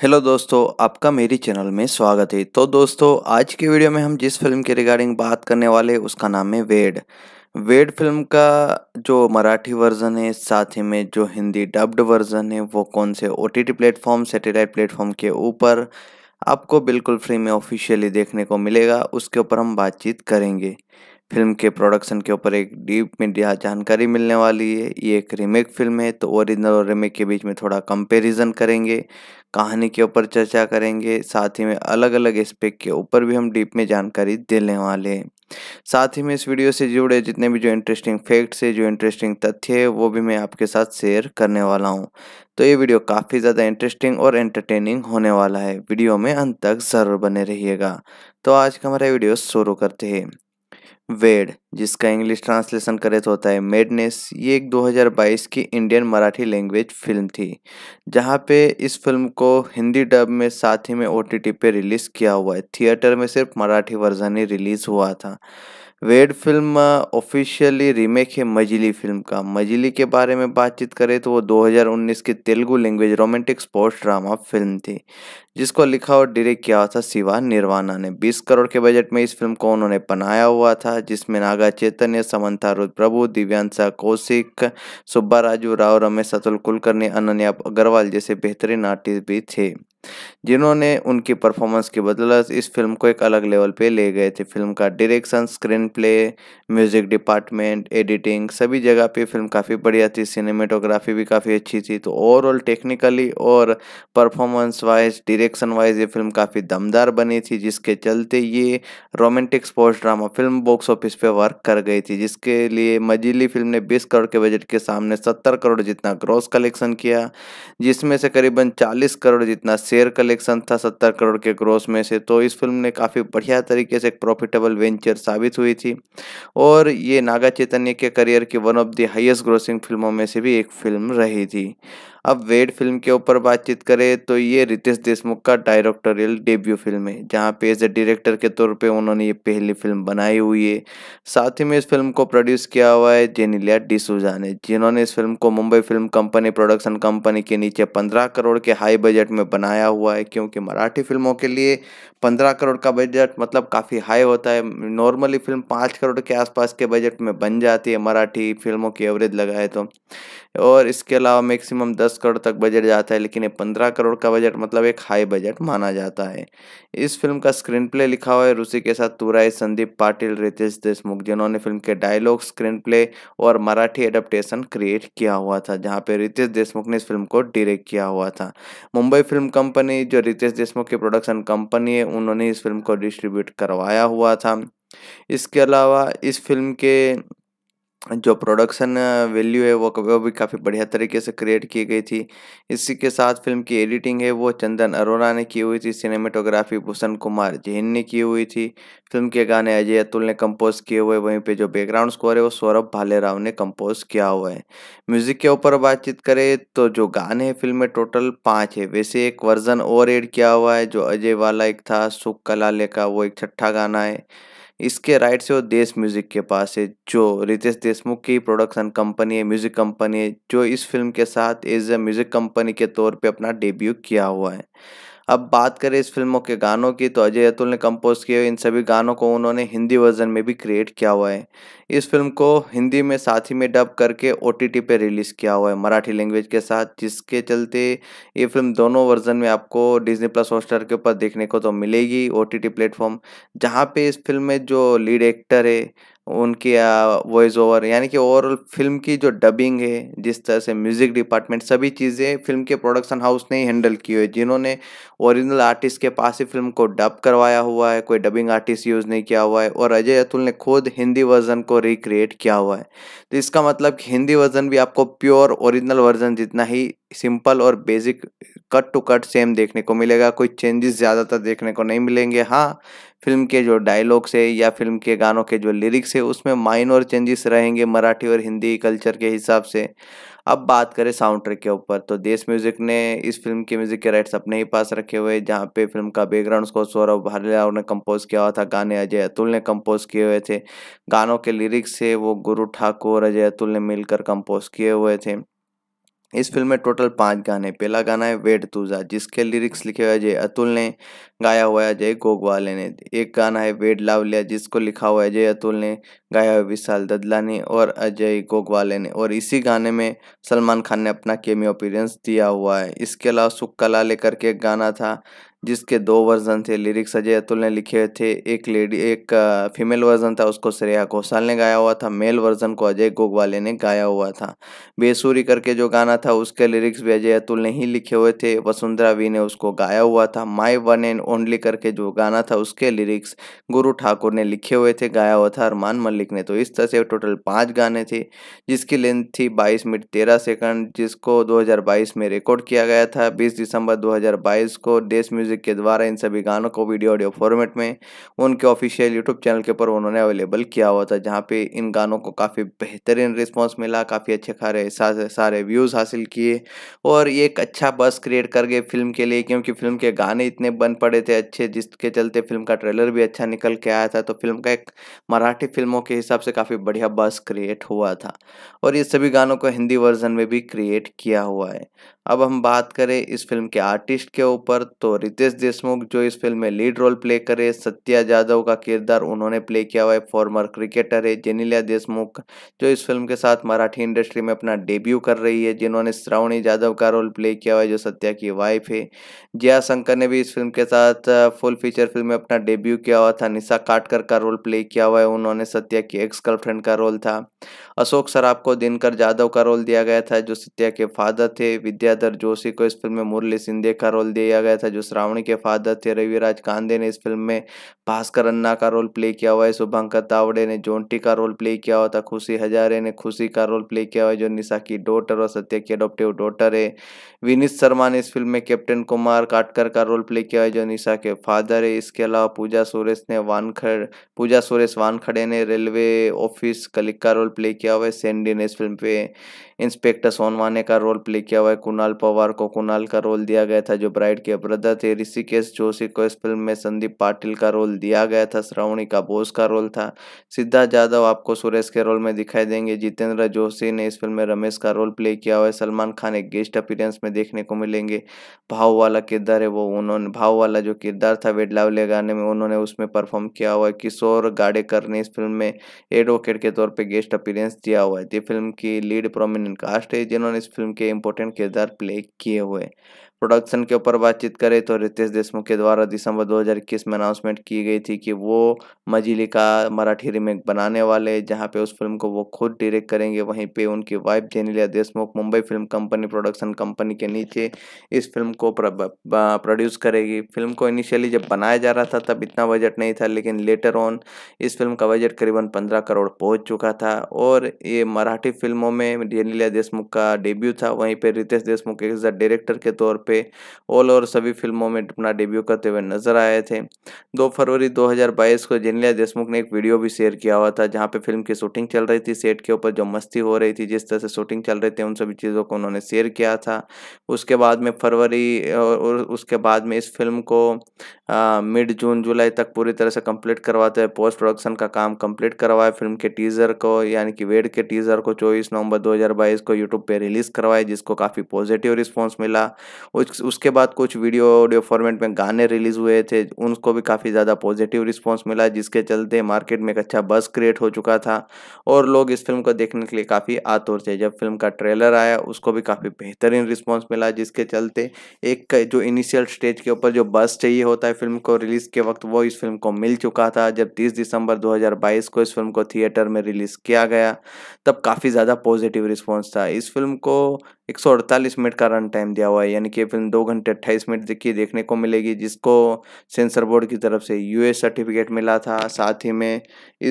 hello दोस्तों आपका मेरी चैनल में स्वागत है तो दोस्तों आज के वीडियो में हम जिस फिल्म के रिगार्डिंग बात करने वाले उसका नाम है वेड वेड फिल्म का जो मराठी वर्जन है साथ ही में जो हिंदी डब्ड वर्जन है वो कौन से O T platform satellite platform के ऊपर आपको बिल्कुल फ्री में ऑफिशियली देखने को मिलेगा उसके ऊपर हम बातचीत करेंगे फिल्म के प्रोडक्शन के ऊपर एक डीप में जानकारी मिलने वाली है ये एक रीमेक फिल्म है तो ओरिजिनल और रीमेक के बीच में थोड़ा कंपैरिजन करेंगे कहानी के ऊपर चर्चा करेंगे साथ ही में अलग अलग एस्पेक्ट के ऊपर भी हम डीप में जानकारी देने वाले हैं साथ ही में इस वीडियो से जुड़े जितने भी जो इंटरेस्टिंग फैक्ट्स है जो इंटरेस्टिंग तथ्य है वो भी मैं आपके साथ शेयर करने वाला हूँ तो ये वीडियो काफ़ी ज़्यादा इंटरेस्टिंग और एंटरटेनिंग होने वाला है वीडियो में अंत तक ज़रूर बने रहिएगा तो आज का हमारा वीडियो शुरू करते हैं वेड जिसका इंग्लिश ट्रांसलेशन करे तो होता है मेडनेस ये एक 2022 की इंडियन मराठी लैंग्वेज फिल्म थी जहाँ पे इस फिल्म को हिंदी डब में साथ ही में ओ पे रिलीज़ किया हुआ है थिएटर में सिर्फ मराठी वर्जन ही रिलीज़ हुआ था वेड फिल्म ऑफिशियली रीमेक है मजिली फिल्म का मजिली के बारे में बातचीत करें तो वो 2019 की Telugu language romantic sports drama film थी जिसको लिखा और डायरेक्ट किया था शिवा निर्वाणा ने 20 करोड़ के बजट में इस फिल्म को उन्होंने बनाया हुआ था जिसमें नागा चैतन्य समन्ता रुद्र प्रभु दिव्यांशा कौशिक सुब्बा राजू राव रमेश अतुल कुलकर्णी अनन्या अग्रवाल जैसे बेहतरीन आर्टिस्ट भी थे जिन्होंने उनकी परफॉर्मेंस की बदल इस फिल्म को एक अलग लेवल पे ले गए थे फिल्म का direction screenplay music department editing सभी जगह पे फिल्म काफ़ी बढ़िया थी सिनेमेटोग्राफी भी काफ़ी अच्छी थी तो ओवरऑल टेक्निकली और performance wise direct direction wise ये फिल्म काफ़ी दमदार बनी थी जिसके चलते ये romantic sports drama film box office पे वर्क कर गई थी जिसके लिए मजीली फिल्म ने 20 करोड़ के बजट के सामने 70 करोड़ जितना ग्रॉस कलेक्शन किया जिसमें से करीबन 40 करोड़ जितना शेयर कलेक्शन था सत्तर करोड़ के ग्रॉस में से तो इस फिल्म ने काफ़ी बढ़िया तरीके से एक प्रॉफिटेबल वेंचर साबित हुई थी और ये नागा चैतन्य के करियर की one of the highest grossing फिल्मों में से भी एक फिल्म रही थी अब वेड फिल्म के ऊपर बातचीत करें तो ये रितेश देशमुख का डायरेक्टोरियल डेब्यू फिल्म है जहाँ पे एज ए डायरेक्टर के तौर पे उन्होंने ये पहली फिल्म बनाई हुई है साथ ही में इस फिल्म को प्रोड्यूस किया हुआ है जेनिलिया डिसूजा ने जिन्होंने इस फिल्म को Mumbai film company production company के नीचे पंद्रह करोड़ के हाई बजट में बनाया हुआ है क्योंकि मराठी फिल्मों के लिए पंद्रह करोड़ का बजट मतलब काफ़ी हाई होता है नॉर्मली फिल्म पाँच करोड़ के आसपास के बजट में बन जाती है मराठी फिल्मों की एवरेज लगाए तो और इसके अलावा मैक्सिमम दस करोड़ तक बजट जाता है लेकिन ये पंद्रह करोड़ का बजट मतलब एक हाई बजट माना जाता है इस फिल्म का स्क्रीन प्ले लिखा हुआ है रूसी के साथ तुराई संदीप पाटिल रितेश देशमुख जिन्होंने फिल्म के डायलॉग स्क्रीन प्ले और मराठी एडप्टेशन क्रिएट किया हुआ था जहाँ पे रितेश देशमुख ने इस फिल्म को डिरेक्ट किया हुआ था मुंबई फिल्म कंपनी जो रितेश देशमुख की प्रोडक्शन कंपनी है उन्होंने इस फिल्म को डिस्ट्रीब्यूट करवाया हुआ था इसके अलावा इस फिल्म के जो प्रोडक्शन वैल्यू uh, है वो वो भी काफ़ी बढ़िया तरीके से क्रिएट की गई थी इसी के साथ फिल्म की एडिटिंग है वो चंदन अरोड़ा ने की हुई थी सिनेमेटोग्राफी भूषण कुमार जैन ने की हुई थी फिल्म के गाने अजय अतुल ने कंपोज किए हुए वहीं पे जो बैकग्राउंड स्कोर है वो सौरभ भालेराव ने कंपोज किया हुआ है म्यूजिक के ऊपर बातचीत करें तो जो गाने हैं फिल्म में टोटल पाँच है वैसे एक वर्जन और एड किया हुआ है जो अजय वाला एक था सुख कला का वो एक छठा गाना है इसके राइट से वो देश म्यूज़िक के पास है जो रितेश देशमुख की प्रोडक्शन कंपनी है म्यूज़िक कंपनी है जो इस फिल्म के साथ एज ए म्यूज़िक कंपनी के तौर पे अपना डेब्यू किया हुआ है अब बात करें इस फिल्मों के गानों की तो अजय अतुल ने कंपोज किए इन सभी गानों को उन्होंने हिंदी वर्जन में भी क्रिएट किया हुआ है इस फिल्म को हिंदी में साथ ही में डब करके ओ टी पे रिलीज़ किया हुआ है मराठी लैंग्वेज के साथ जिसके चलते ये फिल्म दोनों वर्जन में आपको डिजनी प्लस हॉटस्टार के ऊपर देखने को तो मिलेगी ओ टी प्लेटफॉर्म जहाँ पे इस फिल्म में जो लीड एक्टर है उनकी वॉइस ओवर यानी कि ओवरऑल फिल्म की जो डबिंग है जिस तरह से म्यूज़िक डिपार्टमेंट सभी चीज़ें फिल्म के प्रोडक्शन हाउस ने ही हैंडल की है जिन्होंने ओरिजिनल आर्टिस्ट के पास ही फिल्म को डब करवाया हुआ है कोई डबिंग आर्टिस्ट यूज़ नहीं किया हुआ है और अजय अतुल ने खुद हिंदी वर्जन को रिक्रिएट किया हुआ है तो इसका मतलब कि हिंदी वर्जन भी आपको प्योर ओरिजिनल वर्जन जितना ही सिंपल और basic cut to cut same देखने को मिलेगा कोई चेंजेस ज़्यादातर देखने को नहीं मिलेंगे हाँ फिल्म के जो डायलॉग्स है या फिल्म के गानों के जो लिरिक्स है उसमें माइनर चेंजेस रहेंगे मराठी और हिंदी कल्चर के हिसाब से अब बात करें साउंड ट्रैक के ऊपर तो देश म्यूजिक ने इस फिल्म के म्यूजिक के राइट्स अपने ही पास रखे हुए जहाँ पे फिल्म का बैकग्राउंड उसको सौरभ भालिया ने कंपोज किया हुआ था गाने अजय अतुल ने कंपोज किए हुए थे गानों के लिरिक्स से वो गुरु ठाकुर अजय अतुल ने मिलकर कंपोज किए हुए थे इस फिल्म में टोटल पांच गाने पहला गाना है वेट तुजा जिसके लिरिक्स लिखे हुए जय अतुल ने गाया हुआ है जय गोगवाले ने एक गाना है वेट लावलिया जिसको लिखा हुआ है जय अतुल ने गाया हुआ विशाल ददला ने और अजय गोगवाले ने और इसी गाने में सलमान खान ने अपना केमी अपीरेंस दिया हुआ है इसके अलावा सुक्का लाले करके एक गाना था जिसके दो वर्जन थे लिरिक्स अजय अतुल ने लिखे थे एक लेडी एक फीमेल वर्जन था उसको श्रेया घोषाल ने गाया हुआ था मेल वर्जन को अजय गोगवाले ने गाया हुआ था बेसूरी करके जो गाना था उसके लिरिक्स भी अजय अतुल ने ही लिखे हुए थे वसुंधरा वी ने उसको गाया हुआ था माई वन एंड ओनली करके जो गाना था उसके लिरिक्स गुरु ठाकुर ने लिखे हुए थे गाया हुआ था अरमान मलिक ने तो इस तरह से टोटल पाँच गाने थे जिसकी लेंथ थी बाईस मिनट तेरह सेकंड जिसको दो में रिकॉर्ड किया गया था बीस दिसंबर दो को देश म्यूजिक म्यूज़िक के द्वारा इन सभी गानों को वीडियो ऑडियो फॉर्मेट में उनके ऑफिशियल यूट्यूब चैनल के ऊपर उन्होंने अवेलेबल किया हुआ था जहाँ पे इन गानों को काफ़ी बेहतरीन रिस्पॉन्स मिला काफ़ी अच्छे खारे सारे व्यूज़ हासिल किए और ये एक अच्छा बस क्रिएट कर गए फिल्म के लिए क्योंकि फिल्म के गाने इतने बन पड़े थे अच्छे जिसके चलते फिल्म का ट्रेलर भी अच्छा निकल के आया था तो फिल्म का एक मराठी फिल्मों के हिसाब से काफ़ी बढ़िया बस क्रिएट हुआ था और ये सभी गानों को हिंदी वर्जन में भी क्रिएट किया हुआ है अब हम बात करें इस फिल्म के आर्टिस्ट के ऊपर तो रितेश देशमुख जो इस फिल्म में लीड रोल प्ले करे सत्या जादव का किरदार उन्होंने प्ले किया हुआ है फॉर्मर क्रिकेटर है जेनिलिया देशमुख जो इस फिल्म के साथ मराठी इंडस्ट्री में अपना डेब्यू कर रही है जिन्होंने श्रावणी यादव का रोल प्ले किया हुआ है जो सत्या की वाइफ है जया शंकर ने भी इस फिल्म के साथ फुल फीचर फिल्म में अपना डेब्यू किया हुआ था निशा काटकर का रोल प्ले किया हुआ है उन्होंने सत्या की एक्स गर्लफ्रेंड का रोल था अशोक सराफ को दिनकर जादव का रोल दिया गया था जो सत्या के फादर थे विद्या विद्याधर जोशी को इस फिल्म में मुरली सिंधे का रोल दिया गया था जो श्रावणी के फादर थे रविराज कांदे ने इस फिल्म में भास्कर अन्ना का रोल प्ले किया हुआ है शुभंकर तावड़े ने जोंटी का रोल प्ले किया हुआ था खुशी हजारे ने खुशी का रोल प्ले किया हुआ है जो निशा की डॉटर और सत्य की अडोप्टिव डॉटर है विनीत शर्मा ने इस फिल्म में कैप्टन कुमार काटकर का रोल प्ले किया है जो निशा के फादर है इसके अलावा पूजा सुरेश ने वानखड़ पूजा सुरेश वानखड़े ने रेलवे ऑफिस कलिक का रोल प्ले किया हुआ है सेंडी ने इस फिल्म पे इंस्पेक्टर सोनवाने का रोल प्ले किया हुआ है कुणाल पवार को कुणाल का रोल दिया गया था जो ब्राइड के ब्रदर थे ऋषिकेश जोशी को इस फिल्म में संदीप पाटिल का रोल दिया गया था श्रावणी का बोस का रोल था सिद्धार्थ यादव आपको सुरेश के रोल में दिखाई देंगे जितेंद्र जोशी ने इस फिल्म में रमेश का रोल प्ले किया हुआ है सलमान खान एक गेस्ट अपीरेंस में देखने को मिलेंगे भाव वाला किरदार है वो उन्होंने भाव वाला जो किरदार था ले गाने में उन्होंने उसमें परफॉर्म किया हुआ है किशोर गाडेकर ने इस फिल्म में एडवोकेट के तौर पर गेस्ट अपीरेंस दिया हुआ है फिल्म की लीड प्रोमिनेंट कास्ट है जिन्होंने इस फिल्म के इम्पोर्टेंट किरदार प्ले किए हुए प्रोडक्शन के ऊपर बातचीत करें तो रितेश देशमुख के द्वारा दिसंबर 2021 में अनाउंसमेंट की गई थी कि वो मजिली का मराठी रीमेक बनाने वाले जहां पे उस फिल्म को वो खुद डायरेक्ट करेंगे वहीं पे उनकी wife Genelia Deshmukh Mumbai film company production company के नीचे इस फिल्म को प्रोड्यूस करेगी फिल्म को इनिशियली जब बनाया जा रहा था तब इतना बजट नहीं था लेकिन लेटर ऑन इस फिल्म का बजट करीबन पंद्रह करोड़ पहुँच चुका था और ये मराठी फिल्मों में जेनिलिया देशमुख का डेब्यू था वहीं पर रितेश देशमुख एक डायरेक्टर के तौर पर पे ऑल और सभी फिल्मों में अपना डेब्यू करते हुए नजर आए थे 2 फरवरी 2022 को जेनलिया देशमुख ने एक वीडियो भी शेयर किया हुआ था जहाँ पे फिल्म की शूटिंग चल रही थी सेट के ऊपर जो मस्ती हो रही थी जिस तरह से शूटिंग चल रही थी उन सभी चीज़ों को उन्होंने शेयर किया था उसके बाद में फरवरी और उसके बाद में इस फिल्म को मिड जून जुलाई तक पूरी तरह से कम्प्लीट करवाते हुए पोस्ट प्रोडक्शन का काम कम्प्लीट करवाया फिल्म के टीज़र को यानी कि वेड के टीज़र को चौबीस नवंबर 2022 को यूट्यूब पर रिलीज़ करवाया जिसको काफ़ी पॉजिटिव रिस्पॉन्स मिला उस, उसके बाद कुछ वीडियो ऑडियो फॉर्मेट में गाने रिलीज हुए थे उनको भी काफ़ी ज़्यादा पॉजिटिव रिस्पॉन्स मिला जिसके चलते मार्केट में एक अच्छा बस क्रिएट हो चुका था और लोग इस फिल्म को देखने के लिए काफ़ी आतुर थे जब फिल्म का ट्रेलर आया उसको भी काफ़ी बेहतरीन रिस्पॉन्स मिला जिसके चलते एक जो इनिशियल स्टेज के ऊपर जो बस चाहिए होता है फिल्म को रिलीज़ के वक्त वो इस फिल्म को मिल चुका था जब तीस दिसंबर 2022 को इस फिल्म को थिएटर में रिलीज़ किया गया तब काफ़ी ज़्यादा पॉजिटिव रिस्पॉन्स था इस फिल्म को 148 मिनट का रन टाइम दिया हुआ है यानी कि फिल्म दो घंटे अट्ठाईस मिनट देखिए देखने को मिलेगी जिसको सेंसर बोर्ड की तरफ से यूए सर्टिफिकेट मिला था साथ ही में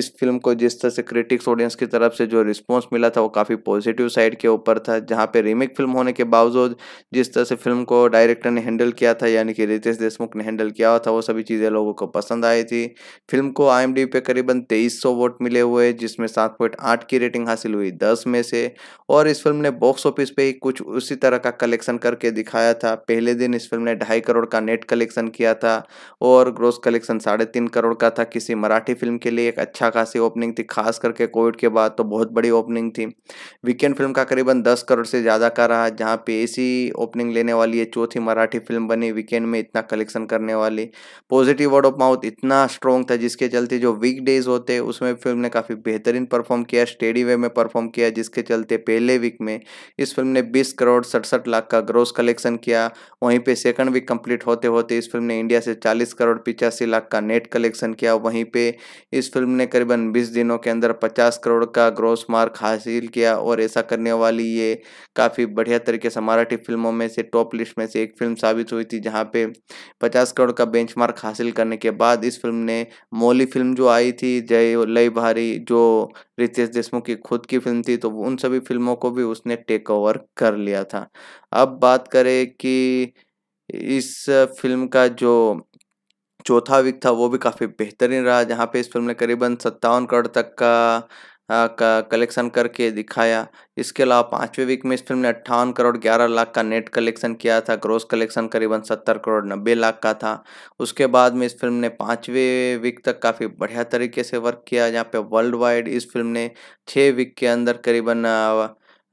इस फिल्म को जिस तरह से क्रिटिक्स ऑडियंस की तरफ से जो रिस्पॉन्स मिला था वो काफ़ी पॉजिटिव साइड के ऊपर था जहाँ पर रीमेक फिल्म होने के बावजूद जिस तरह से फिल्म को डायरेक्टर ने हैंडल किया था यानी कि रितेश देशमुख ने हैंडल किया हुआ था वो सभी चीज़ें लोगों को पसंद आई थी फिल्म को आई पे करीबन तेईस सौ वोट मिले हुए जिसमें सात पॉइंट आठ की रेटिंग हासिल हुई दस में से और इस फिल्म ने बॉक्स ऑफिस पे ही कुछ कुछ उसी तरह का कलेक्शन करके दिखाया था पहले दिन इस फिल्म ने ढाई करोड़ का नेट कलेक्शन किया था और ग्रोस कलेक्शन साढ़े तीन करोड़ का था किसी मराठी फिल्म के लिए एक अच्छा खासी ओपनिंग थी खास करके कोविड के बाद तो बहुत बड़ी ओपनिंग थी वीकेंड फिल्म का करीबन दस करोड़ से ज़्यादा का रहा जहाँ पे ऐसी ओपनिंग लेने वाली ये चौथी मराठी फिल्म बनी वीकेंड में इतना कलेक्शन करने वाली पॉजिटिव वर्ड ऑफ माउथ इतना स्ट्रॉन्ग था जिसके चलते जो वीक डेज होते उसमें फिल्म ने काफ़ी बेहतरीन परफॉर्म किया स्टेडी वे में परफॉर्म किया जिसके चलते पहले वीक में इस फिल्म ने बीस करोड़ सड़सठ लाख का ग्रोस कलेक्शन किया वहीं पे सेकंड वीक कंप्लीट होते होते इस फिल्म ने इंडिया से चालीस करोड़ पिचासी लाख का नेट कलेक्शन किया वहीं पे इस फिल्म ने करीबन बीस दिनों के अंदर पचास करोड़ का ग्रोस मार्क हासिल किया और ऐसा करने वाली ये काफ़ी बढ़िया तरीके से मराठी फिल्मों में से टॉप लिस्ट में से एक फिल्म साबित हुई थी जहाँ पे पचास करोड़ का बेंच हासिल करने के बाद इस फिल्म ने मौली फिल्म जो आई थी जय लय भारी जो रितेश देशमुख की खुद की फिल्म थी तो उन सभी फिल्मों को भी उसने टेक ओवर कर लिया था अब बात करें कि इस फिल्म का जो चौथा वीक था वो भी काफ़ी बेहतरीन रहा जहाँ पे इस फिल्म ने करीबन सत्तावन करोड़ तक का का कलेक्शन करके दिखाया इसके अलावा पाँचवें वीक में इस फिल्म ने अट्ठावन करोड़ ग्यारह लाख का नेट कलेक्शन किया था ग्रोस कलेक्शन करीबन सत्तर करोड़ नब्बे लाख का था उसके बाद में इस फिल्म ने पाँचवें वीक तक काफ़ी बढ़िया तरीके से वर्क किया जहाँ पे वर्ल्ड वाइड इस फिल्म ने छः वीक के अंदर करीबन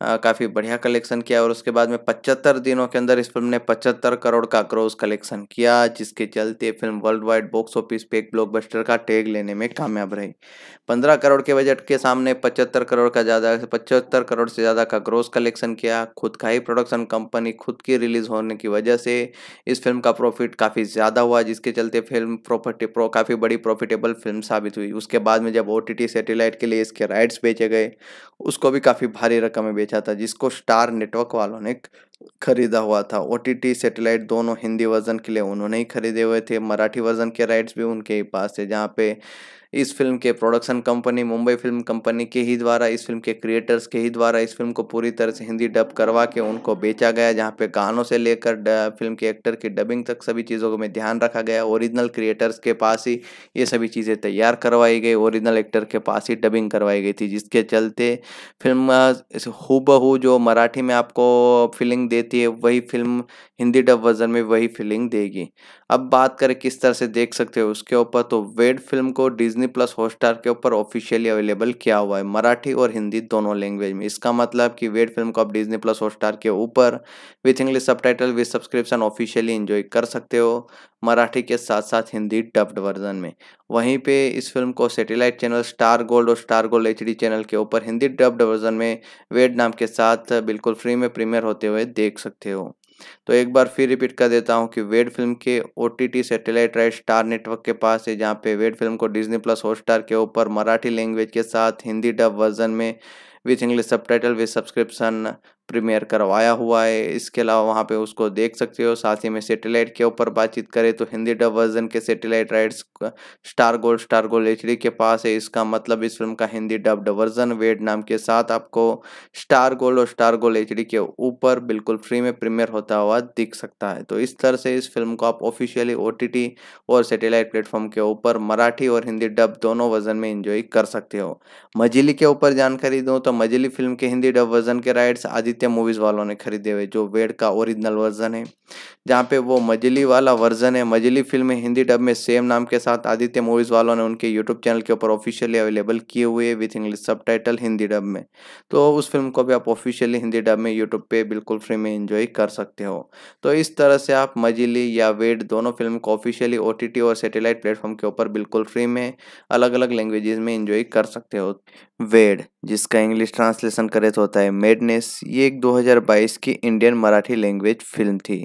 काफ़ी बढ़िया कलेक्शन किया और उसके बाद में पचहत्तर दिनों के अंदर इस फिल्म ने पचहत्तर करोड़ का क्रॉस कलेक्शन किया जिसके चलते film worldwide box office पे एक ब्लॉकबस्टर का टैग लेने में कामयाब रही पंद्रह करोड़ के बजट के सामने पचहत्तर करोड़ का ज़्यादा पचहत्तर करोड़ से ज़्यादा का क्रॉस कलेक्शन किया खुद का ही प्रोडक्शन कंपनी खुद की रिलीज़ होने की वजह से इस फिल्म का प्रॉफिट काफ़ी ज़्यादा हुआ जिसके चलते फिल्म प्रॉफिट प्रो काफ़ी बड़ी प्रॉफिटेबल फिल्म साबित हुई उसके बाद में जब ओ टी के लिए इसके राइट्स बेचे गए उसको भी काफ़ी भारी रकम में बेचा था जिसको स्टार नेटवर्क वालों ने खरीदा हुआ था ओ टी सेटेलाइट दोनों हिंदी वर्जन के लिए उन्होंने ही खरीदे हुए थे मराठी वर्जन के राइट्स भी उनके ही पास थे जहाँ पे इस फिल्म के production company Mumbai film company के ही द्वारा इस फिल्म के क्रिएटर्स के ही द्वारा इस फिल्म को पूरी तरह से हिंदी डब करवा के उनको बेचा गया जहाँ पे गानों से लेकर फिल्म के एक्टर की डबिंग तक सभी चीज़ों में ध्यान रखा गया ओरिजिनल क्रिएटर्स के पास ही ये सभी चीज़ें तैयार करवाई गई ओरिजिनल एक्टर के पास ही डबिंग करवाई गई थी जिसके चलते फिल्म हु जो मराठी में आपको फीलिंग देती है वही फिल्म हिंदी डब वर्जन में वही फीलिंग देगी अब बात करें किस तरह से देख सकते हो उसके ऊपर तो वेड फिल्म को डिजनी डिज्नी प्लस हॉटस्टार के ऊपर ऑफिशियली अवेलेबल किया हुआ है मराठी और हिंदी दोनों लैंग्वेज में इसका मतलब कि वेट फिल्म को आप डिज्नी प्लस हॉटस्टार के ऊपर with English subtitle with subscription officially enjoy कर सकते हो मराठी के साथ साथ हिंदी डब्ड वर्जन में वहीं पे इस फिल्म को सैटेलाइट चैनल स्टार गोल्ड और स्टार गोल्ड एच चैनल के ऊपर हिंदी डब्ड वर्जन में वेड नाम के साथ बिल्कुल फ्री में प्रीमियर होते हुए देख सकते हो तो एक बार फिर रिपीट कर देता हूँ कि वेड फिल्म के O T T satellite right Star network के पास है जहाँ पे वेड फिल्म को डिजनी प्लस हॉटस्टार के ऊपर मराठी लैंग्वेज के साथ हिंदी डब वर्जन में with English subtitle with subscription premiere करवाया हुआ है इसके अलावा वहाँ पे उसको देख सकते हो साथ ही में सेटेलाइट के ऊपर बातचीत करें तो हिंदी डब वर्जन के satellite rights Star Gold Star Gold H के पास है इसका मतलब इस फिल्म का हिंदी डब वर्जन वेड नाम के साथ आपको स्टार गोल्ड और स्टार गोल्ड एच के ऊपर बिल्कुल फ्री में प्रीमियर होता हुआ दिख सकता है तो इस तरह से इस फिल्म को आप ऑफिशियली ओ और सेटेलाइट प्लेटफॉर्म के ऊपर मराठी और हिंदी डब दोनों वर्जन में इंजॉय कर सकते हो मजिली के ऊपर जानकारी दूँ तो मजिली फिल्म के हिंदी डब वर्जन के राइट्स आदित्य आदित्य मूवीज़ वालों ने खरीदे हुए जो वेड का ओरिजिनल वर्जन है जहाँ पे वो मजली वाला वर्जन है मजली फिल्म हिंदी डब में सेम नाम के साथ आदित्य मूवीज़ वालों ने उनके यूट्यूब चैनल के ऊपर ऑफिशियली अवेलेबल किए हुए विथ इंग्लिश सब हिंदी डब में तो उस फिल्म को भी आप ऑफिशियली हिंदी डब में यूट्यूब पर बिल्कुल फ्री में इंजॉय कर सकते हो तो इस तरह से आप मजली या वेड दोनों फिल्म को ऑफिशियली ओ और सेटेलाइट प्लेटफॉर्म के ऊपर बिल्कुल फ्री में अलग अलग लैंग्वेजेस में इंजॉय कर सकते हो वेड जिसका इंग्लिश ट्रांसलेशन करे तो होता है मेडनेस ये एक 2022 की इंडियन मराठी लैंग्वेज फिल्म थी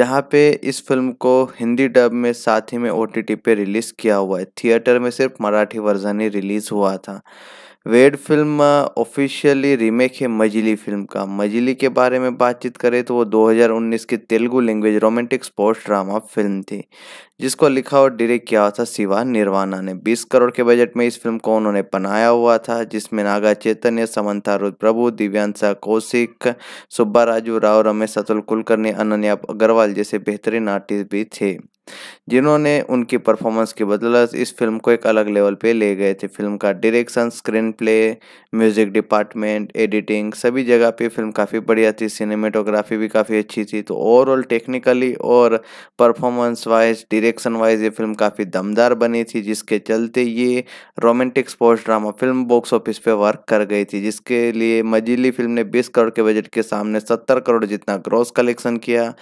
जहां पे इस फिल्म को हिंदी डब में साथ ही में ओटीटी पे रिलीज़ किया हुआ है थिएटर में सिर्फ मराठी वर्जन ही रिलीज़ हुआ था वेड फिल्म ऑफिशियली रीमेक है मजली फिल्म का मजली के बारे में बातचीत करें तो वो 2019 की Telugu language romantic sports drama film थी जिसको लिखा और डायरेक्ट किया था शिवा निर्वाणा ने 20 करोड़ के बजट में इस फिल्म को उन्होंने बनाया हुआ था जिसमें नागा चैतन्य समंथा रुद प्रभु दिव्यांशा कौशिक सुब्बा राजू राव रमेश अतुल कुलकर्णी अनन्या अग्रवाल जैसे बेहतरीन आर्टिस्ट भी थे जिन्होंने उनकी परफॉर्मेंस के बदौलत इस फिल्म को एक अलग लेवल पे ले गए थे फिल्म का direction screenplay music department editing सभी जगह पे फिल्म काफ़ी बढ़िया थी सिनेमेटोग्राफी भी काफ़ी अच्छी थी तो ओवरऑल टेक्निकली और परफॉर्मेंस वाइज डायरेक्शन वाइज ये फिल्म काफ़ी दमदार बनी थी जिसके चलते ये romantic sports drama film box office पर वर्क कर गई थी जिसके लिए मजीली फिल्म ने बीस करोड़ के बजट के सामने सत्तर करोड़ जितना ग्रॉस कलेक्शन किया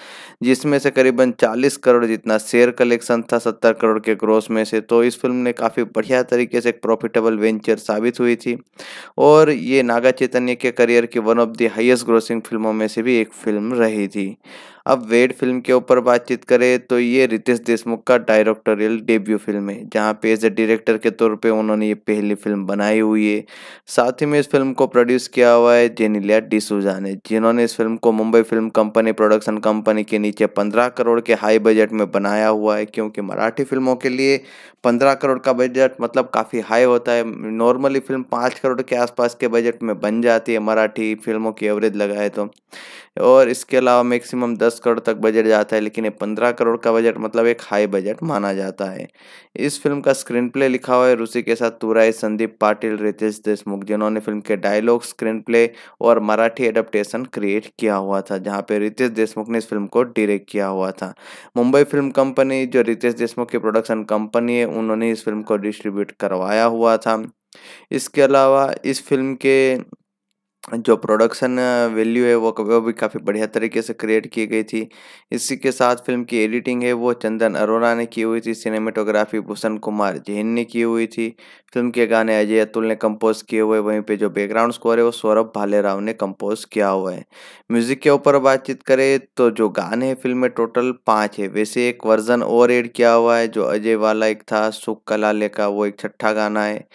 जिसमें से करीबन चालीस करोड़ जितना शेयर कलेक्शन था सत्तर करोड़ के क्रॉस में से तो इस फिल्म ने काफ़ी बढ़िया तरीके से एक प्रॉफिटेबल वेंचर साबित हुई थी और ये नागा चैतन्य के करियर की one of the highest grossing फिल्मों में से भी एक फिल्म रही थी अब वेड फिल्म के ऊपर बातचीत करें तो ये रितेश देशमुख का डायरेक्टोरियल डेब्यू फिल्म है जहाँ पे एज ए डायरेक्टर के तौर पे उन्होंने ये पहली फिल्म बनाई हुई है साथ ही में इस फिल्म को प्रोड्यूस किया हुआ है जेनिलिया डिसूजा ने जिन्होंने इस फिल्म को Mumbai film company production company के नीचे पंद्रह करोड़ के हाई बजट में बनाया हुआ है क्योंकि मराठी फिल्मों के लिए पंद्रह करोड़ का बजट मतलब काफ़ी हाई होता है नॉर्मली फिल्म पाँच करोड़ के आसपास के बजट में बन जाती है मराठी फिल्मों की एवरेज लगाए तो और इसके अलावा मैक्सिमम दस करोड़ तक बजट जाता है लेकिन ये पंद्रह करोड़ का बजट मतलब एक हाई बजट माना जाता है इस फिल्म का स्क्रीन प्ले लिखा हुआ है रूसी के साथ तुराई संदीप पाटिल रितेश देशमुख जिन्होंने फिल्म के डायलॉग स्क्रीन प्ले और मराठी एडप्टेशन क्रिएट किया हुआ था जहाँ पे रितेश देशमुख ने इस फिल्म को डिरेक्ट किया हुआ था मुंबई फिल्म कंपनी जो रितेश देशमुख की प्रोडक्शन कंपनी है उन्होंने इस फिल्म को डिस्ट्रीब्यूट करवाया हुआ था इसके अलावा इस फिल्म के जो प्रोडक्शन वैल्यू uh, है वो वो भी काफ़ी बढ़िया तरीके से क्रिएट की गई थी इसी के साथ फिल्म की एडिटिंग है वो चंदन अरोरा ने की हुई थी सिनेमेटोग्राफी भूषण कुमार जैन ने की हुई थी फिल्म के गाने अजय अतुल ने कंपोज किए हुए वहीं पे जो बैकग्राउंड स्कोर है वो सौरभ भालेराव ने कंपोज किया हुआ है म्यूजिक के ऊपर बातचीत करें तो जो गाने हैं फिल्म में टोटल पाँच है वैसे एक वर्जन और एड किया हुआ है जो अजय वाला एक था सुख कला का वो एक छठा गाना है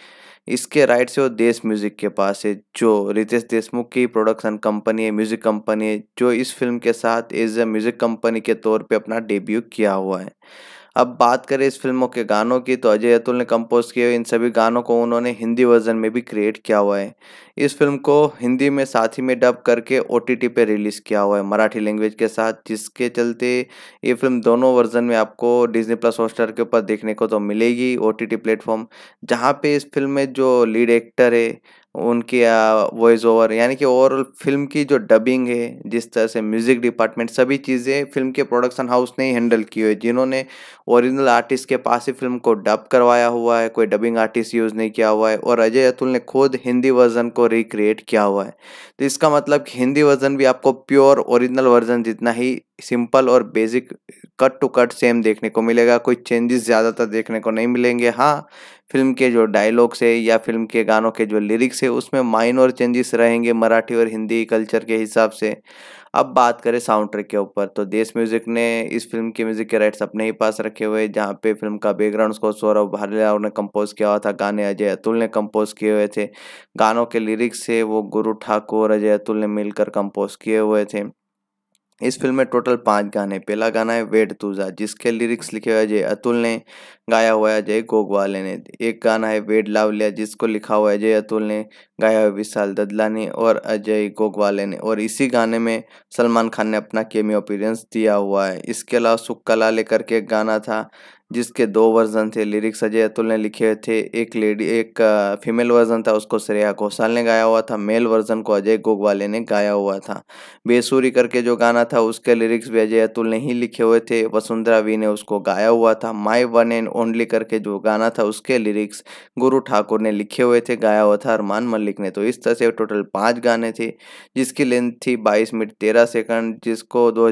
इसके राइट से वो देश म्यूजिक के पास है जो रितेश देशमुख की प्रोडक्शन कंपनी है म्यूजिक कंपनी है जो इस फिल्म के साथ एज ए म्यूजिक कंपनी के तौर पे अपना डेब्यू किया हुआ है अब बात करें इस फिल्मों के गानों की तो अजय अतुल ने कंपोज किए इन सभी गानों को उन्होंने हिंदी वर्जन में भी क्रिएट किया हुआ है इस फिल्म को हिंदी में साथ ही में डब करके ओ टी टी पे रिलीज़ किया हुआ है मराठी लैंग्वेज के साथ जिसके चलते ये फिल्म दोनों वर्जन में आपको डिजनी प्लस हॉटस्टार के ऊपर देखने को तो मिलेगी ओ टी टी प्लेटफॉर्म जहाँ पे इस फिल्म में जो लीड एक्टर है उनकी वॉइस ओवर यानी कि ओवरऑल फिल्म की जो डबिंग है जिस तरह से म्यूज़िक डिपार्टमेंट सभी चीज़ें फिल्म के प्रोडक्शन हाउस ने ही हैंडल की हुई है जिन्होंने ओरिजिनल आर्टिस्ट के पास ही फिल्म को डब करवाया हुआ है कोई डबिंग आर्टिस्ट यूज़ नहीं किया हुआ है और अजय अतुल ने खुद हिंदी वर्जन को रिक्रिएट किया हुआ है तो इसका मतलब कि हिंदी वर्जन भी आपको प्योर ओरिजिनल वर्जन जितना ही सिंपल और basic cut to cut same देखने को मिलेगा कोई चेंजेस ज़्यादातर देखने को नहीं मिलेंगे हाँ फिल्म के जो डायलॉग्स है या फिल्म के गानों के जो लिरिक्स है उसमें माइनर चेंजेस रहेंगे मराठी और हिंदी कल्चर के हिसाब से अब बात करें साउंड ट्रैक के ऊपर तो देश म्यूजिक ने इस फिल्म के म्यूजिक के राइट्स अपने ही पास रखे हुए जहाँ पे फिल्म का बैकग्राउंड स्कोर सौरभ भालिया ने कंपोज किया हुआ था गाने अजय अतुल ने कंपोज किए हुए थे गानों के लिरिक्स है वो गुरु ठाकुर अजय अतुल ने मिलकर कंपोज किए हुए थे इस फिल्म में टोटल पाँच गाने पहला गाना है वेट तुजा जिसके लिरिक्स लिखे हुए अजय अतुल ने गाया हुआ है अजय गोगवाले ने एक गाना है वेट लावलिया जिसको लिखा हुआ है अजय अतुल ने गाया हुआ विशाल ददला ने और अजय गोगवाले ने और इसी गाने में सलमान खान ने अपना केमी अपीरेंस दिया हुआ है इसके अलावा सुक्का लाले करके एक गाना था जिसके दो वर्जन थे लिरिक्स अजय अतुल ने लिखे थे एक लेडी एक फीमेल वर्जन था उसको श्रेया घोषाल ने गाया हुआ था मेल वर्जन को अजय गोगवाले ने गाया हुआ था बेसूरी करके जो गाना था उसके लिरिक्स भी अजय अतुल ने ही लिखे हुए थे वसुंधरा वी ने उसको गाया हुआ था माई वन एंड ओनली करके जो गाना था उसके लिरिक्स गुरु ठाकुर ने लिखे हुए थे गाया हुआ था अरमान मलिक ने तो इस तरह से टोटल पाँच गाने थे जिसकी लेंथ थी बाईस मिनट तेरह सेकंड जिसको दो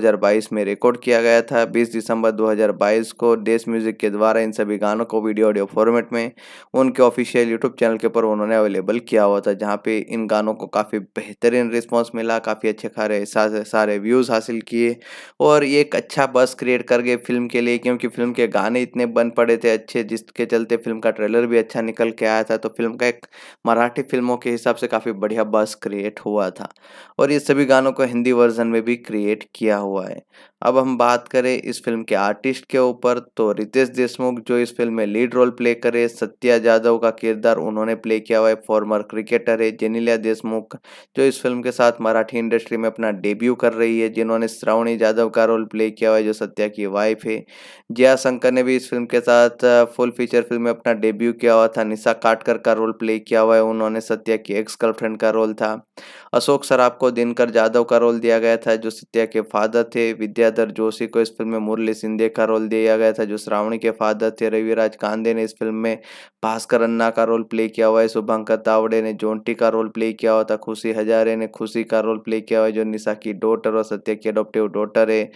में रिकॉर्ड किया गया था बीस दिसंबर दो को देश म्यूजिक म्यूज़िक के द्वारा इन सभी गानों को वीडियो ऑडियो फॉर्मेट में उनके ऑफिशियल यूट्यूब चैनल के ऊपर उन्होंने अवेलेबल किया हुआ था जहाँ पे इन गानों को काफ़ी बेहतरीन रिस्पॉन्स मिला काफ़ी अच्छे खारे सारे व्यूज़ हासिल किए और ये एक अच्छा बस क्रिएट कर गए फिल्म के लिए क्योंकि फिल्म के गाने इतने बन पड़े थे अच्छे जिसके चलते फिल्म का ट्रेलर भी अच्छा निकल के आया था तो फिल्म का एक मराठी फिल्मों के हिसाब से काफ़ी बढ़िया बस क्रिएट हुआ था और ये सभी गानों को हिंदी वर्जन में भी क्रिएट किया हुआ है अब हम बात करें इस फिल्म के आर्टिस्ट के ऊपर तो रितेश देशमुख जो इस फिल्म में लीड रोल प्ले करे सत्या जाधव का किरदार उन्होंने प्ले किया हुआ है फॉर्मर क्रिकेटर है जेनिलिया देशमुख जो इस फिल्म के साथ मराठी इंडस्ट्री में अपना डेब्यू कर रही है जिन्होंने श्रावणी जाधव का रोल प्ले किया हुआ है जो सत्या की वाइफ है जया शंकर ने भी इस फिल्म के साथ फुल फीचर फिल्म में अपना डेब्यू किया हुआ था निशा काटकर का रोल प्ले किया हुआ है उन्होंने सत्या की एक्स गर्लफ्रेंड का रोल था अशोक सराफ को दिनकर जाधव का रोल दिया गया था जो सत्या के फादर थे विद्या विद्याधर जोशी को इस फिल्म में मुरली सिंधे का रोल दिया गया था जो श्रावणी के फादर थे रविराज कांदे ने इस फिल्म में भास्कर अन्ना का रोल प्ले किया हुआ है शुभंकर तावड़े ने जोंटी का रोल प्ले किया हुआ था खुशी हजारे ने खुशी का रोल प्ले किया हुआ है जो निशा की डॉटर और सत्य की अडोप्टिव डॉटर है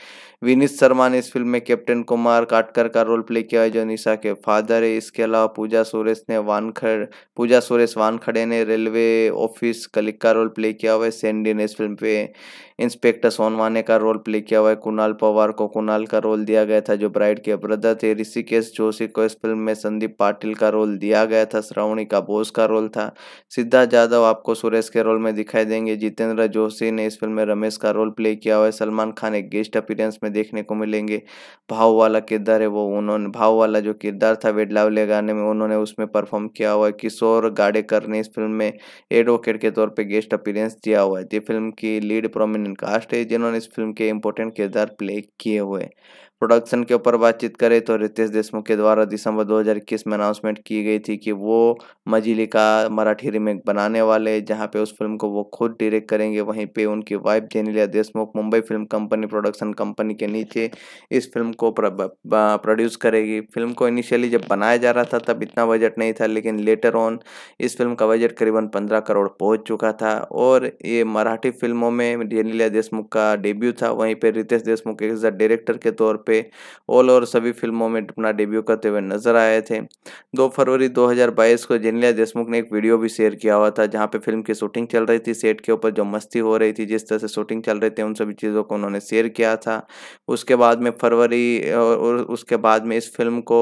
विनीत शर्मा ने इस फिल्म में कैप्टन कुमार काटकर का रोल प्ले किया है जो निशा के फादर है इसके अलावा पूजा सुरेश ने वानखड़ पूजा सुरेश वानखड़े ने रेलवे ऑफिस कलिक का रोल प्ले किया हुआ है सेंडी ने इस फिल्म पे इंस्पेक्टर सोनवाने का रोल प्ले किया हुआ है कुणाल पवार को कुणाल का रोल दिया गया था जो ब्राइड के ब्रदर थे ऋषिकेश जोशी को इस फिल्म में संदीप पाटिल का रोल दिया गया था श्रावणी का बोस का रोल था सिद्धार्थ यादव आपको सुरेश के रोल में दिखाई देंगे जितेंद्र जोशी ने इस फिल्म में रमेश का रोल प्ले किया हुआ है सलमान खान एक गेस्ट अपीरेंस में देखने को मिलेंगे भाव वाला किरदार है वो उन्होंने भाव वाला जो किरदार था वेडलावले गाने में उन्होंने उसमें परफॉर्म किया हुआ है किशोर गाडेकर ने इस फिल्म में एडवोकेट के तौर पर गेस्ट अपीरेंस दिया हुआ है फिल्म की लीड प्रोमिनेंट कास्ट है जिन्होंने इस फिल्म के इम्पोर्टेंट किरदार प्ले किए हुए प्रोडक्शन के ऊपर बातचीत करें तो रितेश देशमुख के द्वारा दिसंबर 2021 में अनाउंसमेंट की गई थी कि वो मजिली का मराठी रीमेक बनाने वाले जहां पे उस फिल्म को वो खुद डायरेक्ट करेंगे वहीं पे उनकी wife Genelia Deshmukh Mumbai film company production company के नीचे इस फिल्म को प्रोड्यूस करेगी फिल्म को इनिशियली जब बनाया जा रहा था तब इतना बजट नहीं था लेकिन लेटर ऑन इस फिल्म का बजट करीबन पंद्रह करोड़ पहुँच चुका था और ये मराठी फिल्मों में जेनिलिया देशमुख का डेब्यू था वहीं पर रितेश देशमुख एक डायरेक्टर के तौर पे ऑल ओवर सभी फिल्मों में अपना डेब्यू करते हुए नजर आए थे दो फरवरी 2022 को जेनिलिया देशमुख ने एक वीडियो भी शेयर किया हुआ था जहाँ पे फिल्म की शूटिंग चल रही थी सेट के ऊपर जो मस्ती हो रही थी जिस तरह से शूटिंग चल रही थी उन सभी चीज़ों को उन्होंने शेयर किया था उसके बाद में फरवरी और उसके बाद में इस फिल्म को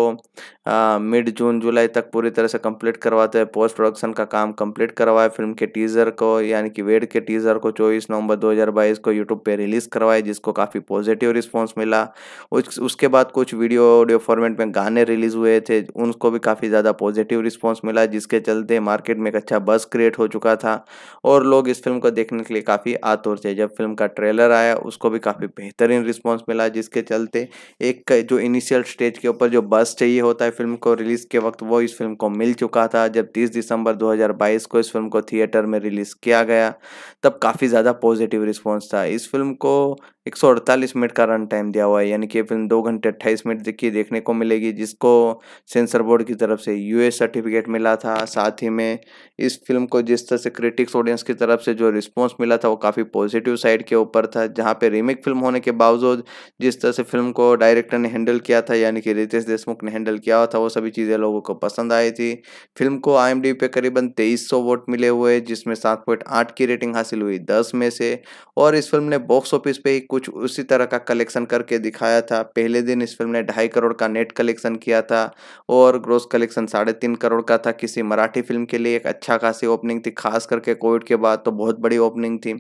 मिड जून जुलाई तक पूरी तरह से कंप्लीट करवाते हैं पोस्ट प्रोडक्शन का काम कंप्लीट करवाया फिल्म के टीज़र को यानी कि वेड के टीज़र को चौबीस नवंबर 2022 को यूट्यूब पे रिलीज़ करवाए जिसको काफ़ी पॉजिटिव रिस्पांस मिला उस उसके बाद कुछ वीडियो ऑडियो फॉर्मेट में गाने रिलीज़ हुए थे उनको भी काफ़ी ज़्यादा पॉजिटिव रिस्पॉन्स मिला जिसके चलते मार्केट में एक अच्छा बस क्रिएट हो चुका था और लोग इस फिल्म को देखने के लिए काफ़ी आतुर थे जब फिल्म का ट्रेलर आया उसको भी काफ़ी बेहतरीन रिस्पॉन्स मिला जिसके चलते एक जो इनिशियल स्टेज के ऊपर जो बस चाहिए होता है फिल्म को रिलीज़ के वक्त वो इस फिल्म को मिल चुका था जब 30 दिसंबर 2022 को इस फिल्म को थिएटर में रिलीज़ किया गया तब काफ़ी ज़्यादा पॉजिटिव रिस्पॉन्स था इस फिल्म को 148 मिनट का रन टाइम दिया हुआ है यानी कि फिल्म दो घंटे 28 मिनट की देखने को मिलेगी जिसको सेंसर बोर्ड की तरफ से यूए सर्टिफिकेट मिला था साथ ही में इस फिल्म को जिस तरह से क्रिटिक्स ऑडियंस की तरफ से जो रिस्पॉन्स मिला था वो काफ़ी पॉजिटिव साइड के ऊपर था जहाँ पर रीमेक फिल्म होने के बावजूद जिस तरह से फिल्म को डायरेक्टर ने हैंडल किया था यानी कि रितेश देशमुख ने हैंडल किया हुआ था वो सभी चीज़ें लोगों को पसंद आई थी फिल्म को आई पे करीबन तेईस वोट मिले हुए जिसमें सात की रेटिंग हासिल हुई दस में से और इस फिल्म ने बॉक्स ऑफिस पे ही कुछ उसी तरह का कलेक्शन करके दिखाया था पहले दिन इस फिल्म ने ढाई करोड़ का नेट कलेक्शन किया था और ग्रोस कलेक्शन साढ़े तीन करोड़ का था किसी मराठी फिल्म के लिए एक अच्छा खासी ओपनिंग थी खास करके कोविड के बाद तो बहुत बड़ी ओपनिंग थी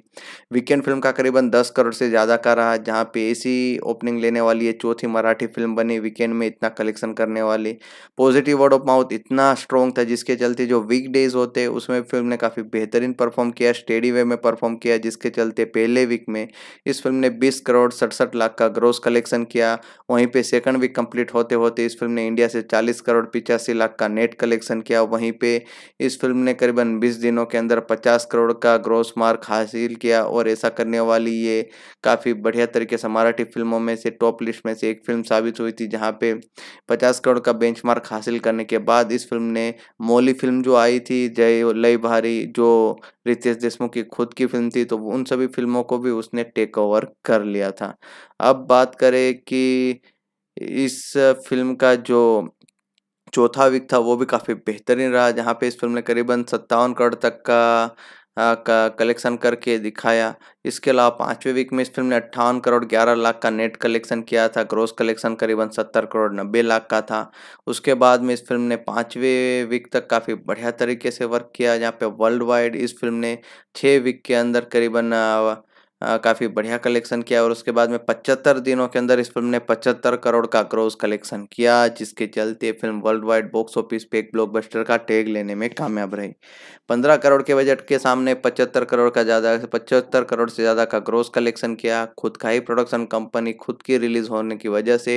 वीकेंड फिल्म का करीबन दस करोड़ से ज़्यादा का रहा जहाँ पे ऐसी ओपनिंग लेने वाली है चौथी मराठी फिल्म बनी वीकेंड में इतना कलेक्शन करने वाली पॉजिटिव वर्ड ऑफ माउथ इतना स्ट्रॉन्ग था जिसके चलते जो वीक डेज होते उसमें फिल्म ने काफ़ी बेहतरीन परफॉर्म किया स्टेडी वे में परफॉर्म किया जिसके चलते पहले वीक में इस फिल्म ने बीस करोड़ सड़सठ लाख का ग्रोस कलेक्शन किया वहीं पे सेकंड वीक कंप्लीट होते होते इस फिल्म ने इंडिया से चालीस करोड़ पिचासी लाख का नेट कलेक्शन किया वहीं पे इस फिल्म ने करीबन बीस दिनों के अंदर पचास करोड़ का ग्रोस मार्क हासिल किया और ऐसा करने वाली ये काफ़ी बढ़िया तरीके से मराठी फिल्मों में से टॉप लिस्ट में से एक फिल्म साबित हुई थी जहाँ पे पचास करोड़ का बेंच हासिल करने के बाद इस फिल्म ने मौली फिल्म जो आई थी जय लय भारी जो रितेश देशमुख की खुद की फिल्म थी तो उन सभी फिल्मों को भी उसने टेक ओवर कर कर लिया था अब बात करें कि इस फिल्म का जो चौथा वीक था वो भी काफ़ी बेहतरीन रहा जहाँ पे इस फिल्म ने करीबन सत्तावन करोड़ तक का का कलेक्शन करके दिखाया इसके अलावा पाँचवें वीक में इस फिल्म ने अट्ठावन करोड़ ग्यारह लाख का नेट कलेक्शन किया था ग्रोस कलेक्शन करीबन सत्तर करोड़ नब्बे लाख का था उसके बाद में इस फिल्म ने पाँचवें वीक तक काफ़ी बढ़िया तरीके से वर्क किया जहाँ पे वर्ल्ड वाइड इस फिल्म ने छः वीक के अंदर करीबन आ, काफ़ी बढ़िया कलेक्शन किया और उसके बाद में पचहत्तर दिनों के अंदर इस फिल्म ने पचहत्तर करोड़ का क्रोस कलेक्शन किया जिसके चलते film worldwide box office पे एक ब्लॉकबस्टर का टैग लेने में कामयाब रही पंद्रह करोड़ के बजट के सामने पचहत्तर करोड़ का ज़्यादा पचहत्तर करोड़ से ज़्यादा का ग्रोस कलेक्शन किया खुद का ही प्रोडक्शन कंपनी खुद की रिलीज़ होने की वजह से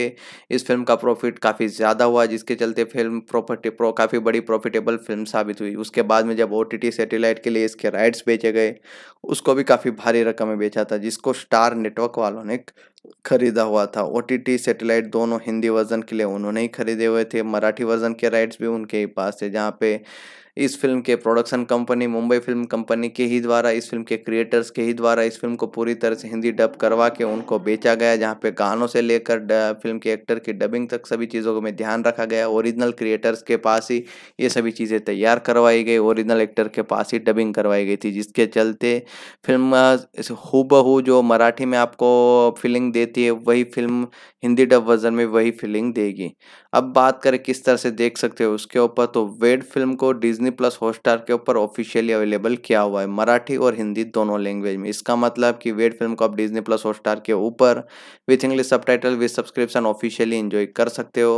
इस फिल्म का प्रॉफिट काफ़ी ज़्यादा हुआ जिसके चलते फिल्म प्रॉपर्टी प्रो काफ़ी बड़ी प्रॉफिटेबल फिल्म साबित हुई उसके बाद में जब ओ टी सैटेलाइट के लिए इसके राइट्स बेचे गए उसको भी काफ़ी भारी रकमें बेचा था जिसको स्टार नेटवर्क वालों ने खरीदा हुआ था ओ टी सेटेलाइट दोनों हिंदी वर्जन के लिए उन्होंने ही खरीदे हुए थे मराठी वर्जन के राइट्स भी उनके ही पास थे जहाँ पे इस फिल्म के production company Mumbai film company के ही द्वारा इस फिल्म के क्रिएटर्स के ही द्वारा इस फिल्म को पूरी तरह से हिंदी डब करवा के उनको बेचा गया जहाँ पे गानों से लेकर फिल्म के एक्टर की डबिंग तक सभी चीज़ों में ध्यान रखा गया ओरिजिनल क्रिएटर्स के पास ही ये सभी चीज़ें तैयार करवाई गई ओरिजिनल एक्टर के पास ही डबिंग करवाई गई थी जिसके चलते फिल्म हु जो मराठी में आपको फीलिंग देती है वही फिल्म हिंदी डब वर्जन में वही फीलिंग देगी अब बात करें किस तरह से देख सकते हो उसके ऊपर तो वेड फिल्म को डिज्नी प्लस हॉटस्टार के ऊपर ऑफिशियली अवेलेबल किया हुआ है मराठी और हिंदी दोनों लैंग्वेज में इसका मतलब कि वेड फिल्म को आप डिज्नी प्लस हॉटस्टार के ऊपर with English subtitle with subscription officially enjoy कर सकते हो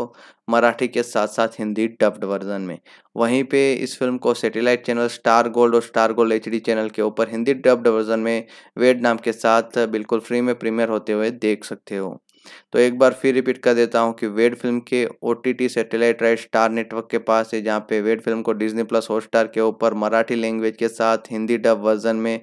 मराठी के साथ साथ हिंदी डब्ड वर्जन में वहीं पे इस फिल्म को सैटेलाइट चैनल स्टार गोल्ड और स्टार गोल्ड एच चैनल के ऊपर हिंदी डब्ड वर्जन में वेड नाम के साथ बिल्कुल फ्री में प्रीमियर होते हुए देख सकते हो तो एक बार फिर रिपीट कर देता हूँ कि वेड फिल्म के O T T satellite right Star network के पास है जहाँ पे वेड फिल्म को डिजनी प्लस हॉटस्टार के ऊपर मराठी लैंग्वेज के साथ हिंदी डब वर्जन में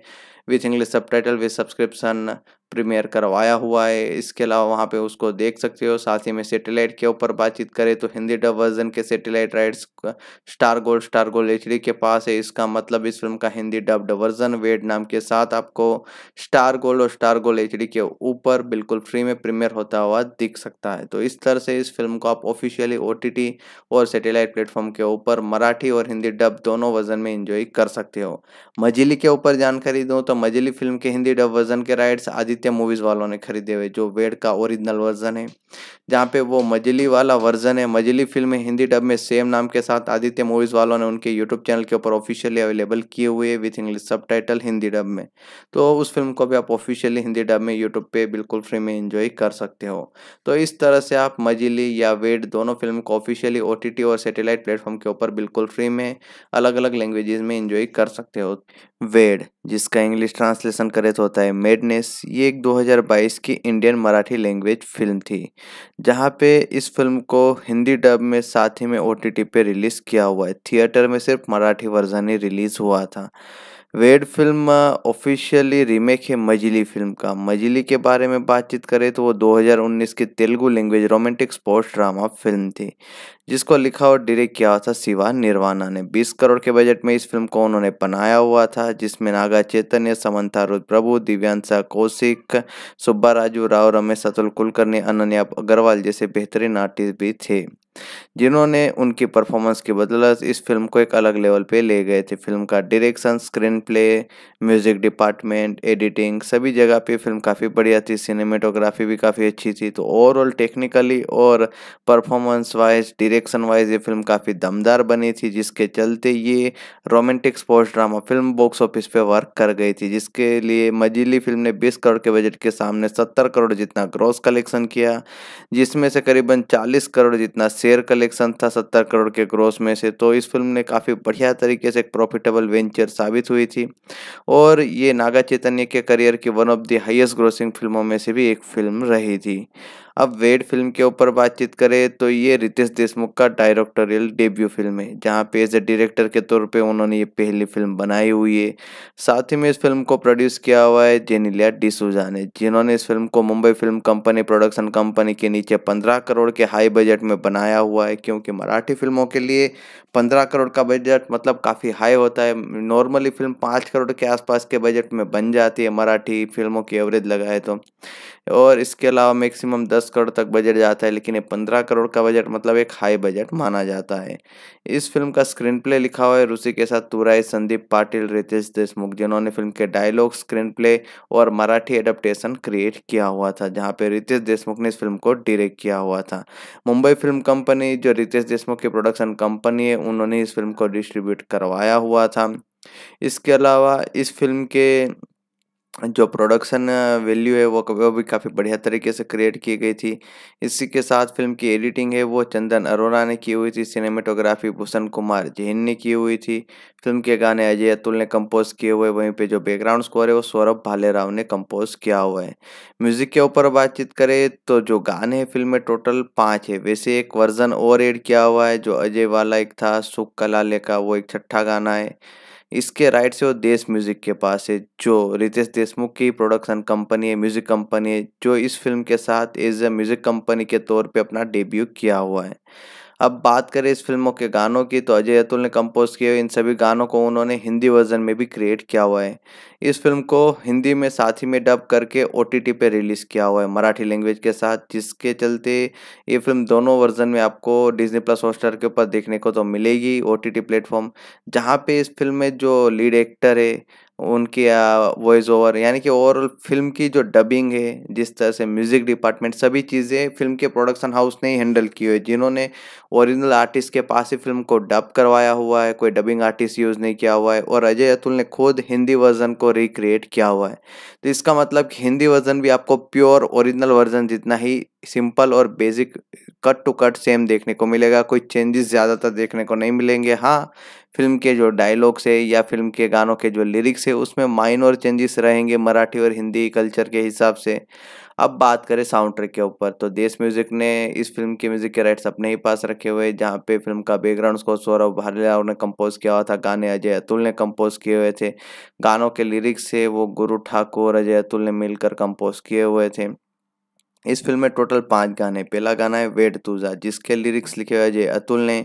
with English subtitle with subscription premiere करवाया हुआ है इसके अलावा वहाँ पे उसको देख सकते हो साथ ही में सेटेलाइट के ऊपर बातचीत करें तो हिंदी डब वर्जन के satellite rights Star Gold Star Gold H के पास है इसका मतलब इस फिल्म का हिंदी डब वर्जन वेड नाम के साथ आपको स्टार गोल्ड और स्टार गोल्ड एच के ऊपर बिल्कुल फ्री में प्रीमियर होता हुआ दिख सकता है तो इस तरह से इस फिल्म को आप ऑफिशियली ओ और सेटेलाइट प्लेटफॉर्म के ऊपर मराठी और हिंदी डब दोनों वर्जन में इंजॉय कर सकते हो मजिली के ऊपर जानकारी दूँ तो मजिली फिल्म के हिंदी डब वर्जन के राइट्स आदि आदित्य मूवीज़ वालों ने खरीदे हुए जो वेड का ओरिजिनल वर्जन है जहाँ पे वो मजली वाला वर्जन है मजली फिल्म हिंदी डब में सेम नाम के साथ आदित्य मूवीज़ वालों ने उनके यूट्यूब चैनल के ऊपर ऑफिशियली अवेलेबल किए हुए विथ इंग्लिश सब हिंदी डब में तो उस फिल्म को भी आप ऑफिशियली हिंदी डब में यूट्यूब पे बिल्कुल फ्री में इंजॉय कर सकते हो तो इस तरह से आप मजली या वेड दोनों फिल्म को ऑफिशियली ओ और सेटेलाइट प्लेटफॉर्म के ऊपर बिल्कुल फ्री में अलग अलग लैंग्वेजेस में इंजॉय कर सकते हो वेड जिसका इंग्लिश ट्रांसलेशन करे तो होता है मेडनेस ये एक 2022 की इंडियन मराठी लैंग्वेज फिल्म थी जहाँ पे इस फिल्म को हिंदी डब में साथ ही में ओ पे रिलीज़ किया हुआ है थिएटर में सिर्फ मराठी वर्जन ही रिलीज़ हुआ था वेड फिल्म ऑफिशियली रीमेक है मजली फिल्म का मजली के बारे में बातचीत करें तो वो 2019 की Telugu language romantic sports drama film थी जिसको लिखा और डायरेक्ट किया था शिवा निर्वाणा ने 20 करोड़ के बजट में इस फिल्म को उन्होंने बनाया हुआ था जिसमें नागा चैतन्य समंथा रुद प्रभु दिव्यांशा कौशिक सुब्बा राजू राव रमेश अतुल कुलकर्णी अनन्या अग्रवाल जैसे बेहतरीन आर्टिस्ट भी थे जिन्होंने उनकी परफॉर्मेंस की बदला इस फिल्म को एक अलग लेवल पे ले गए थे फिल्म का direction screenplay music department editing सभी जगह पे फिल्म काफ़ी बढ़िया थी सिनेमेटोग्राफी भी काफ़ी अच्छी थी तो ओवरऑल टेक्निकली और परफॉर्मेंस वाइज डायरेक्शन वाइज ये फिल्म काफ़ी दमदार बनी थी जिसके चलते ये romantic sports drama film box office पर वर्क कर गई थी जिसके लिए मजीली फिल्म ने बीस करोड़ के बजट के सामने सत्तर करोड़ जितना ग्रॉस कलेक्शन किया जिसमें से करीबन चालीस करोड़ जितना शेयर कलेक्शन कलेक्शन था सत्तर करोड़ के क्रॉस में से तो इस फिल्म ने काफ़ी बढ़िया तरीके से एक प्रॉफिटेबल वेंचर साबित हुई थी और ये नागा चैतन्य के करियर की one of the highest grossing फिल्मों में से भी एक फिल्म रही थी अब वेड फिल्म के ऊपर बातचीत करें तो ये रितेश देशमुख का डायरेक्टोरियल डेब्यू फिल्म है जहाँ पे एज ए डायरेक्टर के तौर पे उन्होंने ये पहली फिल्म बनाई हुई है साथ ही में इस फिल्म को प्रोड्यूस किया हुआ है जेनिलिया डिसूजा ने जिन्होंने इस फिल्म को Mumbai film company production company के नीचे पंद्रह करोड़ के हाई बजट में बनाया हुआ है क्योंकि मराठी फिल्मों के लिए पंद्रह करोड़ का बजट मतलब काफ़ी हाई होता है नॉर्मली फिल्म पाँच करोड़ के आसपास के बजट में बन जाती है मराठी फिल्मों की एवरेज लगाए तो और इसके अलावा मैक्सिमम दस करोड़ तक बजट जाता है लेकिन ये पंद्रह करोड़ का बजट मतलब एक हाई बजट माना जाता है इस फिल्म का स्क्रीन प्ले लिखा हुआ है रूसी के साथ तुराई संदीप पाटिल रितेश देशमुख जिन्होंने फिल्म के डायलॉग स्क्रीन प्ले और मराठी एडप्टेशन क्रिएट किया हुआ था जहाँ पे रितेश देशमुख ने इस फिल्म को डिरेक्ट किया हुआ था मुंबई फिल्म कंपनी जो रितेश देशमुख की प्रोडक्शन कंपनी है उन्होंने इस फिल्म को डिस्ट्रीब्यूट करवाया हुआ था इसके अलावा इस फिल्म के जो प्रोडक्शन वैल्यू है वो वो भी काफ़ी बढ़िया तरीके से क्रिएट की गई थी इसी के साथ फिल्म की एडिटिंग है वो चंदन अरोरा ने की हुई थी सिनेमेटोग्राफी भूषण कुमार जैन ने की हुई थी फिल्म के गाने अजय अतुल ने कंपोज किए हुए वहीं पे जो बैकग्राउंड स्कोर है वो सौरभ भालेराव ने कंपोज किया हुआ है म्यूजिक के ऊपर बातचीत करें तो जो गाने हैं फिल्म में टोटल पाँच है वैसे एक वर्जन और एड किया हुआ है जो अजय वाला एक था सुख कला का वो एक छठा गाना है इसके राइट से वो देश म्यूज़िक के पास है जो रितेश देशमुख की प्रोडक्शन कंपनी है म्यूज़िक कंपनी है जो इस फिल्म के साथ एज ए म्यूज़िक कंपनी के तौर पे अपना डेब्यू किया हुआ है अब बात करें इस फिल्मों के गानों की तो अजय अतुल ने कंपोज किए हुए इन सभी गानों को उन्होंने हिंदी वर्जन में भी क्रिएट किया हुआ है इस फिल्म को हिंदी में साथ ही में डब करके ओ टी पे रिलीज़ किया हुआ है मराठी लैंग्वेज के साथ जिसके चलते ये फिल्म दोनों वर्जन में आपको डिजनी प्लस हॉटस्टार के ऊपर देखने को तो मिलेगी ओ टी प्लेटफॉर्म जहाँ पे इस फिल्म में जो लीड एक्टर है उनके वॉइस ओवर यानी कि ओवरऑल फिल्म की जो डबिंग है जिस तरह से म्यूज़िक डिपार्टमेंट सभी चीज़ें फिल्म के प्रोडक्शन हाउस ने ही हैंडल की है जिन्होंने ओरिजिनल आर्टिस्ट के पास ही फिल्म को डब करवाया हुआ है कोई डबिंग आर्टिस्ट यूज़ नहीं किया हुआ है और अजय अतुल ने खुद हिंदी वर्जन को रिक्रिएट किया हुआ है तो इसका मतलब कि हिंदी वर्जन भी आपको प्योर ओरिजिनल वर्जन जितना ही सिंपल और basic cut to cut same देखने को मिलेगा कोई चेंजेस ज़्यादातर देखने को नहीं मिलेंगे हाँ फिल्म के जो डायलॉग्स है या फिल्म के गानों के जो लिरिक्स है उसमें माइनर चेंजेस रहेंगे मराठी और हिंदी कल्चर के हिसाब से अब बात करें साउंड ट्रैक के ऊपर तो देश म्यूजिक ने इस फिल्म के म्यूजिक के राइट्स अपने ही पास रखे हुए जहाँ पे फिल्म का बैकग्राउंड उसको सौरभ भालिया ने कंपोज किया हुआ था गाने अजय अतुल ने कंपोज किए हुए थे गानों के लिरिक्स है वो गुरु ठाकुर अजय अतुल ने मिलकर कंपोज किए हुए थे इस फिल्म में टोटल पाँच गाने पहला गाना है वेट तुजा जिसके लिरिक्स लिखे हुए अजय अतुल ने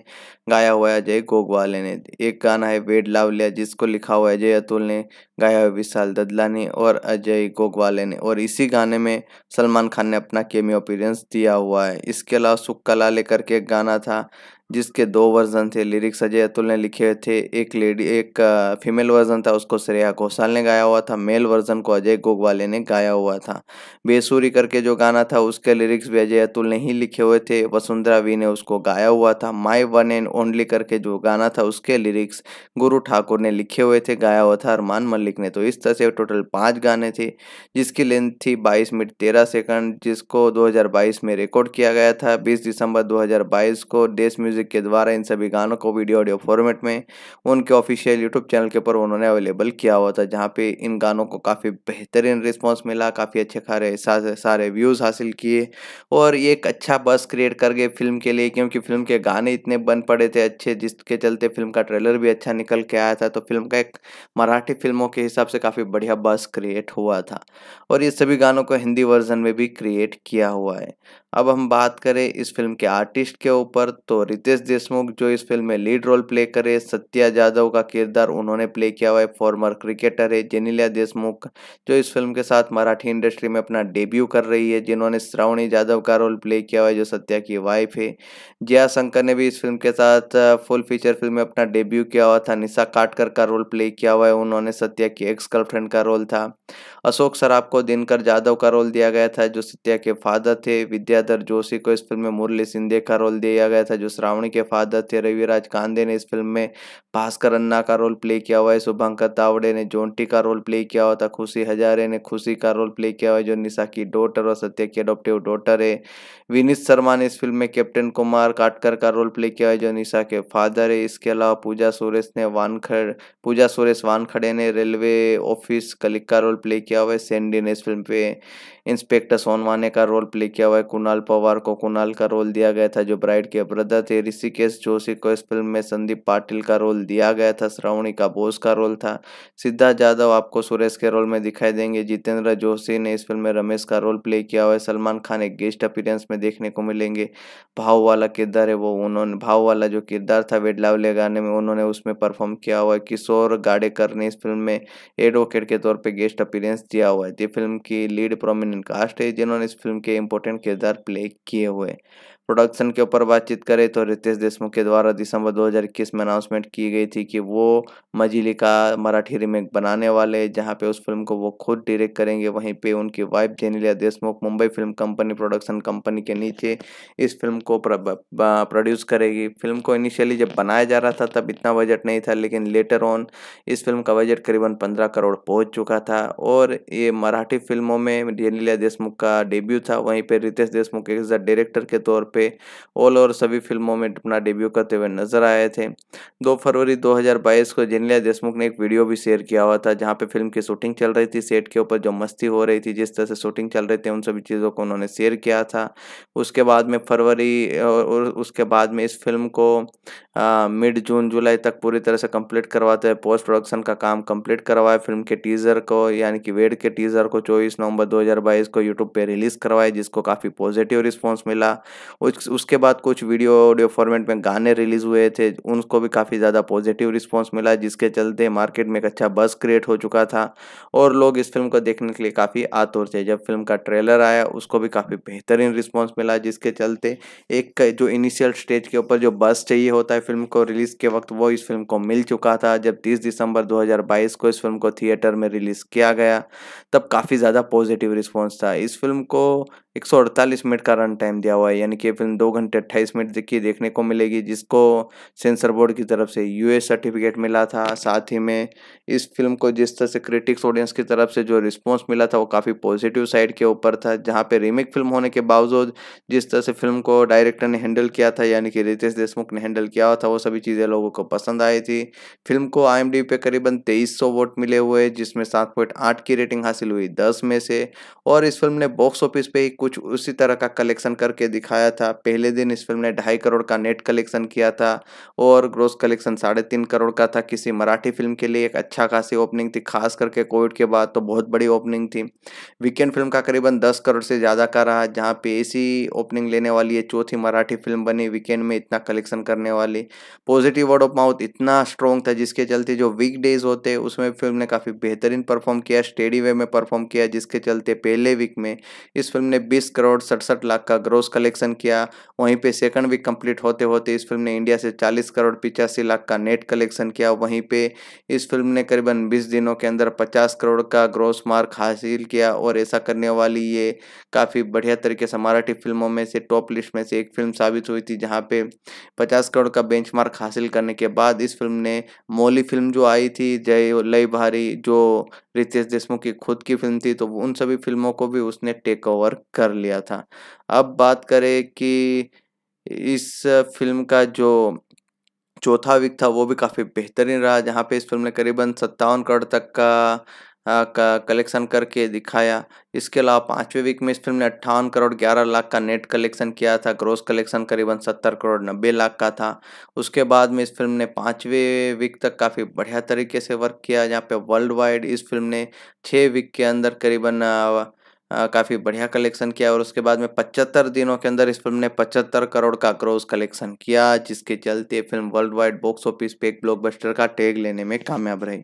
गाया हुआ है अजय गोगवाले ने एक गाना है वेड लाव लिया जिसको लिखा हुआ है अजय अतुल ने गाया हुआ विशाल ददला ने और अजय गोगवाले ने और इसी गाने में सलमान खान ने अपना केमी अपीरेंस दिया हुआ है इसके अलावा सुक्का लेकर के एक गाना था जिसके दो वर्जन थे लिरिक्स अजय अतुल ने लिखे हुए थे एक लेडी एक फीमेल वर्जन था उसको श्रेया घोषाल ने गाया हुआ था मेल वर्जन को अजय गोगवाले ने गाया हुआ था बेसूरी करके जो गाना था उसके लिरिक्स भी अजय अतुल ने ही लिखे हुए थे वसुंधरा वी ने उसको गाया हुआ था माई वन एंड ओनली करके जो गाना था उसके लिरिक्स गुरु ठाकुर ने लिखे हुए थे गाया हुआ था अरमान मलिक ने तो इस तरह से टोटल पाँच गाने थे जिसकी लेंथ थी बाईस मिनट तेरह सेकंड जिसको 2022 में रिकॉर्ड किया गया था 20 दिसंबर 2022 को देश म्यूजिक के द्वारा इन सभी गानों को वीडियो ऑडियो फॉर्मेट में उनके ऑफिशियल यूट्यूब चैनल के ऊपर उन्होंने अवेलेबल किया हुआ था जहाँ पे इन गानों को काफ़ी बेहतरीन रिस्पॉन्स मिला काफ़ी अच्छे खारे सारे व्यूज़ हासिल किए और ये एक अच्छा बस क्रिएट कर गए फिल्म के लिए क्योंकि फिल्म के गाने इतने बन पड़े पड़े थे अच्छे जिसके चलते फिल्म का ट्रेलर भी अच्छा निकल के आया था तो फिल्म का एक मराठी फिल्मों के हिसाब से काफ़ी बढ़िया बस क्रिएट हुआ था और ये सभी गानों को हिंदी वर्जन में भी क्रिएट किया हुआ है अब हम बात करें इस फिल्म के आर्टिस्ट के ऊपर तो रितेश देशमुख जो इस फिल्म में लीड रोल प्ले करे सत्या जाधव का किरदार उन्होंने प्ले किया हुआ है फॉर्मर क्रिकेटर है जेनिलिया देशमुख जो इस फिल्म के साथ मराठी इंडस्ट्री में अपना डेब्यू कर रही है जिन्होंने श्रावणी जाधव का रोल प्ले किया हुआ है जो सत्या की वाइफ है जया शंकर ने भी इस फिल्म के साथ फुल फीचर फिल्म में अपना डेब्यू किया हुआ था निशा काटकर का रोल प्ले किया हुआ है उन्होंने सत्या की एक्स गर्लफ्रेंड का रोल था अशोक सराफ को दिनकर जाधव का रोल दिया गया था जो सत्या के फादर थे विद्याधर जोशी को इस फिल्म में मुरली सिंधे का रोल दिया गया था जो श्रावणी के फादर थे रविराज कांदे ने इस फिल्म में भास्कर अन्ना का रोल प्ले किया हुआ है शुभंकर तावड़े ने जोंटी का रोल प्ले किया हुआ था खुशी हजारे ने खुशी का रोल प्ले किया हुआ है जो निशा की डॉटर और सत्या की अडोप्टिव डॉटर है विनीत शर्मा ने इस फिल्म में कैप्टन कुमार काटकर का रोल प्ले किया है जो निशा के फादर है इसके अलावा पूजा सुरेश ने वानखड़ पूजा सुरेश वानखड़े ने रेलवे ऑफिस कलिक का रोल प्ले किया किया हुआ है सैन डी ने इस फिल्म पे इंस्पेक्टर सोनवाने का रोल प्ले किया हुआ है कुणाल पवार को कुणाल का रोल दिया गया था जो ब्राइड के ब्रदर थे ऋषिकेश जोशी को इस फिल्म में संदीप पाटिल का रोल दिया गया था श्रावणी का बोस का रोल था सिद्धार्थ यादव आपको सुरेश के रोल में दिखाई देंगे जितेंद्र जोशी ने इस फिल्म में रमेश का रोल प्ले किया हुआ है सलमान खान एक गेस्ट अपीरेंस में देखने को मिलेंगे भाव वाला किरदार है वो उन्होंने भाव वाला जो किरदार था वेडलावले गाने में उन्होंने उसमें परफॉर्म किया हुआ है किशोर गाडेकर ने इस फिल्म में एडवोकेट के तौर पर गेस्ट अपीरेंस दिया हुआ है फिल्म की लीड प्रोमिनेंट कास्ट है जिन्होंने इस फिल्म के इम्पोर्टेंट किरदार प्ले किए हुए प्रोडक्शन के ऊपर बातचीत करें तो रितेश देशमुख के द्वारा दिसंबर 2021 में अनाउंसमेंट की गई थी कि वो मजिली का मराठी रीमेक बनाने वाले जहां पे उस फिल्म को वो खुद डायरेक्ट करेंगे वहीं पे उनकी wife Genelia Deshmukh Mumbai film company production company के नीचे इस फिल्म को प्रोड्यूस करेगी फिल्म को इनिशियली जब बनाया जा रहा था तब इतना बजट नहीं था लेकिन लेटर ऑन इस फिल्म का बजट करीबन पंद्रह करोड़ पहुँच चुका था और ये मराठी फिल्मों में जेनिलिया देशमुख का डेब्यू था वहीं पर रितेश देशमुख एक डायरेक्टर के तौर पर हुए ऑल ओवर सभी फिल्मों में अपना डेब्यू करते हुए नजर आए थे दो फरवरी 2022 को जेनिलिया देशमुख ने एक वीडियो भी शेयर किया हुआ था जहाँ पे फिल्म की शूटिंग चल रही थी सेट के ऊपर जो मस्ती हो रही थी जिस तरह से शूटिंग चल रही थी उन सभी चीज़ों को उन्होंने शेयर किया था उसके बाद में फरवरी और उसके बाद में इस फिल्म को मिड जून जुलाई तक पूरी तरह से कंप्लीट करवाते हुए पोस्ट प्रोडक्शन का काम कंप्लीट करवाए फिल्म के टीज़र को यानी कि वेड के टीज़र को चौबीस नवंबर 2022 को यूट्यूब पर रिलीज़ करवाए जिसको काफ़ी पॉजिटिव रिस्पॉन्स मिला उस उसके बाद कुछ वीडियो ऑडियो फॉर्मेट में गाने रिलीज़ हुए थे उनको भी काफ़ी ज़्यादा पॉजिटिव रिस्पॉन्स मिला जिसके चलते मार्केट में एक अच्छा बस क्रिएट हो चुका था और लोग इस फिल्म को देखने के लिए काफ़ी आतुर थे जब फिल्म का ट्रेलर आया उसको भी काफ़ी बेहतरीन रिस्पॉन्स मिला जिसके चलते एक जो इनिशियल स्टेज के ऊपर जो बस चाहिए होता है फिल्म को रिलीज़ के वक्त वो इस फिल्म को मिल चुका था जब तीस दिसंबर दो को इस फिल्म को थिएटर में रिलीज़ किया गया तब काफ़ी ज़्यादा पॉजिटिव रिस्पॉन्स था इस फिल्म को 148 मिनट का रन टाइम दिया हुआ है यानी कि फिल्म दो घंटे अट्ठाईस मिनट की देखने को मिलेगी जिसको सेंसर बोर्ड की तरफ से यूए सर्टिफिकेट मिला था साथ ही में इस फिल्म को जिस तरह से क्रिटिक्स ऑडियंस की तरफ से जो रिस्पॉन्स मिला था वो काफ़ी पॉजिटिव साइड के ऊपर था जहाँ पर रीमेक फिल्म होने के बावजूद जिस तरह से फिल्म को डायरेक्टर ने हैंडल किया था यानी कि रितेश देशमुख ने हैंडल किया हुआ था वो सभी चीज़ें लोगों को पसंद आई थी फिल्म को आई पे करीबन तेईस वोट मिले हुए जिसमें सात पॉइंट आठ की रेटिंग हासिल हुई दस में से और इस फिल्म ने बॉक्स ऑफिस पर ही कुछ उसी तरह का कलेक्शन करके दिखाया था पहले दिन इस फिल्म ने ढाई करोड़ का नेट कलेक्शन किया था और ग्रोस कलेक्शन साढ़े तीन करोड़ का था किसी मराठी फिल्म के लिए एक अच्छा खासी ओपनिंग थी खास करके कोविड के बाद तो बहुत बड़ी ओपनिंग थी वीकेंड फिल्म का करीबन दस करोड़ से ज़्यादा का रहा जहाँ पे ऐसी ओपनिंग लेने वाली है चौथी मराठी फिल्म बनी वीकेंड में इतना कलेक्शन करने वाली पॉजिटिव वर्ड ऑफ माउथ इतना स्ट्रॉन्ग था जिसके चलते जो वीक डेज होते उसमें फिल्म ने काफ़ी बेहतरीन परफॉर्म किया स्टेडी वे में परफॉर्म किया जिसके चलते पहले वीक में इस फिल्म ने बीस करोड़ सड़सठ लाख का ग्रोस कलेक्शन किया वहीं पे सेकंड वीक कंप्लीट होते होते इस फिल्म ने इंडिया से चालीस करोड़ पिचासी लाख का नेट कलेक्शन किया वहीं पे इस फिल्म ने करीबन बीस दिनों के अंदर पचास करोड़ का ग्रोस मार्क हासिल किया और ऐसा करने वाली ये काफ़ी बढ़िया तरीके से मराठी फिल्मों में से टॉप लिस्ट में से एक फिल्म साबित हुई थी जहाँ पे पचास करोड़ का बेंच हासिल करने के बाद इस फिल्म ने मौली फिल्म जो आई थी जय लय भारी जो रितेश देशमुख की खुद की फिल्म थी तो उन सभी फिल्मों को भी उसने टेक ओवर कर लिया था अब बात करें कि इस फिल्म का जो चौथा वीक था वो भी काफ़ी बेहतरीन रहा जहाँ पे इस फिल्म ने करीबन सत्तावन करोड़ तक का हाँ, का कलेक्शन करके दिखाया इसके अलावा पाँचवें वीक में इस फिल्म ने अट्ठावन करोड़ ग्यारह लाख का नेट कलेक्शन किया था ग्रोस कलेक्शन करीबन सत्तर करोड़ नब्बे लाख का था उसके बाद में इस फिल्म ने पाँचवें वीक तक काफ़ी बढ़िया तरीके से वर्क किया जहाँ पे वर्ल्ड वाइड इस फिल्म ने छः वीक के अंदर करीबन काफ़ी बढ़िया कलेक्शन किया और उसके बाद में पचहत्तर दिनों के अंदर इस फिल्म ने पचहत्तर करोड़ का क्रोज कलेक्शन किया जिसके चलते film worldwide box office पे एक ब्लॉकबस्टर का टैग लेने में कामयाब रही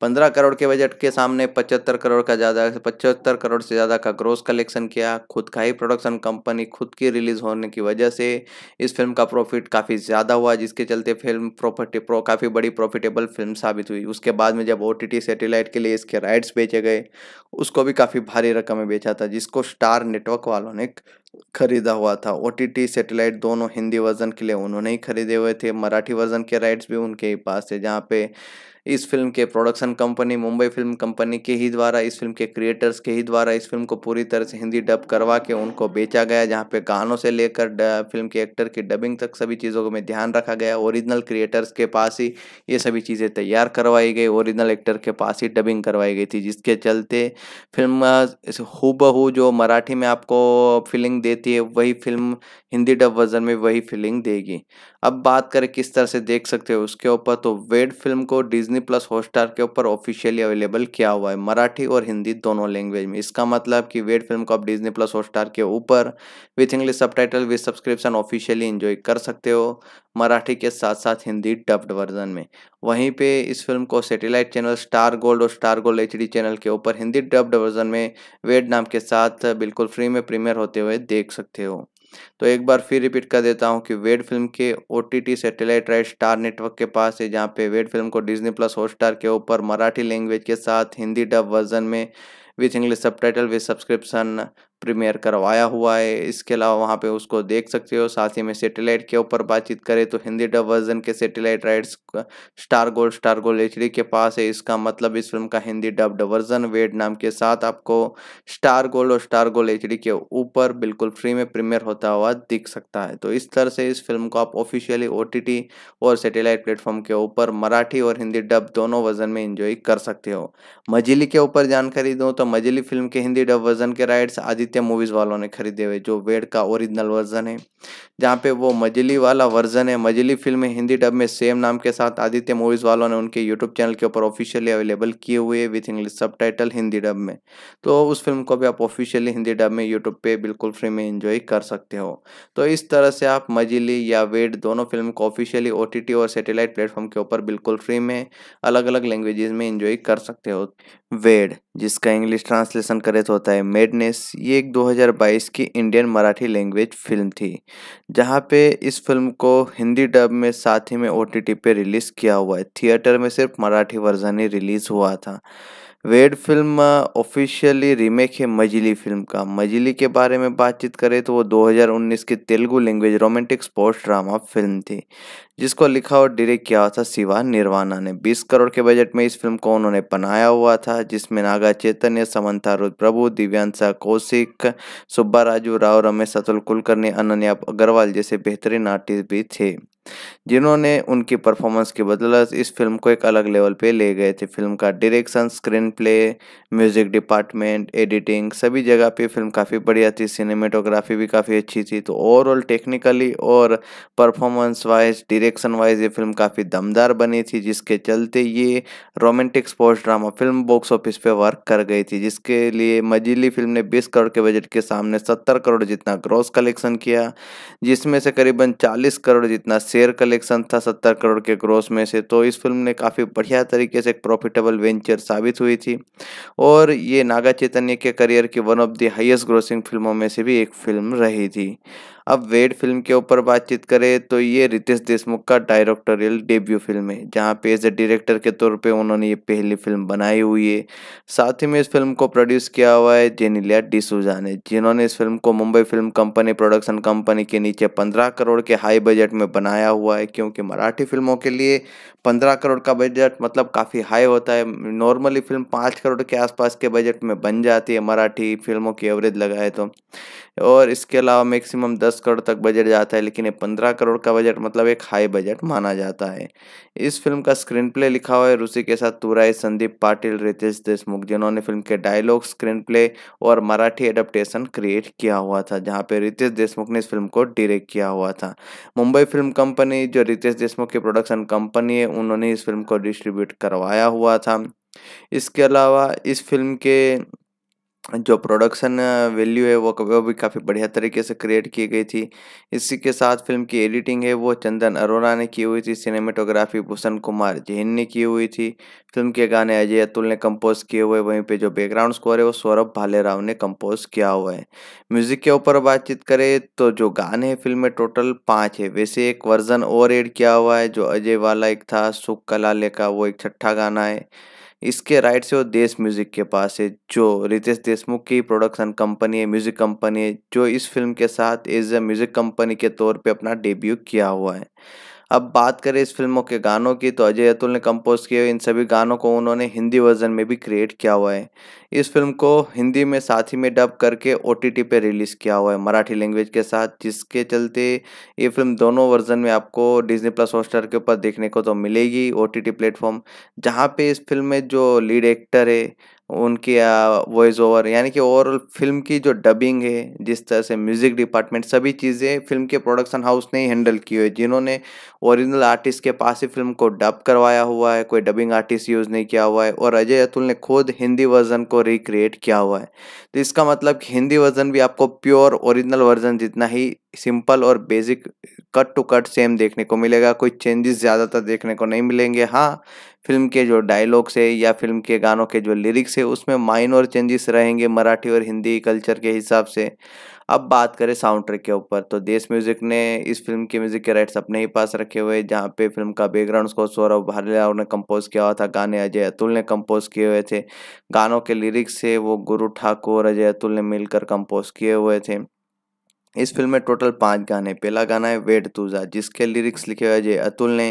पंद्रह करोड़ के बजट के सामने पचहत्तर करोड़ का ज़्यादा पचहत्तर करोड़ से ज़्यादा का क्रोज कलेक्शन किया खुद का ही प्रोडक्शन कंपनी खुद की रिलीज होने की वजह से इस फिल्म का प्रॉफिट काफ़ी ज़्यादा हुआ जिसके चलते फिल्म प्रॉपर्टी प्रो काफ़ी बड़ी प्रॉफिटेबल फिल्म साबित हुई उसके बाद में जब ओ टी सैटेलाइट के लिए इसके राइट्स बेचे गए उसको भी काफ़ी भारी रकमें में बेचा था जिसको स्टार नेटवर्क वालों ने खरीदा हुआ था ओ टी सेटेलाइट दोनों हिंदी वर्जन के लिए उन्होंने ही खरीदे हुए थे मराठी वर्जन के राइट्स भी उनके ही पास थे जहाँ पे इस फिल्म के production company Mumbai film company के ही द्वारा इस फिल्म के क्रिएटर्स के ही द्वारा इस फिल्म को पूरी तरह से हिंदी डब करवा के उनको बेचा गया जहाँ पे गानों से लेकर फिल्म के एक्टर की डबिंग तक सभी चीज़ों में ध्यान रखा गया ओरिजिनल क्रिएटर्स के पास ही ये सभी चीज़ें तैयार करवाई गई ओरिजिनल एक्टर के पास ही डबिंग करवाई गई थी जिसके चलते फिल्म हु जो मराठी में आपको फीलिंग देती है वही फिल्म हिंदी डब वर्जन में वही फीलिंग देगी अब बात करें किस तरह से देख सकते हो उसके ऊपर तो वेड फिल्म को डिज्नी प्लस हॉटस्टार के ऊपर ऑफिशियली अवेलेबल किया हुआ है मराठी और हिंदी दोनों लैंग्वेज में इसका मतलब कि वेड फिल्म को आप डिज्नी प्लस हॉटस्टार के ऊपर with English subtitle with subscription officially enjoy कर सकते हो मराठी के साथ साथ हिंदी डब्ड वर्जन में वहीं पे इस फिल्म को सैटेलाइट चैनल स्टार गोल्ड और स्टार गोल्ड एच चैनल के ऊपर हिंदी डब्ड वर्जन में वेड नाम के साथ बिल्कुल फ्री में प्रीमियर होते हुए देख सकते हो तो एक बार फिर रिपीट कर देता हूँ कि वेड फिल्म के O T T satellite right Star network के पास है जहाँ पे वेड फिल्म को डिजनी प्लस हॉटस्टार के ऊपर मराठी लैंग्वेज के साथ हिंदी डब वर्जन में with English subtitle with subscription premiere करवाया हुआ है इसके अलावा वहाँ पे उसको देख सकते हो साथ ही में सेटेलाइट के ऊपर बातचीत करें तो हिंदी डब वर्जन के satellite rights Star Gold Star Gold H के पास है इसका मतलब इस फिल्म का हिंदी डब वर्जन वेड नाम के साथ आपको स्टार गोल्ड और स्टार गोल्ड एच के ऊपर बिल्कुल फ्री में प्रीमियर होता हुआ दिख सकता है तो इस तरह से इस फिल्म को आप ऑफिशियली ओ और सेटेलाइट प्लेटफॉर्म के ऊपर मराठी और हिंदी डब दोनों वर्जन में इंजॉय कर सकते हो मजिली के ऊपर जानकारी दूँ तो मजिली फिल्म के हिंदी डब वर्जन के राइट्स आदि आदित्य मूवीज़ वालों ने खरीदे हुए जो वेड का ओरिजिनल वर्जन है जहाँ पे वो मजली वाला वर्जन है मजली फिल्म हिंदी डब में सेम नाम के साथ आदित्य मूवीज़ वालों ने उनके यूट्यूब चैनल के ऊपर ऑफिशियली अवेलेबल किए हुए है विथ इंग्लिश सब हिंदी डब में तो उस फिल्म को भी आप ऑफिशियली हिंदी डब में यूट्यूब पे बिल्कुल फ्री में इंजॉय कर सकते हो तो इस तरह से आप मजली या वेड दोनों फिल्म को ऑफिशियली ओ और सेटेलाइट प्लेटफॉर्म के ऊपर बिल्कुल फ्री में अलग अलग लैंग्वेजेस में इंजॉय कर सकते हो वेड जिसका इंग्लिश ट्रांसलेशन करे तो होता है मेडनेस ये एक 2022 की इंडियन मराठी लैंग्वेज फिल्म थी जहां पे इस फिल्म को हिंदी डब में साथ ही में ओ पे रिलीज़ किया हुआ है थिएटर में सिर्फ मराठी वर्जन ही रिलीज़ हुआ था वेड फिल्म ऑफिशियली रीमेक है मजली फिल्म का मजली के बारे में बातचीत करें तो वो 2019 की Telugu language romantic sports drama film थी जिसको लिखा और डायरेक्ट किया हुआ था शिवा निर्वाणा ने 20 करोड़ के बजट में इस फिल्म को उन्होंने बनाया हुआ था जिसमें नागा चैतन्य समंथा रुद प्रभु दिव्यांशा कौशिक सुब्बा राजू राव रमेश अतुल कुलकर्णी अनन्या अग्रवाल जैसे बेहतरीन आर्टिस्ट भी थे जिन्होंने उनकी परफॉर्मेंस की बदलत इस फिल्म को एक अलग लेवल पे ले गए थे फिल्म का direction screenplay music department editing सभी जगह पे फिल्म काफ़ी बढ़िया थी सिनेमेटोग्राफी भी काफ़ी अच्छी थी तो ओवरऑल टेक्निकली और परफॉर्मेंस वाइज डिरे डायरेक्शन वाइज ये फिल्म काफ़ी दमदार बनी थी जिसके चलते ये romantic sports drama film box office पे वर्क कर गई थी जिसके लिए मजीली फिल्म ने 20 करोड़ के बजट के सामने 70 करोड़ जितना ग्रॉस कलेक्शन किया जिसमें से करीबन 40 करोड़ जितना शेयर कलेक्शन था सत्तर करोड़ के ग्रॉस में से तो इस फिल्म ने काफ़ी बढ़िया तरीके से एक प्रॉफिटेबल वेंचर साबित हुई थी और ये नागा चैतन्य के करियर की one of the highest grossing फिल्मों में से भी एक फिल्म रही थी अब वेड फिल्म के ऊपर बातचीत करें तो ये रितेश देशमुख का डायरेक्टोरियल डेब्यू फिल्म है जहाँ पे एज ए डायरेक्टर के तौर पे उन्होंने ये पहली फिल्म बनाई हुई है साथ ही में इस फिल्म को प्रोड्यूस किया हुआ है जेनिलिया डिसूजा ने जिन्होंने इस फिल्म को Mumbai film company production company के नीचे पंद्रह करोड़ के हाई बजट में बनाया हुआ है क्योंकि मराठी फिल्मों के लिए पंद्रह करोड़ का बजट मतलब काफ़ी हाई होता है नॉर्मली फिल्म पाँच करोड़ के आसपास के बजट में बन जाती है मराठी फिल्मों की एवरेज लगाए तो और इसके अलावा मैक्सिमम दस करोड़ तक बजट जाता है लेकिन ये पंद्रह करोड़ का बजट मतलब एक हाई बजट माना जाता है इस फिल्म का स्क्रीन प्ले लिखा हुआ है रूसी के साथ तुराई संदीप पाटिल रितेश देशमुख जिन्होंने फिल्म के डायलॉग स्क्रीन प्ले और मराठी एडप्टेशन क्रिएट किया हुआ था जहाँ पे रितेश देशमुख ने इस फिल्म को डिरेक्ट किया हुआ था मुंबई फिल्म कंपनी जो रितेश देशमुख की प्रोडक्शन कंपनी है उन्होंने इस फिल्म को डिस्ट्रीब्यूट करवाया हुआ था इसके अलावा इस फिल्म के जो प्रोडक्शन वैल्यू है वो वो भी काफ़ी बढ़िया तरीके से क्रिएट की गई थी इसी के साथ फिल्म की एडिटिंग है वो चंदन अरोरा ने की हुई थी सिनेमेटोग्राफी भूषण कुमार जैन ने की हुई थी फिल्म के गाने अजय अतुल ने कंपोज किए हुए वहीं पे जो बैकग्राउंड स्कोर है वो सौरभ भालेराव ने कंपोज किया हुआ है म्यूजिक के ऊपर बातचीत करें तो जो गाने हैं फिल्म में टोटल पाँच है वैसे एक वर्जन और एड किया हुआ है जो अजय वाला एक था सुख कला का वो एक छठा गाना है इसके राइट से वो देश म्यूज़िक के पास है जो रितेश देशमुख की प्रोडक्शन कंपनी है म्यूज़िक कंपनी है जो इस फिल्म के साथ एज ए म्यूज़िक कंपनी के तौर पे अपना डेब्यू किया हुआ है अब बात करें इस फिल्मों के गानों की तो अजय अतुल ने कंपोज किए इन सभी गानों को उन्होंने हिंदी वर्जन में भी क्रिएट किया हुआ है इस फिल्म को हिंदी में साथ ही में डब करके ओ टी पे रिलीज़ किया हुआ है मराठी लैंग्वेज के साथ जिसके चलते ये फिल्म दोनों वर्जन में आपको डिजनी प्लस हॉटस्टार के ऊपर देखने को तो मिलेगी ओ टी प्लेटफॉर्म जहाँ पे इस फिल्म में जो लीड एक्टर है उनकी वॉइस ओवर यानी कि ओवरऑल फिल्म की जो डबिंग है जिस तरह से म्यूज़िक डिपार्टमेंट सभी चीज़ें फिल्म के प्रोडक्शन हाउस ने हैंडल की है जिन्होंने ओरिजिनल आर्टिस्ट के पास ही फिल्म को डब करवाया हुआ है कोई डबिंग आर्टिस्ट यूज़ नहीं किया हुआ है और अजय अतुल ने खुद हिंदी वर्जन को रिक्रिएट किया हुआ है तो इसका मतलब हिंदी वर्जन भी आपको प्योर ओरिजिनल वर्जन जितना ही सिंपल और basic cut to cut same देखने को मिलेगा कोई चेंजेस ज़्यादातर देखने को नहीं मिलेंगे हाँ फिल्म के जो डायलॉग्स है या फिल्म के गानों के जो लिरिक्स है उसमें माइनर चेंजेस रहेंगे मराठी और हिंदी कल्चर के हिसाब से अब बात करें साउंड ट्रैक के ऊपर तो देश म्यूजिक ने इस फिल्म के म्यूजिक के राइट्स अपने ही पास रखे हुए जहाँ पे फिल्म का बैकग्राउंड स्कोर सौरभ भालिया ने कंपोज किया हुआ था गाने अजय अतुल ने कंपोज किए हुए थे गानों के लिरिक्स से वो गुरु ठाकुर अजय अतुल ने मिलकर कंपोज किए हुए थे इस फिल्म में टोटल पांच गाने पहला गाना है वेट तुजा जिसके लिरिक्स लिखे हुए अजय अतुल ने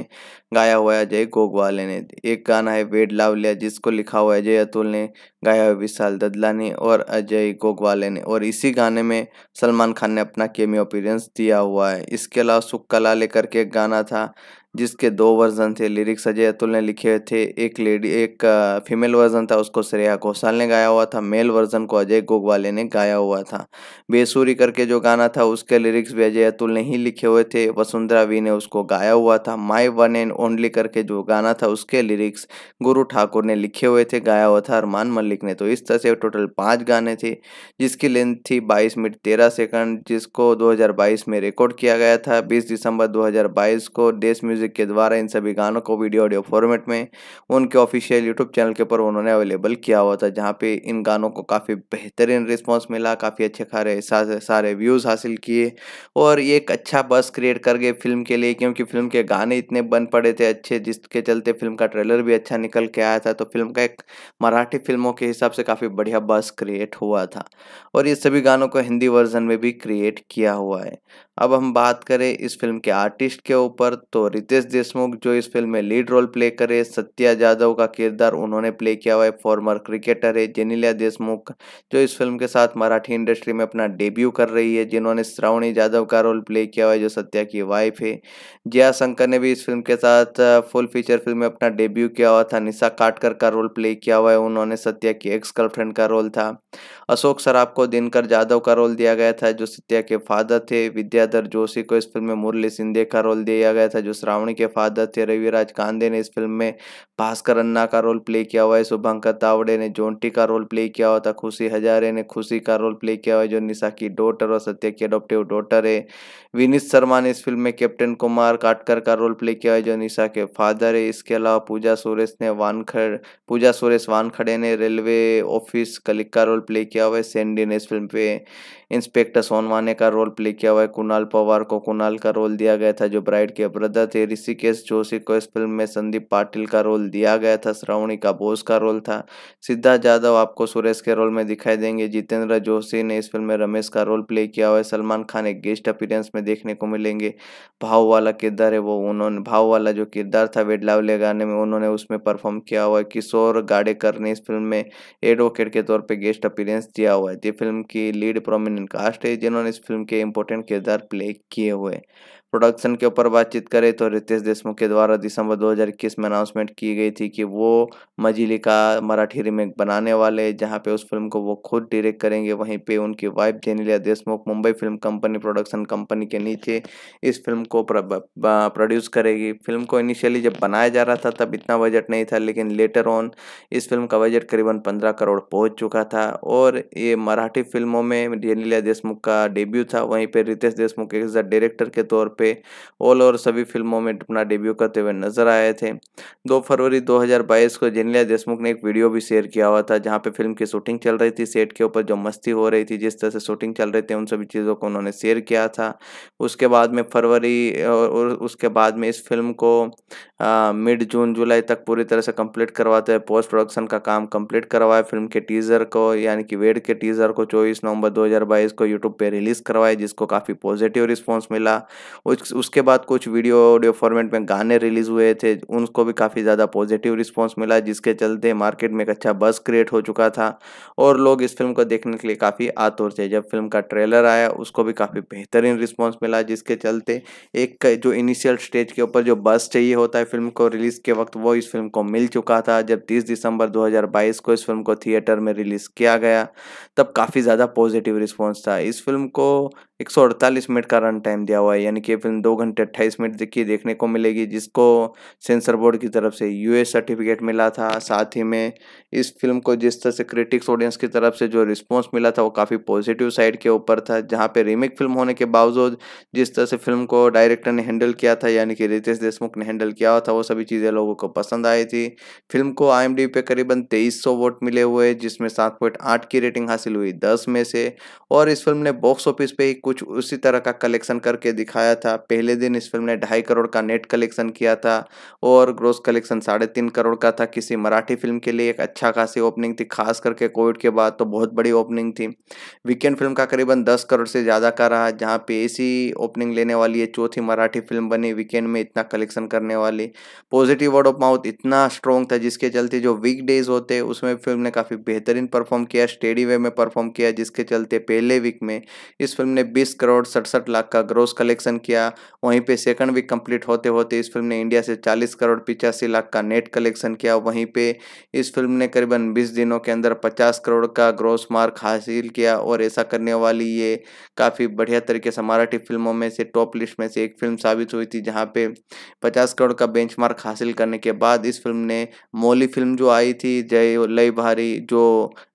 गाया हुआ है अजय गोगवाले ने एक गाना है वेट लावलिया जिसको लिखा हुआ है अजय अतुल ने गाया हुआ विशाल ददला ने और अजय गोगवाले ने और इसी गाने में सलमान खान ने अपना केमी अपीरेंस दिया हुआ है इसके अलावा सुक्का लाले करके एक गाना था जिसके दो वर्जन थे लिरिक्स अजय अतुल ने लिखे थे एक लेडी एक फीमेल वर्जन था उसको श्रेया घोषाल ने गाया हुआ था मेल वर्जन को अजय गोगवाले ने गाया हुआ था बेसूरी करके जो गाना था उसके लिरिक्स भी अजय अतुल ने ही लिखे हुए थे वसुंधरा वी ने उसको गाया हुआ था माई वन एंड ओनली करके जो गाना था उसके लिरिक्स गुरु ठाकुर ने लिखे हुए थे गाया हुआ था अरमान मलिक ने तो इस तरह से टोटल पाँच गाने थे जिसकी लेंथ थी बाईस मिनट तेरह सेकंड जिसको दो में रिकॉर्ड किया गया था बीस दिसंबर दो को देश म्यूजिक म्यूज़िक के द्वारा इन सभी गानों को वीडियो ऑडियो फॉर्मेट में उनके ऑफिशियल यूट्यूब चैनल के ऊपर उन्होंने अवेलेबल किया हुआ था जहाँ पे इन गानों को काफ़ी बेहतरीन रिस्पॉन्स मिला काफ़ी अच्छे खारे सारे व्यूज़ हासिल किए और ये एक अच्छा बस क्रिएट कर गए फिल्म के लिए क्योंकि फिल्म के गाने इतने बन पड़े थे अच्छे जिसके चलते फिल्म का ट्रेलर भी अच्छा निकल के आया था तो फिल्म का एक मराठी फिल्मों के हिसाब से काफ़ी बढ़िया बस क्रिएट हुआ था और ये सभी गानों को हिंदी वर्जन में भी क्रिएट किया हुआ है अब हम बात करें इस फिल्म के आर्टिस्ट के ऊपर तो रितेश देशमुख जो इस फिल्म में लीड रोल प्ले करे सत्या जाधव का किरदार उन्होंने प्ले किया हुआ है फॉर्मर क्रिकेटर है जेनिलिया देशमुख जो इस फिल्म के साथ मराठी इंडस्ट्री में अपना डेब्यू कर रही है जिन्होंने श्रावणी जाधव का रोल प्ले किया हुआ है जो सत्या की वाइफ है जया शंकर ने भी इस फिल्म के साथ फुल फीचर फिल्म में अपना डेब्यू किया हुआ था निशा काटकर का रोल प्ले किया हुआ है उन्होंने सत्या की एक्स गर्लफ्रेंड का रोल था अशोक सराफ को दिनकर जाधव का रोल दिया गया था जो सत्या के फादर थे विद्या विद्याधर जोशी को इस फिल्म में मुरली सिंधे का रोल दिया गया था जो श्रावणी के फादर थे रविराज कांदे ने इस फिल्म में भास्कर अन्ना का रोल प्ले किया हुआ है शुभंकर तावड़े ने जोंटी का रोल प्ले किया हुआ था खुशी हजारे ने खुशी का रोल प्ले किया हुआ है जो निशा की डॉटर और सत्य की अडोप्टिव डॉटर है विनीत शर्मा ने इस फिल्म में कैप्टन कुमार काटकर का रोल प्ले किया है जो निशा के फादर है इसके अलावा पूजा सुरेश ने वानखड़ पूजा सुरेश वानखड़े ने रेलवे ऑफिस कलिक का रोल प्ले किया हुआ है सेंडी ने इस फिल्म पे इंस्पेक्टर सोनवाने का रोल प्ले किया हुआ है कुणाल पवार को कुणाल का रोल दिया गया था जो ब्राइड के ब्रदर थे ऋषिकेश जोशी को इस फिल्म में संदीप पाटिल का रोल दिया गया था श्रावणी का बोस का रोल था सिद्धार्थ यादव आपको सुरेश के रोल में दिखाई देंगे जितेंद्र जोशी ने इस फिल्म में रमेश का रोल प्ले किया हुआ है सलमान खान एक गेस्ट अपीरेंस में देखने को मिलेंगे भाव वाला किरदार है वो उन्होंने भाव वाला जो किरदार था वेडलावले गाने में उन्होंने उसमें परफॉर्म किया हुआ है किशोर गाडेकर ने इस फिल्म में एडवोकेट के तौर पर गेस्ट अपीरेंस दिया हुआ है फिल्म की लीड प्रोमिन इंडियन कास्ट है जिन्होंने इस फिल्म के इम्पोर्टेंट किरदार प्ले किए हुए प्रोडक्शन के ऊपर बातचीत करें तो रितेश देशमुख के द्वारा दिसंबर 2021 में अनाउंसमेंट की गई थी कि वो मजिली का मराठी रीमेक बनाने वाले जहां पे उस फिल्म को वो खुद डायरेक्ट करेंगे वहीं पे उनकी wife Genelia Deshmukh Mumbai film company production company के नीचे इस फिल्म को प्रोड्यूस करेगी फिल्म को इनिशियली जब बनाया जा रहा था तब इतना बजट नहीं था लेकिन लेटर ऑन इस फिल्म का बजट करीबन पंद्रह करोड़ पहुँच चुका था और ये मराठी फिल्मों में जेनिलिया देशमुख का डेब्यू था वहीं पर रितेश देशमुख अ डायरेक्टर के तौर पे ऑल ओवर सभी फिल्मों में अपना डेब्यू करते हुए नजर आए थे दो फरवरी 2022 को जेनलिया देशमुख ने एक वीडियो भी शेयर किया हुआ था जहाँ पे फिल्म की शूटिंग चल रही थी सेट के ऊपर जो मस्ती हो रही थी जिस तरह से शूटिंग चल रही थी उन सभी चीज़ों को उन्होंने शेयर किया था उसके बाद में फरवरी और उसके बाद में इस फिल्म को मिड जून जुलाई तक पूरी तरह से कंप्लीट करवाते हुए पोस्ट प्रोडक्शन का काम कंप्लीट करवाया फिल्म के टीज़र को यानी कि वेड के टीज़र को चौबीस नवंबर बाईस को यूट्यूब पे रिलीज़ करवाया जिसको काफ़ी पॉजिटिव रिस्पॉन्स मिला उस, उसके बाद कुछ वीडियो ऑडियो फॉर्मेट में गाने रिलीज हुए थे उनको भी काफ़ी ज़्यादा पॉजिटिव रिस्पॉन्स मिला जिसके चलते मार्केट में एक अच्छा बस क्रिएट हो चुका था और लोग इस फिल्म को देखने के लिए काफ़ी आतुर थे जब फिल्म का ट्रेलर आया उसको भी काफ़ी बेहतरीन रिस्पॉन्स मिला जिसके चलते एक जो इनिशियल स्टेज के ऊपर जो बस चाहिए होता है फिल्म को रिलीज़ के वक्त वो इस फिल्म को मिल चुका था जब 30 दिसंबर 2022 को इस फिल्म को थिएटर में रिलीज़ किया गया तब काफ़ी ज़्यादा पॉजिटिव रिस्पॉन्स था इस फिल्म को 148 मिनट का रन टाइम दिया हुआ है यानी कि फिल्म दो घंटे अट्ठाईस मिनट की देखने को मिलेगी जिसको सेंसर बोर्ड की तरफ से यूए सर्टिफिकेट मिला था साथ ही में इस फिल्म को जिस तरह से क्रिटिक्स ऑडियंस की तरफ से जो रिस्पॉन्स मिला था वो काफ़ी पॉजिटिव साइड के ऊपर था जहाँ पे रीमेक फिल्म होने के बावजूद जिस तरह से फिल्म को डायरेक्टर ने हैंडल किया था यानी कि रितेश देशमुख ने हैंडल किया हुआ था वो सभी चीज़ें लोगों को पसंद आई थी फिल्म को आई पे करीबन तेईस वोट मिले हुए जिसमें सात की रेटिंग हासिल हुई दस में से और इस फिल्म ने बॉक्स ऑफिस पर ही कुछ उसी तरह का कलेक्शन करके दिखाया था पहले दिन इस फिल्म ने ढाई करोड़ का नेट कलेक्शन किया था और ग्रोस कलेक्शन साढ़े तीन करोड़ का था किसी मराठी फिल्म के लिए एक अच्छा खासी ओपनिंग थी खास करके कोविड के बाद तो बहुत बड़ी ओपनिंग थी वीकेंड फिल्म का करीबन दस करोड़ से ज़्यादा का रहा जहाँ पे ऐसी ओपनिंग लेने वाली है चौथी मराठी फिल्म बनी वीकेंड में इतना कलेक्शन करने वाली पॉजिटिव वर्ड ऑफ माउथ इतना स्ट्रॉन्ग था जिसके चलते जो वीक डेज होते उसमें फिल्म ने काफ़ी बेहतरीन परफॉर्म किया स्टेडी वे में परफॉर्म किया जिसके चलते पहले वीक में इस फिल्म ने बीस करोड़ सड़सठ लाख का ग्रोस कलेक्शन किया वहीं पे सेकंड वीक कंप्लीट होते होते इस फिल्म ने इंडिया से चालीस करोड़ पिचासी लाख का नेट कलेक्शन किया वहीं पे इस फिल्म ने करीबन बीस दिनों के अंदर पचास करोड़ का ग्रोस मार्क हासिल किया और ऐसा करने वाली ये काफ़ी बढ़िया तरीके से मराठी फिल्मों में से टॉप लिस्ट में से एक फिल्म साबित हुई थी जहाँ पे पचास करोड़ का बेंच हासिल करने के बाद इस फिल्म ने मौली फिल्म जो आई थी जय लय भारी जो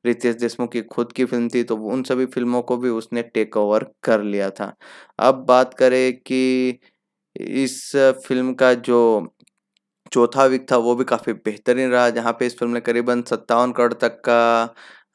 रितेश देशमुख की खुद की फिल्म थी तो उन सभी फिल्मों को भी उसने टेक ओवर कर लिया था अब बात करें कि इस फिल्म का जो चौथा वीक था वो भी काफ़ी बेहतरीन रहा जहाँ पे इस फिल्म ने करीबन सत्तावन करोड़ तक का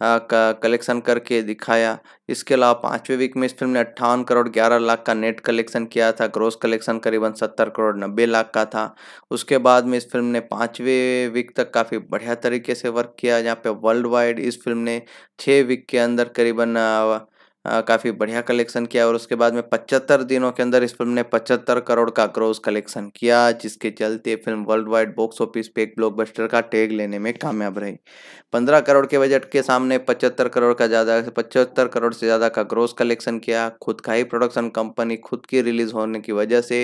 हाँ, का कलेक्शन करके दिखाया इसके अलावा पाँचवें वीक में इस फिल्म ने अट्ठावन करोड़ ग्यारह लाख का नेट कलेक्शन किया था ग्रोस कलेक्शन करीबन सत्तर करोड़ नब्बे लाख का था उसके बाद में इस फिल्म ने पाँचवें वीक तक काफ़ी बढ़िया तरीके से वर्क किया जहाँ पे वर्ल्ड वाइड इस फिल्म ने छः वीक के अंदर करीबन काफ़ी बढ़िया कलेक्शन किया और उसके बाद में पचहत्तर दिनों के अंदर इस फिल्म ने पचहत्तर करोड़ का ग्रोस कलेक्शन किया जिसके चलते film worldwide box office पे एक ब्लॉकबस्टर का टैग लेने में कामयाब रही पंद्रह करोड़ के बजट के सामने पचहत्तर करोड़ का ज़्यादा पचहत्तर करोड़ से ज़्यादा का ग्रोस कलेक्शन किया खुद का ही प्रोडक्शन कंपनी खुद की रिलीज होने की वजह से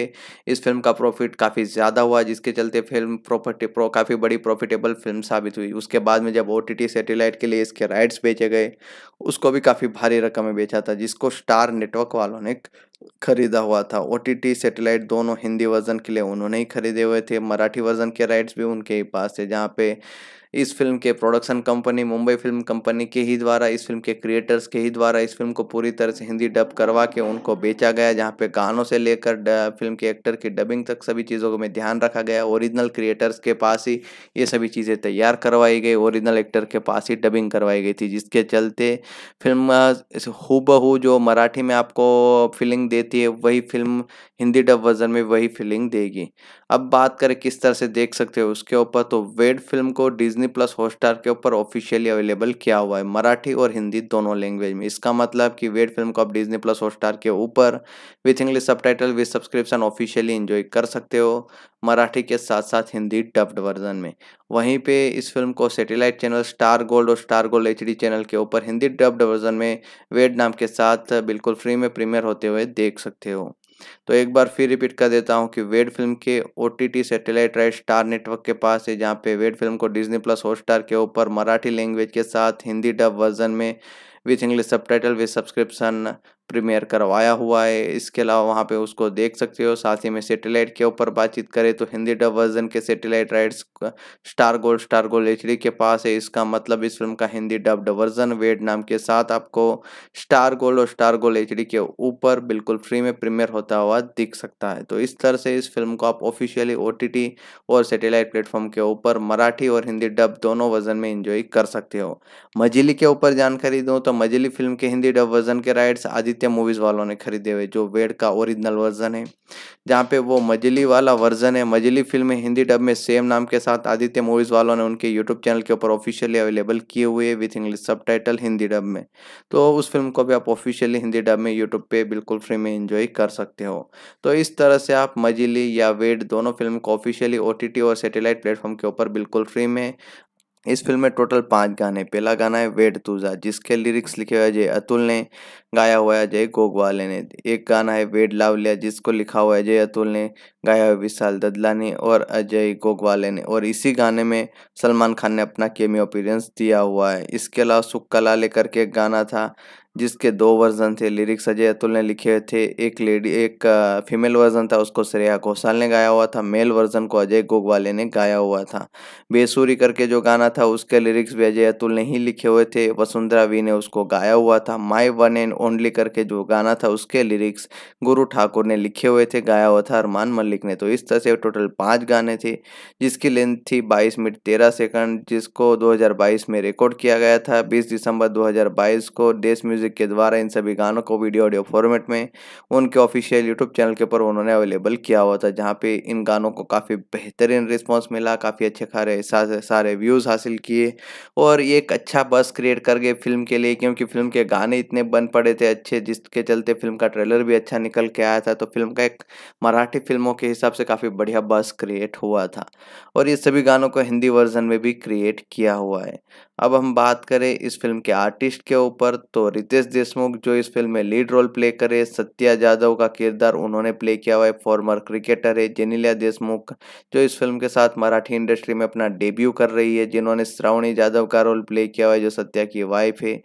इस फिल्म का प्रॉफिट काफ़ी ज़्यादा हुआ जिसके चलते फिल्म प्रॉफिटी प्रो काफ़ी बड़ी प्रॉफिटेबल फिल्म साबित हुई उसके बाद में जब ओ टी के लिए इसके राइट्स बेचे गए उसको भी काफ़ी भारी रकमें बेच बेचा था जिसको स्टार नेटवर्क वालों ने खरीदा हुआ था ओ टी सेटेलाइट दोनों हिंदी वर्जन के लिए उन्होंने ही खरीदे हुए थे मराठी वर्जन के राइट्स भी उनके ही पास थे जहाँ पे इस फिल्म के production company Mumbai film company के ही द्वारा इस फिल्म के क्रिएटर्स के ही द्वारा इस फिल्म को पूरी तरह से हिंदी डब करवा के उनको बेचा गया जहाँ पे गानों से लेकर फिल्म के एक्टर की डबिंग तक सभी चीज़ों में ध्यान रखा गया ओरिजिनल क्रिएटर्स के पास ही ये सभी चीज़ें तैयार करवाई गई ओरिजिनल एक्टर के पास ही डबिंग करवाई गई थी जिसके चलते फिल्म हूबहू जो मराठी में आपको फीलिंग देती है वही फिल्म हिंदी डब वर्जन में वही फीलिंग देगी अब बात करें किस तरह से देख सकते हो उसके ऊपर तो वेड फिल्म को डिजनी डिजनी प्लस हॉटस्टार के ऊपर ऑफिशियली अवेलेबल किया हुआ है मराठी और हिंदी दोनों लैंग्वेज में इसका मतलब कि वेट फिल्म को आप डिजनी प्लस हॉटस्टार के ऊपर with English subtitle with subscription officially enjoy कर सकते हो मराठी के साथ साथ हिंदी डब्ड वर्जन में वहीं पे इस फिल्म को सैटेलाइट चैनल स्टार गोल्ड और स्टार गोल्ड एच चैनल के ऊपर हिंदी डब्ड वर्जन में वेड नाम के साथ बिल्कुल फ्री में प्रीमियर होते हुए देख सकते हो तो एक बार फिर रिपीट कर देता हूँ कि वेड फिल्म के O satellite right Star network के पास है जहाँ पे वेड फिल्म को डिजनी प्लस हॉटस्टार के ऊपर मराठी लैंग्वेज के साथ हिंदी डब वर्जन में with English subtitle with subscription premiere करवाया हुआ है इसके अलावा वहाँ पे उसको देख सकते हो साथ ही में सेटेलाइट के ऊपर बातचीत करें तो हिंदी डब वर्जन के satellite rights Star Gold Star Gold H के पास है इसका मतलब इस फिल्म का हिंदी डब वर्जन वेड नाम के साथ आपको स्टार गोल्ड और स्टार गोल्ड एच के ऊपर बिल्कुल फ्री में प्रीमियर होता हुआ दिख सकता है तो इस तरह से इस फिल्म को आप ऑफिशियली ओ और सेटेलाइट प्लेटफॉर्म के ऊपर मराठी और हिंदी डब दोनों वर्जन में इंजॉय कर सकते हो मजिली के ऊपर जानकारी दूँ तो मजिली फिल्म के हिंदी डब वर्जन के राइट्स आदित्य आदित्य मूवीज़ वालों ने खरीदे हुए जो वेड का ओरिजिनल वर्जन है जहाँ पे वो मजली वाला वर्जन है मजली फिल्म हिंदी डब में सेम नाम के साथ आदित्य मूवीज़ वालों ने उनके यूट्यूब चैनल के ऊपर ऑफिशियली अवेलेबल किए हुए विथ इंग्लिश सब हिंदी डब में तो उस फिल्म को भी आप ऑफिशियली हिंदी डब में यूट्यूब पे बिल्कुल फ्री में इंजॉय कर सकते हो तो इस तरह से आप मजली या वेड दोनों फिल्म को ऑफिशियली ओ और सेटेलाइट प्लेटफॉर्म के ऊपर बिल्कुल फ्री में इस फिल्म में टोटल पाँच गाने पहला गाना है वेट तुजा जिसके लिरिक्स लिखे हुए अजय अतुल ने गाया हुआ है अजय गोगवाले ने एक गाना है वेट लावलिया जिसको लिखा हुआ है अजय अतुल ने गाया हुआ विशाल ददला ने और अजय गोगवाले ने और इसी गाने में सलमान खान ने अपना केमी अपीरेंस दिया हुआ है इसके अलावा सुक्का लाले करके एक गाना था जिसके दो वर्जन थे लिरिक्स अजय अतुल ने लिखे थे एक लेडी एक फीमेल वर्जन था उसको श्रेया घोषाल ने गाया हुआ था मेल वर्जन को अजय गोगवाले ने गाया हुआ था बेसूरी करके जो गाना था उसके लिरिक्स भी अजय अतुल ने ही लिखे हुए थे वसुंधरा वी ने उसको गाया हुआ था माई वन एंड ओनली करके जो गाना था उसके लिरिक्स गुरु ठाकुर ने लिखे हुए थे गाया हुआ था अरमान मल्लिक ने तो इस तरह से टोटल पाँच गाने थे जिसकी लेंथ थी बाईस मिनट तेरह सेकंड जिसको दो में रिकॉर्ड किया गया था बीस दिसंबर दो को देश म्यूजिक म्यूज़िक के द्वारा इन सभी गानों को वीडियो ऑडियो फॉर्मेट में उनके ऑफिशियल यूट्यूब चैनल के ऊपर उन्होंने अवेलेबल किया हुआ था जहाँ पे इन गानों को काफ़ी बेहतरीन रिस्पॉन्स मिला काफ़ी अच्छे खारे सारे व्यूज़ हासिल किए और ये एक अच्छा बस क्रिएट कर गए फिल्म के लिए क्योंकि फिल्म के गाने इतने बन पड़े थे अच्छे जिसके चलते फिल्म का ट्रेलर भी अच्छा निकल के आया था तो फिल्म का एक मराठी फिल्मों के हिसाब से काफ़ी बढ़िया बस क्रिएट हुआ था और ये सभी गानों को हिंदी वर्जन में भी क्रिएट किया हुआ है अब हम बात करें इस फिल्म के आर्टिस्ट के ऊपर तो रितेश देशमुख जो इस फिल्म में लीड रोल प्ले करे सत्या जादव का किरदार उन्होंने प्ले किया हुआ है फॉर्मर क्रिकेटर है जेनिलिया देशमुख जो इस फिल्म के साथ मराठी इंडस्ट्री में अपना डेब्यू कर रही है जिन्होंने श्रावणी यादव का रोल प्ले किया हुआ है जो सत्या की वाइफ है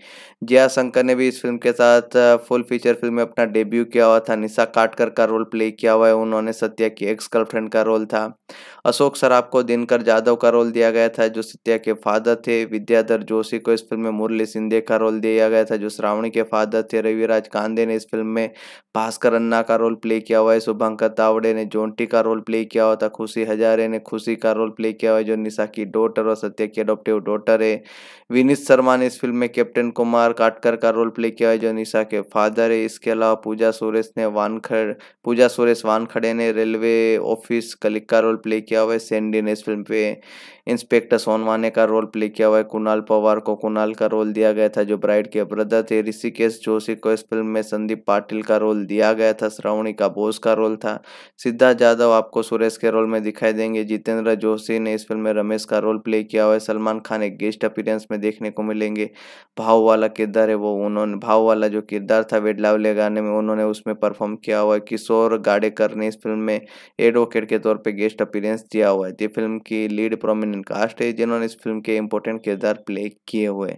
जया शंकर ने भी इस फिल्म के साथ फुल फीचर फिल्म में अपना डेब्यू किया हुआ था निशा काटकर का रोल प्ले किया हुआ है उन्होंने सत्या की एक्स गर्लफ्रेंड का रोल था अशोक सराफ को दिनकर जाधव का रोल दिया गया था जो सत्या के फादर थे विद्याधर जोशी को इस फिल्म में मुरली सिंधे का रोल दिया गया था जो श्रावणी के फादर थे रविराज कांदे ने इस फिल्म में भास्कर अन्ना का रोल प्ले किया हुआ है शुभंकर तावड़े ने जोंटी का रोल प्ले किया हुआ था खुशी हजारे ने खुशी का रोल प्ले किया हुआ है जो निशा की डॉटर और सत्या की अडोप्टिव डॉटर है विनीत शर्मा ने इस फिल्म में कैप्टन कुमार काटकर का रोल प्ले किया है जो निशा के फादर है इसके अलावा पूजा सुरेश ने वानखड़ पूजा सुरेश वानखड़े ने रेलवे ऑफिस कलिक का रोल प्ले किया किया हुआ है सेन डी ने इस फिल्म पे इंस्पेक्टर सोनवाने का रोल प्ले किया हुआ है कुणाल पवार को कुणाल का रोल दिया गया था जो ब्राइड के ब्रदर थे ऋषिकेश जोशी को इस फिल्म में संदीप पाटिल का रोल दिया गया था श्रावणी का बोस का रोल था सिद्धार्थ यादव आपको सुरेश के रोल में दिखाई देंगे जितेंद्र जोशी ने इस फिल्म में रमेश का रोल प्ले किया हुआ है सलमान खान एक गेस्ट अपीरेंस में देखने को मिलेंगे भाव वाला किरदार है वो उन्होंने भाव वाला जो किरदार था वेडलावले गाने में उन्होंने उसमें परफॉर्म किया हुआ है किशोर गाडेकर ने इस फिल्म में एडवोकेट के तौर पर गेस्ट अपीरेंस दिया हुआ है फिल्म की लीड प्रोमिनेंट कास्ट है जिन्होंने इस फिल्म के इम्पोर्टेंट किरदार प्ले किए हुए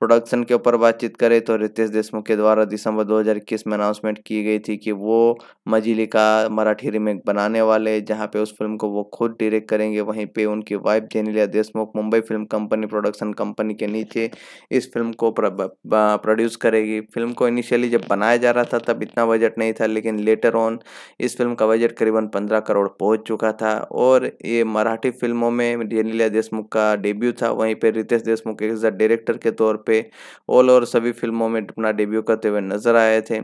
प्रोडक्शन के ऊपर बातचीत करें तो रितेश देशमुख के द्वारा दिसंबर 2021 में अनाउंसमेंट की गई थी कि वो मजिली का मराठी रीमेक बनाने वाले जहां पे उस फिल्म को वो खुद डायरेक्ट करेंगे वहीं पे उनकी wife Genelia Deshmukh Mumbai film company production company के नीचे इस फिल्म को प्रोड्यूस करेगी फिल्म को इनिशियली जब बनाया जा रहा था तब इतना बजट नहीं था लेकिन लेटर ऑन इस फिल्म का बजट करीबन पंद्रह करोड़ पहुँच चुका था और ये मराठी फिल्मों में जेनिलिया देशमुख का डेब्यू था वहीं पर Riteish Deshmukh as a director के तौर पे ऑल ओवर सभी फिल्मों में अपना डेब्यू करते हुए नजर आए थे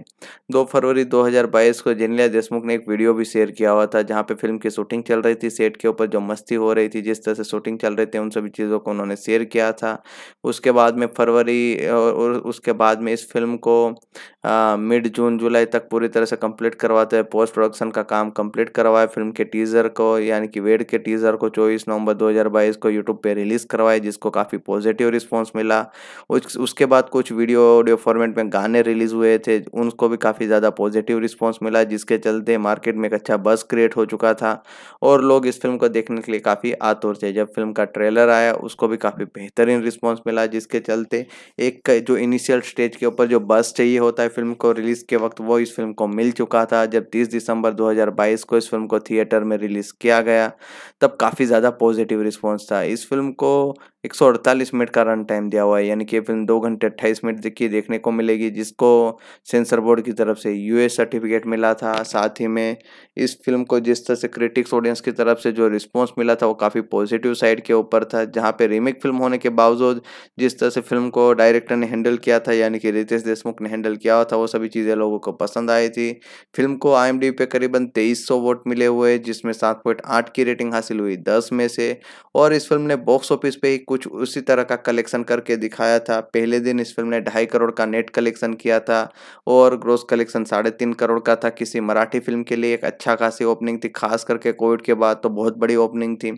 दो फरवरी 2022 को जेनिलिया देशमुख ने एक वीडियो भी शेयर किया हुआ था जहाँ पे फिल्म की शूटिंग चल रही थी सेट के ऊपर जो मस्ती हो रही थी जिस तरह से शूटिंग चल रही थी उन सभी चीज़ों को उन्होंने शेयर किया था उसके बाद में फरवरी और उसके बाद में इस फिल्म को मिड जून जुलाई तक पूरी तरह से कंप्लीट करवाते हुए पोस्ट प्रोडक्शन का काम कंप्लीट करवाया फिल्म के टीज़र को यानी कि वेड के टीज़र को चौबीस नवंबर 2022 को यूट्यूब पे रिलीज़ करवाया जिसको काफ़ी पॉजिटिव रिस्पांस मिला उसके बाद कुछ वीडियो ऑडियो फॉर्मेट में गाने रिलीज़ हुए थे उनको भी काफ़ी ज़्यादा पॉजिटिव रिस्पॉन्स मिला जिसके चलते मार्केट में एक अच्छा बस क्रिएट हो चुका था और लोग इस फिल्म को देखने के लिए काफ़ी आतुर थे जब फिल्म का ट्रेलर आया उसको भी काफ़ी बेहतरीन रिस्पॉन्स मिला जिसके चलते एक जो इनिशियल स्टेज के ऊपर जो बस चाहिए होता है फिल्म को रिलीज़ के वक्त वो इस फिल्म को मिल चुका था जब तीस दिसंबर दो को इस फिल्म को थिएटर में रिलीज़ किया गया तब काफ़ी ज़्यादा पॉजिटिव रिस्पॉन्स था इस फिल्म को 148 मिनट का रन टाइम दिया हुआ है यानी कि फिल्म दो घंटे 28 मिनट की देखने को मिलेगी जिसको सेंसर बोर्ड की तरफ से यूए सर्टिफिकेट मिला था साथ ही में इस फिल्म को जिस तरह से क्रिटिक्स ऑडियंस की तरफ से जो रिस्पॉन्स मिला था वो काफ़ी पॉजिटिव साइड के ऊपर था जहाँ पर रीमेक फिल्म होने के बावजूद जिस तरह से फिल्म को डायरेक्टर ने हैंडल किया था यानी कि रितेश देशमुख ने हैंडल किया हुआ था वो सभी चीज़ें लोगों को पसंद आई थी फिल्म को आई पे करीबन तेईस वोट मिले हुए जिसमें सात की रेटिंग हासिल हुई दस में से और इस फिल्म ने बॉक्स ऑफिस पे ही कुछ उसी तरह का कलेक्शन करके दिखाया था पहले दिन इस फिल्म ने ढाई करोड़ का नेट कलेक्शन किया था और ग्रोस कलेक्शन साढ़े तीन करोड़ का था किसी मराठी फिल्म के लिए एक अच्छा खासी ओपनिंग थी खास करके कोविड के बाद तो बहुत बड़ी ओपनिंग थी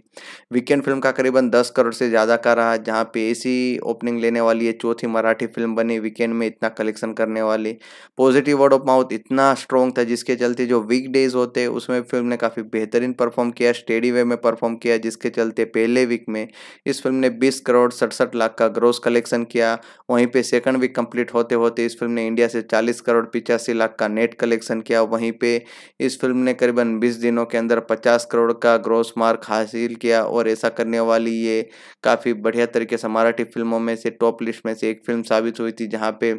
वीकेंड फिल्म का करीबन दस करोड़ से ज़्यादा का रहा जहाँ पे ऐसी ओपनिंग लेने वाली है चौथी मराठी फिल्म बनी वीकेंड में इतना कलेक्शन करने वाली पॉजिटिव वर्ड ऑफ माउथ इतना स्ट्रॉन्ग था जिसके चलते जो वीक डेज होते उसमें फिल्म ने काफ़ी बेहतरीन परफॉर्म किया स्टेडी वे में परफॉर्म किया जिसके चलते पहले वीक में इस फिल्म ने बीस करोड़ सड़सठ लाख का ग्रोस कलेक्शन किया वहीं पे सेकंड वीक कंप्लीट होते होते इस फिल्म ने इंडिया से चालीस करोड़ पिचासी लाख का नेट कलेक्शन किया वहीं पे इस फिल्म ने करीबन बीस दिनों के अंदर पचास करोड़ का ग्रोस मार्क हासिल किया और ऐसा करने वाली ये काफ़ी बढ़िया तरीके से मराठी फिल्मों में से टॉप लिस्ट में से एक फिल्म साबित हुई थी जहाँ पे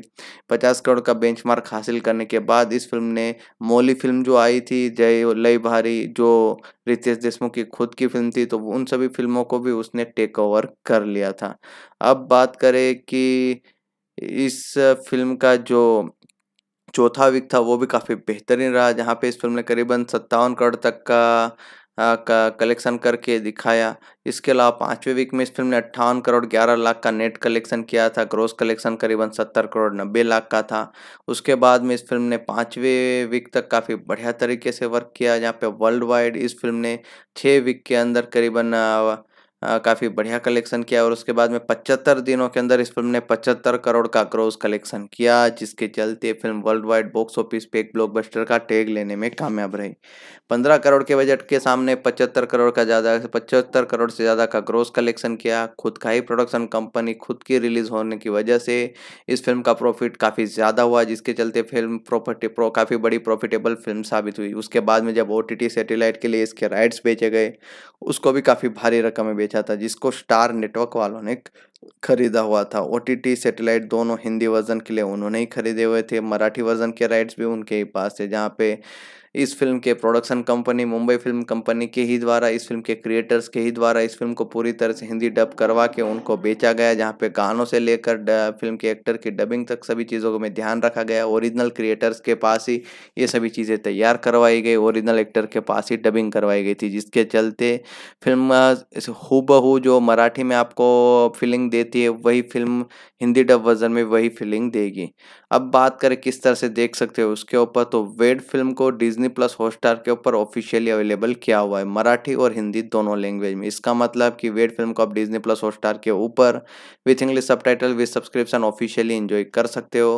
50 करोड़ का बेंचमार्क हासिल करने के बाद इस फिल्म ने मौली फिल्म जो आई थी जय लई भारी जो रितेश देशमुख की खुद की फिल्म थी तो उन सभी फिल्मों को भी उसने टेक ओवर कर लिया था अब बात करें कि इस फिल्म का जो चौथा वीक था वो भी काफ़ी बेहतरीन रहा जहाँ पे इस फिल्म ने करीबन सत्तावन करोड़ तक का हाँ, का कलेक्शन करके दिखाया इसके अलावा पाँचवें वीक में इस फिल्म ने अट्ठावन करोड़ ग्यारह लाख का नेट कलेक्शन किया था ग्रोस कलेक्शन करीबन सत्तर करोड़ नब्बे लाख का था उसके बाद में इस फिल्म ने पाँचवें वीक तक काफ़ी बढ़िया तरीके से वर्क किया जहाँ पे वर्ल्ड वाइड इस फिल्म ने छः वीक के अंदर करीबन काफ़ी बढ़िया कलेक्शन किया और उसके बाद में पचहत्तर दिनों के अंदर इस फिल्म ने पचहत्तर करोड़ का क्रोस कलेक्शन किया जिसके चलते film worldwide box office पे एक ब्लॉकबस्टर का टैग लेने में कामयाब रही पंद्रह करोड़ के बजट के सामने पचहत्तर करोड़ का ज़्यादा पचहत्तर करोड़ से ज़्यादा का ग्रोस कलेक्शन किया खुद का ही प्रोडक्शन कंपनी खुद की रिलीज़ होने की वजह से इस फिल्म का प्रॉफिट काफ़ी ज़्यादा हुआ जिसके चलते फिल्म प्रॉफिटे प्रो काफ़ी बड़ी प्रॉफिटेबल फिल्म साबित हुई उसके बाद में जब ओ टी सैटेलाइट के लिए इसके राइट्स बेचे गए उसको भी काफ़ी भारी रकमें बेचा था जिसको स्टार नेटवर्क वालों ने खरीदा हुआ था ओ टी सेटेलाइट दोनों हिंदी वर्जन के लिए उन्होंने ही खरीदे हुए थे मराठी वर्जन के राइट्स भी उनके ही पास थे जहाँ पे इस फिल्म के production company Mumbai film company के ही द्वारा इस फिल्म के क्रिएटर्स के ही द्वारा इस फिल्म को पूरी तरह से हिंदी डब करवा के उनको बेचा गया जहाँ पे गानों से लेकर फिल्म के एक्टर की डबिंग तक सभी चीज़ों में ध्यान रखा गया ओरिजिनल क्रिएटर्स के पास ही ये सभी चीज़ें तैयार करवाई गई ओरिजिनल एक्टर के पास ही डबिंग करवाई गई थी जिसके चलते फिल्म हु जो मराठी में आपको फीलिंग देती है वही फिल्म हिंदी डब वर्जन में वही फीलिंग देगी अब बात करें किस तरह से देख सकते हो उसके ऊपर तो वेड फिल्म को डिज्नी प्लस हॉटस्टार के ऊपर ऑफिशियली अवेलेबल किया हुआ है मराठी और हिंदी दोनों लैंग्वेज में इसका मतलब कि वेड फिल्म को आप डिज्नी प्लस हॉटस्टार के ऊपर with English subtitle with subscription officially enjoy कर सकते हो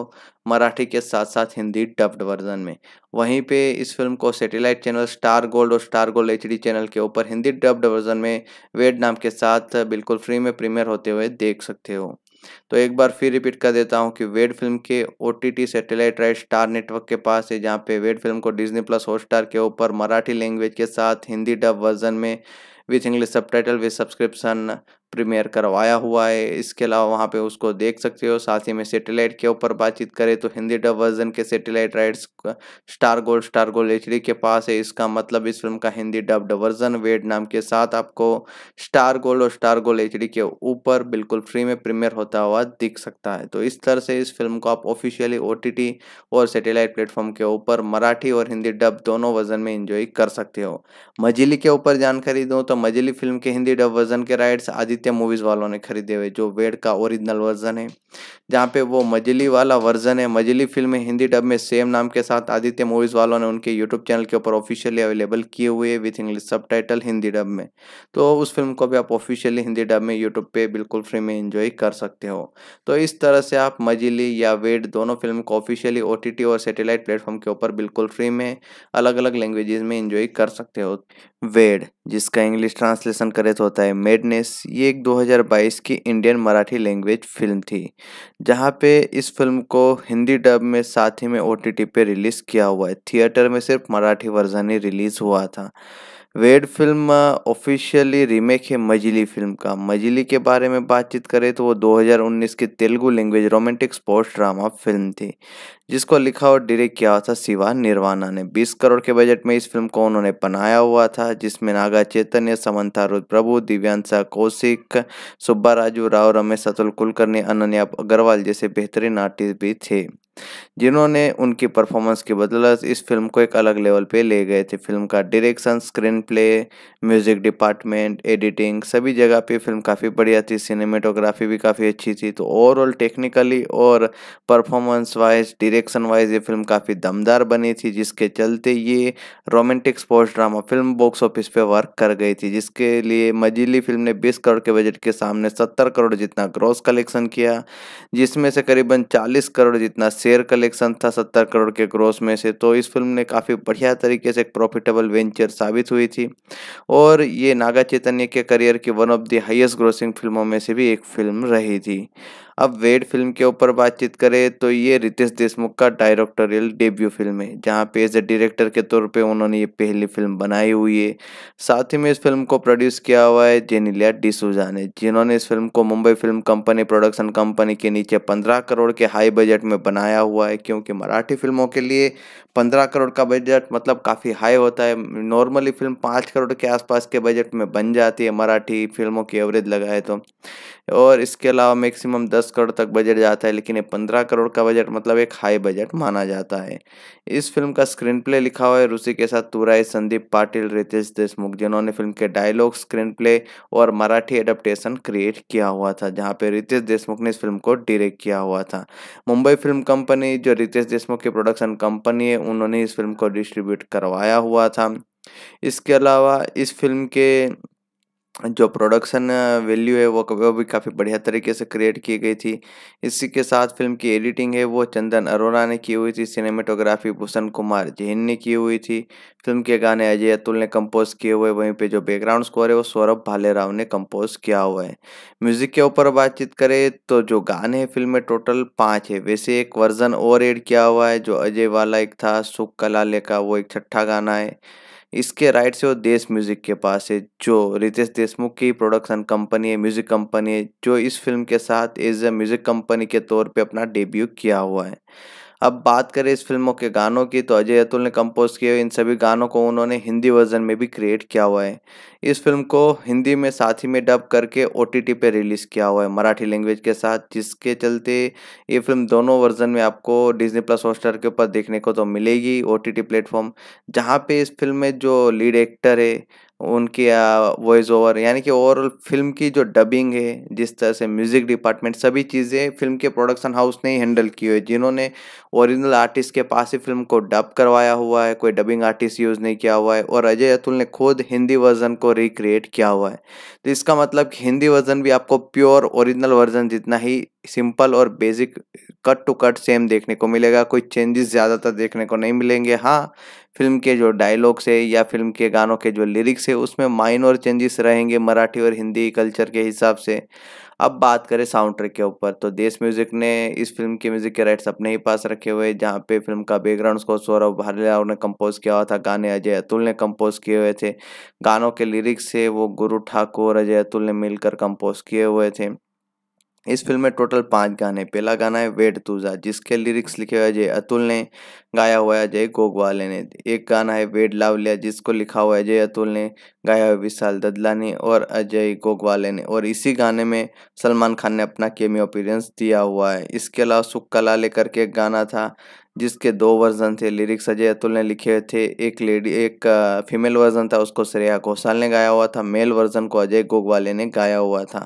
मराठी के साथ साथ हिंदी डब्ड वर्जन में वहीं पे इस फिल्म को सैटेलाइट चैनल स्टार गोल्ड और स्टार गोल्ड एच चैनल के ऊपर हिंदी डब्ड वर्जन में वेड नाम के साथ बिल्कुल फ्री में प्रीमियर होते हुए देख सकते हो तो एक बार फिर रिपीट कर देता हूँ कि वेड फिल्म के O T T satellite right Star network के पास है जहाँ पे वेड फिल्म को डिजनी प्लस हॉटस्टार के ऊपर मराठी लैंग्वेज के साथ हिंदी डब वर्जन में with English subtitle with subscription premiere करवाया हुआ है इसके अलावा वहाँ पे उसको देख सकते हो साथ ही में सेटेलाइट के ऊपर बातचीत करें तो हिंदी डब वर्जन के satellite rights Star Gold Star Gold H के पास है इसका मतलब इस फिल्म का हिंदी डब वर्जन वेड नाम के साथ आपको स्टार गोल्ड और स्टार गोल्ड एच के ऊपर बिल्कुल फ्री में प्रीमियर होता हुआ दिख सकता है तो इस तरह से इस फिल्म को आप ऑफिशियली ओ और सेटेलाइट प्लेटफॉर्म के ऊपर मराठी और हिंदी डब दोनों वर्जन में इंजॉय कर सकते हो मजिली के ऊपर जानकारी दूँ तो मजिली फिल्म के हिंदी डब वर्जन के राइट्स आदि आदित्य मूवीज़ वालों ने खरीदे हुए जो वेड का ओरिजिनल वर्जन है जहाँ पे वो मजली वाला वर्जन है मजली फिल्म हिंदी डब में सेम नाम के साथ आदित्य मूवीज़ वालों ने उनके यूट्यूब चैनल के ऊपर ऑफिशियली अवेलेबल किए हुए विथ इंग्लिश सब हिंदी डब में तो उस फिल्म को भी आप ऑफिशियली हिंदी डब में यूट्यूब पे बिल्कुल फ्री में इंजॉय कर सकते हो तो इस तरह से आप मजली या वेड दोनों फिल्म को ऑफिशियली ओ और सेटेलाइट प्लेटफॉर्म के ऊपर बिल्कुल फ्री में अलग अलग लैंग्वेजेस में इंजॉय कर सकते हो वेड जिसका इंग्लिश ट्रांसलेशन करे तो होता है मेडनेस ये एक 2022 की इंडियन मराठी लैंग्वेज फिल्म थी जहाँ पे इस फिल्म को हिंदी डब में साथ ही में ओ पे रिलीज़ किया हुआ है थिएटर में सिर्फ मराठी वर्जन ही रिलीज़ हुआ था वेड फिल्म ऑफिशियली रीमेक है मजली फिल्म का मजली के बारे में बातचीत करें तो वो 2019 की Telugu language romantic sports drama film थी जिसको लिखा और डायरेक्ट किया हुआ था शिवा निर्वाणा ने 20 करोड़ के बजट में इस फिल्म को उन्होंने बनाया हुआ था जिसमें नागा चैतन्य समंथा रुद प्रभु दिव्यांशा कौशिक सुब्बा राजू राव रमेश अतुल कुलकर्णी अनन्या अग्रवाल जैसे बेहतरीन आर्टिस्ट भी थे जिन्होंने उनकी परफॉर्मेंस की बदौलत इस फिल्म को एक अलग लेवल पे ले गए थे फिल्म का direction screenplay music department editing सभी जगह पे फिल्म काफ़ी बढ़िया थी सिनेमेटोग्राफी भी काफ़ी अच्छी थी तो ओवरऑल टेक्निकली और performance wise direct direction wise ये फिल्म काफ़ी दमदार बनी थी जिसके चलते ये romantic sports drama film box office पे वर्क कर गई थी जिसके लिए मजीली फिल्म ने 20 करोड़ के बजट के सामने 70 करोड़ जितना ग्रॉस कलेक्शन किया जिसमें से करीबन 40 करोड़ जितना शेयर कलेक्शन था सत्तर करोड़ के ग्रॉस में से तो इस फिल्म ने काफ़ी बढ़िया तरीके से एक प्रॉफिटेबल वेंचर साबित हुई थी और ये नागा चैतन्य के करियर की one of the highest grossing फिल्मों में से भी एक फिल्म रही थी अब वेड फिल्म के ऊपर बातचीत करें तो ये रितेश देशमुख का डायरेक्टोरियल डेब्यू फिल्म है जहाँ पे एज ए डायरेक्टर के तौर पे उन्होंने ये पहली फिल्म बनाई हुई है साथ ही में इस फिल्म को प्रोड्यूस किया हुआ है जेनिलिया डिसूजा ने जिन्होंने इस फिल्म को Mumbai film company production company के नीचे पंद्रह करोड़ के हाई बजट में बनाया हुआ है क्योंकि मराठी फिल्मों के लिए पंद्रह करोड़ का बजट मतलब काफ़ी हाई होता है नॉर्मली फिल्म पाँच करोड़ के आसपास के बजट में बन जाती है मराठी फिल्मों की एवरेज लगाए तो और इसके अलावा मैक्सिमम दस दस करोड़ तक बजट जाता है लेकिन ये पंद्रह करोड़ का बजट मतलब एक हाई बजट माना जाता है इस फिल्म का स्क्रीन प्ले लिखा हुआ है रूसी के साथ तुराई संदीप पाटिल रितेश देशमुख जिन्होंने फिल्म के डायलॉग स्क्रीन प्ले और मराठी एडप्टेशन क्रिएट किया हुआ था जहाँ पे रितेश देशमुख ने इस फिल्म को डिरेक्ट किया हुआ था मुंबई फिल्म कंपनी जो रितेश देशमुख की प्रोडक्शन कंपनी है उन्होंने इस फिल्म को डिस्ट्रीब्यूट करवाया हुआ था इसके अलावा इस फिल्म के जो प्रोडक्शन वैल्यू है वो वो भी काफ़ी बढ़िया तरीके से क्रिएट की गई थी इसी के साथ फिल्म की एडिटिंग है वो चंदन अरोरा ने की हुई थी सिनेमेटोग्राफी भूषण कुमार जैन ने की हुई थी फिल्म के गाने अजय अतुल ने कंपोज किए हुए वहीं पे जो बैकग्राउंड स्कोर है वो सौरभ भालेराव ने कंपोज किया हुआ है म्यूजिक के ऊपर बातचीत करें तो जो गाने हैं फिल्म में टोटल पाँच है वैसे एक वर्जन और एड किया हुआ है जो अजय वाला एक था सुख कला का वो एक छठा गाना है इसके राइट से वो देश म्यूज़िक के पास है जो रितेश देशमुख की प्रोडक्शन कंपनी है म्यूज़िक कंपनी है जो इस फिल्म के साथ एज ए म्यूज़िक कंपनी के तौर पे अपना डेब्यू किया हुआ है अब बात करें इस फिल्मों के गानों की तो अजय अतुल ने कंपोज किए हुए इन सभी गानों को उन्होंने हिंदी वर्जन में भी क्रिएट किया हुआ है इस फिल्म को हिंदी में साथ ही में डब करके ओ टी पे रिलीज़ किया हुआ है मराठी लैंग्वेज के साथ जिसके चलते ये फिल्म दोनों वर्जन में आपको डिजनी प्लस हॉटस्टार के ऊपर देखने को तो मिलेगी ओ टी प्लेटफॉर्म जहाँ पे इस फिल्म में जो लीड एक्टर है उनके वॉइस ओवर यानी कि ओवरऑल फिल्म की जो डबिंग है जिस तरह से म्यूज़िक डिपार्टमेंट सभी चीज़ें फिल्म के प्रोडक्शन हाउस ने ही हैंडल की हुई जिन्होंने ओरिजिनल आर्टिस्ट के पास ही फिल्म को डब करवाया हुआ है कोई डबिंग आर्टिस्ट यूज़ नहीं किया हुआ है और अजय अतुल ने खुद हिंदी वर्जन को रिक्रिएट किया हुआ है तो इसका मतलब कि हिंदी वर्जन भी आपको प्योर ओरिजिनल वर्जन जितना ही सिंपल और basic cut to cut same देखने को मिलेगा कोई चेंजेस ज़्यादातर देखने को नहीं मिलेंगे हाँ फिल्म के जो डायलॉग्स है या फिल्म के गानों के जो लिरिक्स है उसमें माइनर चेंजेस रहेंगे मराठी और हिंदी कल्चर के हिसाब से अब बात करें साउंड ट्रैक के ऊपर तो देश म्यूजिक ने इस फिल्म के म्यूजिक के राइट्स अपने ही पास रखे हुए जहाँ पे फिल्म का बैकग्राउंड स्कोर सौरभ भालिया ने कंपोज किया हुआ था गाने अजय अतुल ने कंपोज किए हुए थे गानों के लिरिक्स से वो गुरु ठाकुर अजय अतुल ने मिलकर कंपोज किए हुए थे इस फिल्म में टोटल पांच गाने पहला गाना है वेट तुजा जिसके लिरिक्स लिखे हुए अजय अतुल ने गाया हुआ है अजय गोगवाले ने एक गाना है वेट लावलिया जिसको लिखा हुआ है अजय अतुल ने गाया हुआ विशाल ददला ने और अजय गोगवाले ने और इसी गाने में सलमान खान ने अपना केमी अपीरेंस दिया हुआ है इसके अलावा सुक्का लाले करके एक गाना था जिसके दो वर्जन थे लिरिक्स अजय अतुल ने लिखे थे एक लेडी एक फीमेल वर्जन था उसको श्रेया घोषाल ने गाया हुआ था मेल वर्जन को अजय गोगवाले ने गाया हुआ था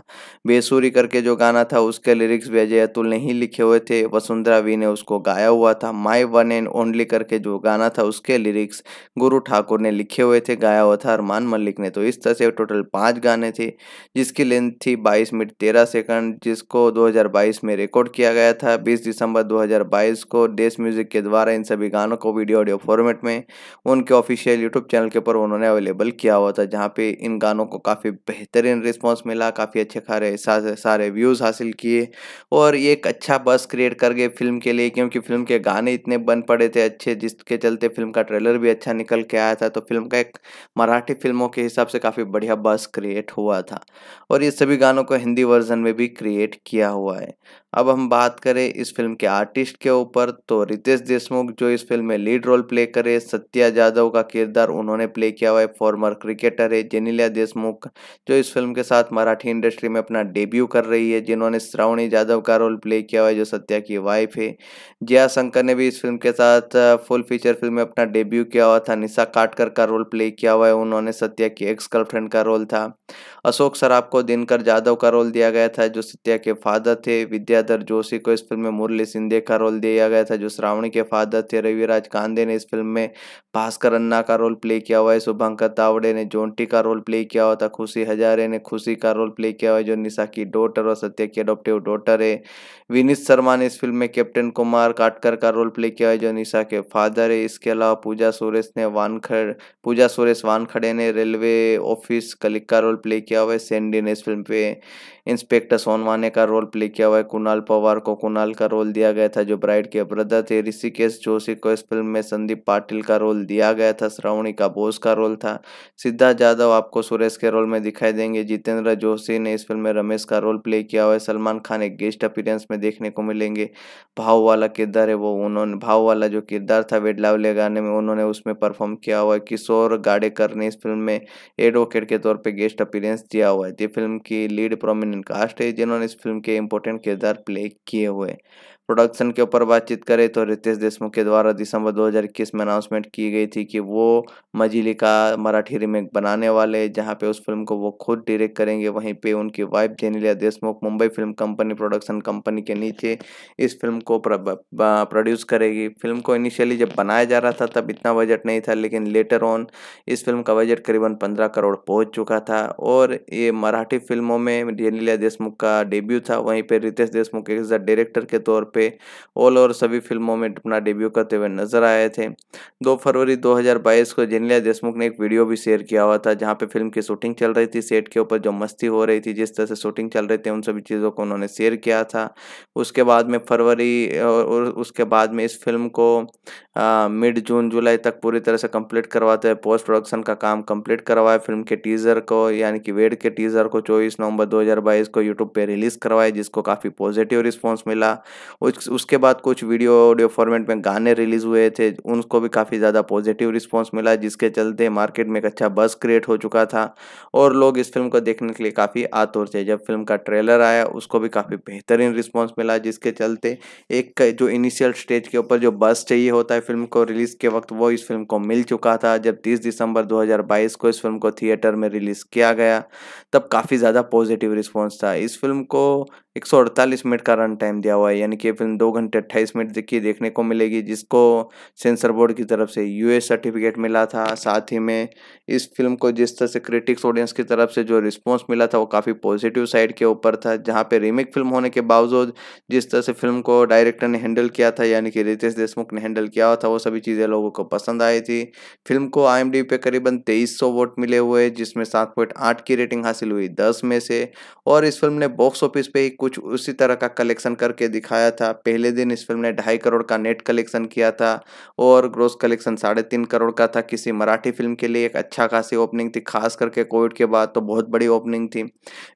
बेसूरी करके जो गाना था उसके लिरिक्स भी अजय अतुल ने ही लिखे हुए थे वसुंधरा वी ने उसको गाया हुआ था माई वन एंड ओनली करके जो गाना था उसके लिरिक्स गुरु ठाकुर ने लिखे हुए थे गाया हुआ था अरमान मलिक ने तो इस तरह से टोटल पाँच गाने थे जिसकी लेंथ थी बाईस मिनट तेरह सेकंड जिसको दो में रिकॉर्ड किया गया था बीस दिसंबर दो को डेस म्यूजिक म्यूज़िक के द्वारा इन सभी गानों को वीडियो ऑडियो फॉर्मेट में उनके ऑफिशियल यूट्यूब चैनल के ऊपर उन्होंने अवेलेबल किया हुआ था जहाँ पे इन गानों को काफ़ी बेहतरीन रिस्पॉन्स मिला काफ़ी अच्छे खारे सारे व्यूज़ हासिल किए और ये एक अच्छा बस क्रिएट कर गए फिल्म के लिए क्योंकि फिल्म के गाने इतने बन पड़े थे अच्छे जिसके चलते फिल्म का ट्रेलर भी अच्छा निकल के आया था तो फिल्म का एक मराठी फिल्मों के हिसाब से काफ़ी बढ़िया बस क्रिएट हुआ था और ये सभी गानों को हिंदी वर्जन में भी क्रिएट किया हुआ है अब हम बात करें इस फिल्म के आर्टिस्ट के ऊपर तो रितेश रितेश देशमुख जो इस फिल्म में लीड रोल प्ले करे सत्या यादव का किरदार उन्होंने प्ले किया हुआ है फॉर्मर क्रिकेटर है जेनिलिया देशमुख जो इस फिल्म के साथ मराठी इंडस्ट्री में अपना डेब्यू कर रही है जिन्होंने श्रावणी जाधव का रोल प्ले किया हुआ है जो सत्या की वाइफ है जया शंकर ने भी इस फिल्म के साथ फुल फीचर फिल्म में अपना डेब्यू किया हुआ था निशा काटकर का रोल प्ले किया हुआ है उन्होंने सत्या की एक्स गर्लफ्रेंड का रोल था अशोक सराफ को दिनकर जाधव का रोल दिया गया था जो सत्या के फादर थे विद्याधर जोशी को इस फिल्म में मुरली सिंधे का रोल दिया गया था जो श्रावण श्रावणी के फादर थे रविराज कांदे ने इस फिल्म में भास्कर अन्ना का रोल प्ले किया हुआ है शुभंकर तावड़े ने जोंटी का रोल प्ले किया हुआ था खुशी हजारे ने खुशी का रोल प्ले किया हुआ जो निशा की डॉटर और सत्य की अडोप्टिव डॉटर है विनीत शर्मा ने इस फिल्म में कैप्टन कुमार काटकर का रोल प्ले किया है जो निशा के फादर है इसके अलावा पूजा सुरेश ने वानखड़ पूजा सुरेश वानखड़े ने रेलवे ऑफिस कलिक का रोल प्ले किया हुआ है सेंडी ने इस फिल्म पे इंस्पेक्टर सोनवाने का रोल प्ले किया हुआ है कुणाल पवार को कुणाल का रोल दिया गया था जो ब्राइड के ब्रदर थे ऋषिकेश जोशी को इस फिल्म में संदीप पाटिल का रोल दिया गया था श्रावणी का बोस का रोल था सिद्धार्थ यादव आपको सुरेश के रोल में दिखाई देंगे जितेंद्र जोशी ने इस फिल्म में रमेश का रोल प्ले किया हुआ है सलमान खान एक गेस्ट अपीरेंस में देखने को मिलेंगे भाव वाला किरदार है वो उन्होंने भाव वाला जो किरदार था वेड लावले गाने में उन्होंने उसमें परफॉर्म किया हुआ है किशोर गाडेकर ने इस फिल्म में एडवोकेट के तौर पर गेस्ट अपीरेंस दिया हुआ है फिल्म की लीड प्रोमिनेंट इंडियन कास्ट है जिन्होंने इस फिल्म के इम्पोर्टेंट किरदार प्ले किए हुए प्रोडक्शन के ऊपर बातचीत करें तो रितेश देशमुख के द्वारा दिसंबर 2021 में अनाउंसमेंट की गई थी कि वो मजिली का मराठी रीमेक बनाने वाले जहां पे उस फिल्म को वो खुद डायरेक्ट करेंगे वहीं पे उनकी wife Genelia Deshmukh Mumbai film company production company के नीचे इस फिल्म को प्रोड्यूस करेगी फिल्म को इनिशियली जब बनाया जा रहा था तब इतना बजट नहीं था लेकिन लेटर ऑन इस फिल्म का बजट करीबन पंद्रह करोड़ पहुँच चुका था और ये मराठी फिल्मों में जेनिलिया देशमुख का डेब्यू था वहीं पर रितेश देशमुख अ डायरेक्टर के तौर पे ऑल ओवर सभी फिल्मों में अपना डेब्यू करते हुए नजर आए थे दो फरवरी 2022 को जेनलिया देशमुख ने एक वीडियो भी शेयर किया हुआ था जहाँ पे फिल्म की शूटिंग चल रही थी सेट के ऊपर जो मस्ती हो रही थी जिस तरह से शूटिंग चल रही थी उन सभी चीज़ों को उन्होंने शेयर किया था उसके बाद में फरवरी और उसके बाद में इस फिल्म को मिड जून जुलाई तक पूरी तरह से कंप्लीट करवाते हुए पोस्ट प्रोडक्शन का काम कंप्लीट करवाया फिल्म के टीज़र को यानी कि वेड के टीज़र को चौबीस नवंबर बाईस को यूट्यूब पे रिलीज़ करवाए जिसको काफ़ी पॉजिटिव रिस्पांस मिला उस उसके बाद कुछ वीडियो ऑडियो फॉर्मेट में गाने रिलीज़ हुए थे उनको भी काफ़ी ज़्यादा पॉजिटिव रिस्पॉन्स मिला जिसके चलते मार्केट में एक अच्छा बस क्रिएट हो चुका था और लोग इस फिल्म को देखने के लिए काफ़ी आतुर थे जब फिल्म का ट्रेलर आया उसको भी काफ़ी बेहतरीन रिस्पॉन्स मिला जिसके चलते एक जो इनिशियल स्टेज के ऊपर जो बस चाहिए होता है फिल्म को रिलीज़ के वक्त वो इस फिल्म को मिल चुका था जब तीस दिसंबर दो को इस फिल्म को थिएटर में रिलीज़ किया गया तब काफ़ी ज़्यादा पॉजिटिव रिस्पॉन्स था इस फिल्म को 148 मिनट का रन टाइम दिया हुआ है यानी कि फिल्म दो घंटे अट्ठाईस मिनट की देखने को मिलेगी जिसको सेंसर बोर्ड की तरफ से यूए सर्टिफिकेट मिला था साथ ही में इस फिल्म को जिस तरह से क्रिटिक्स ऑडियंस की तरफ से जो रिस्पॉन्स मिला था वो काफ़ी पॉजिटिव साइड के ऊपर था जहाँ पर रीमेक फिल्म होने के बावजूद जिस तरह से फिल्म को डायरेक्टर ने हैंडल किया था यानी कि रितेश देशमुख ने हैंडल किया हुआ था वो सभी चीज़ें लोगों को पसंद आई थी फिल्म को आई पे करीबन तेईस वोट मिले हुए जिसमें सात पॉइंट आठ की रेटिंग हासिल हुई दस में से और इस फिल्म ने बॉक्स ऑफिस पर ही कुछ उसी तरह का कलेक्शन करके दिखाया था पहले दिन इस फिल्म ने ढाई करोड़ का नेट कलेक्शन किया था और ग्रोस कलेक्शन साढ़े तीन करोड़ का था किसी मराठी फिल्म के लिए एक अच्छा खासी ओपनिंग थी खास करके कोविड के बाद तो बहुत बड़ी ओपनिंग थी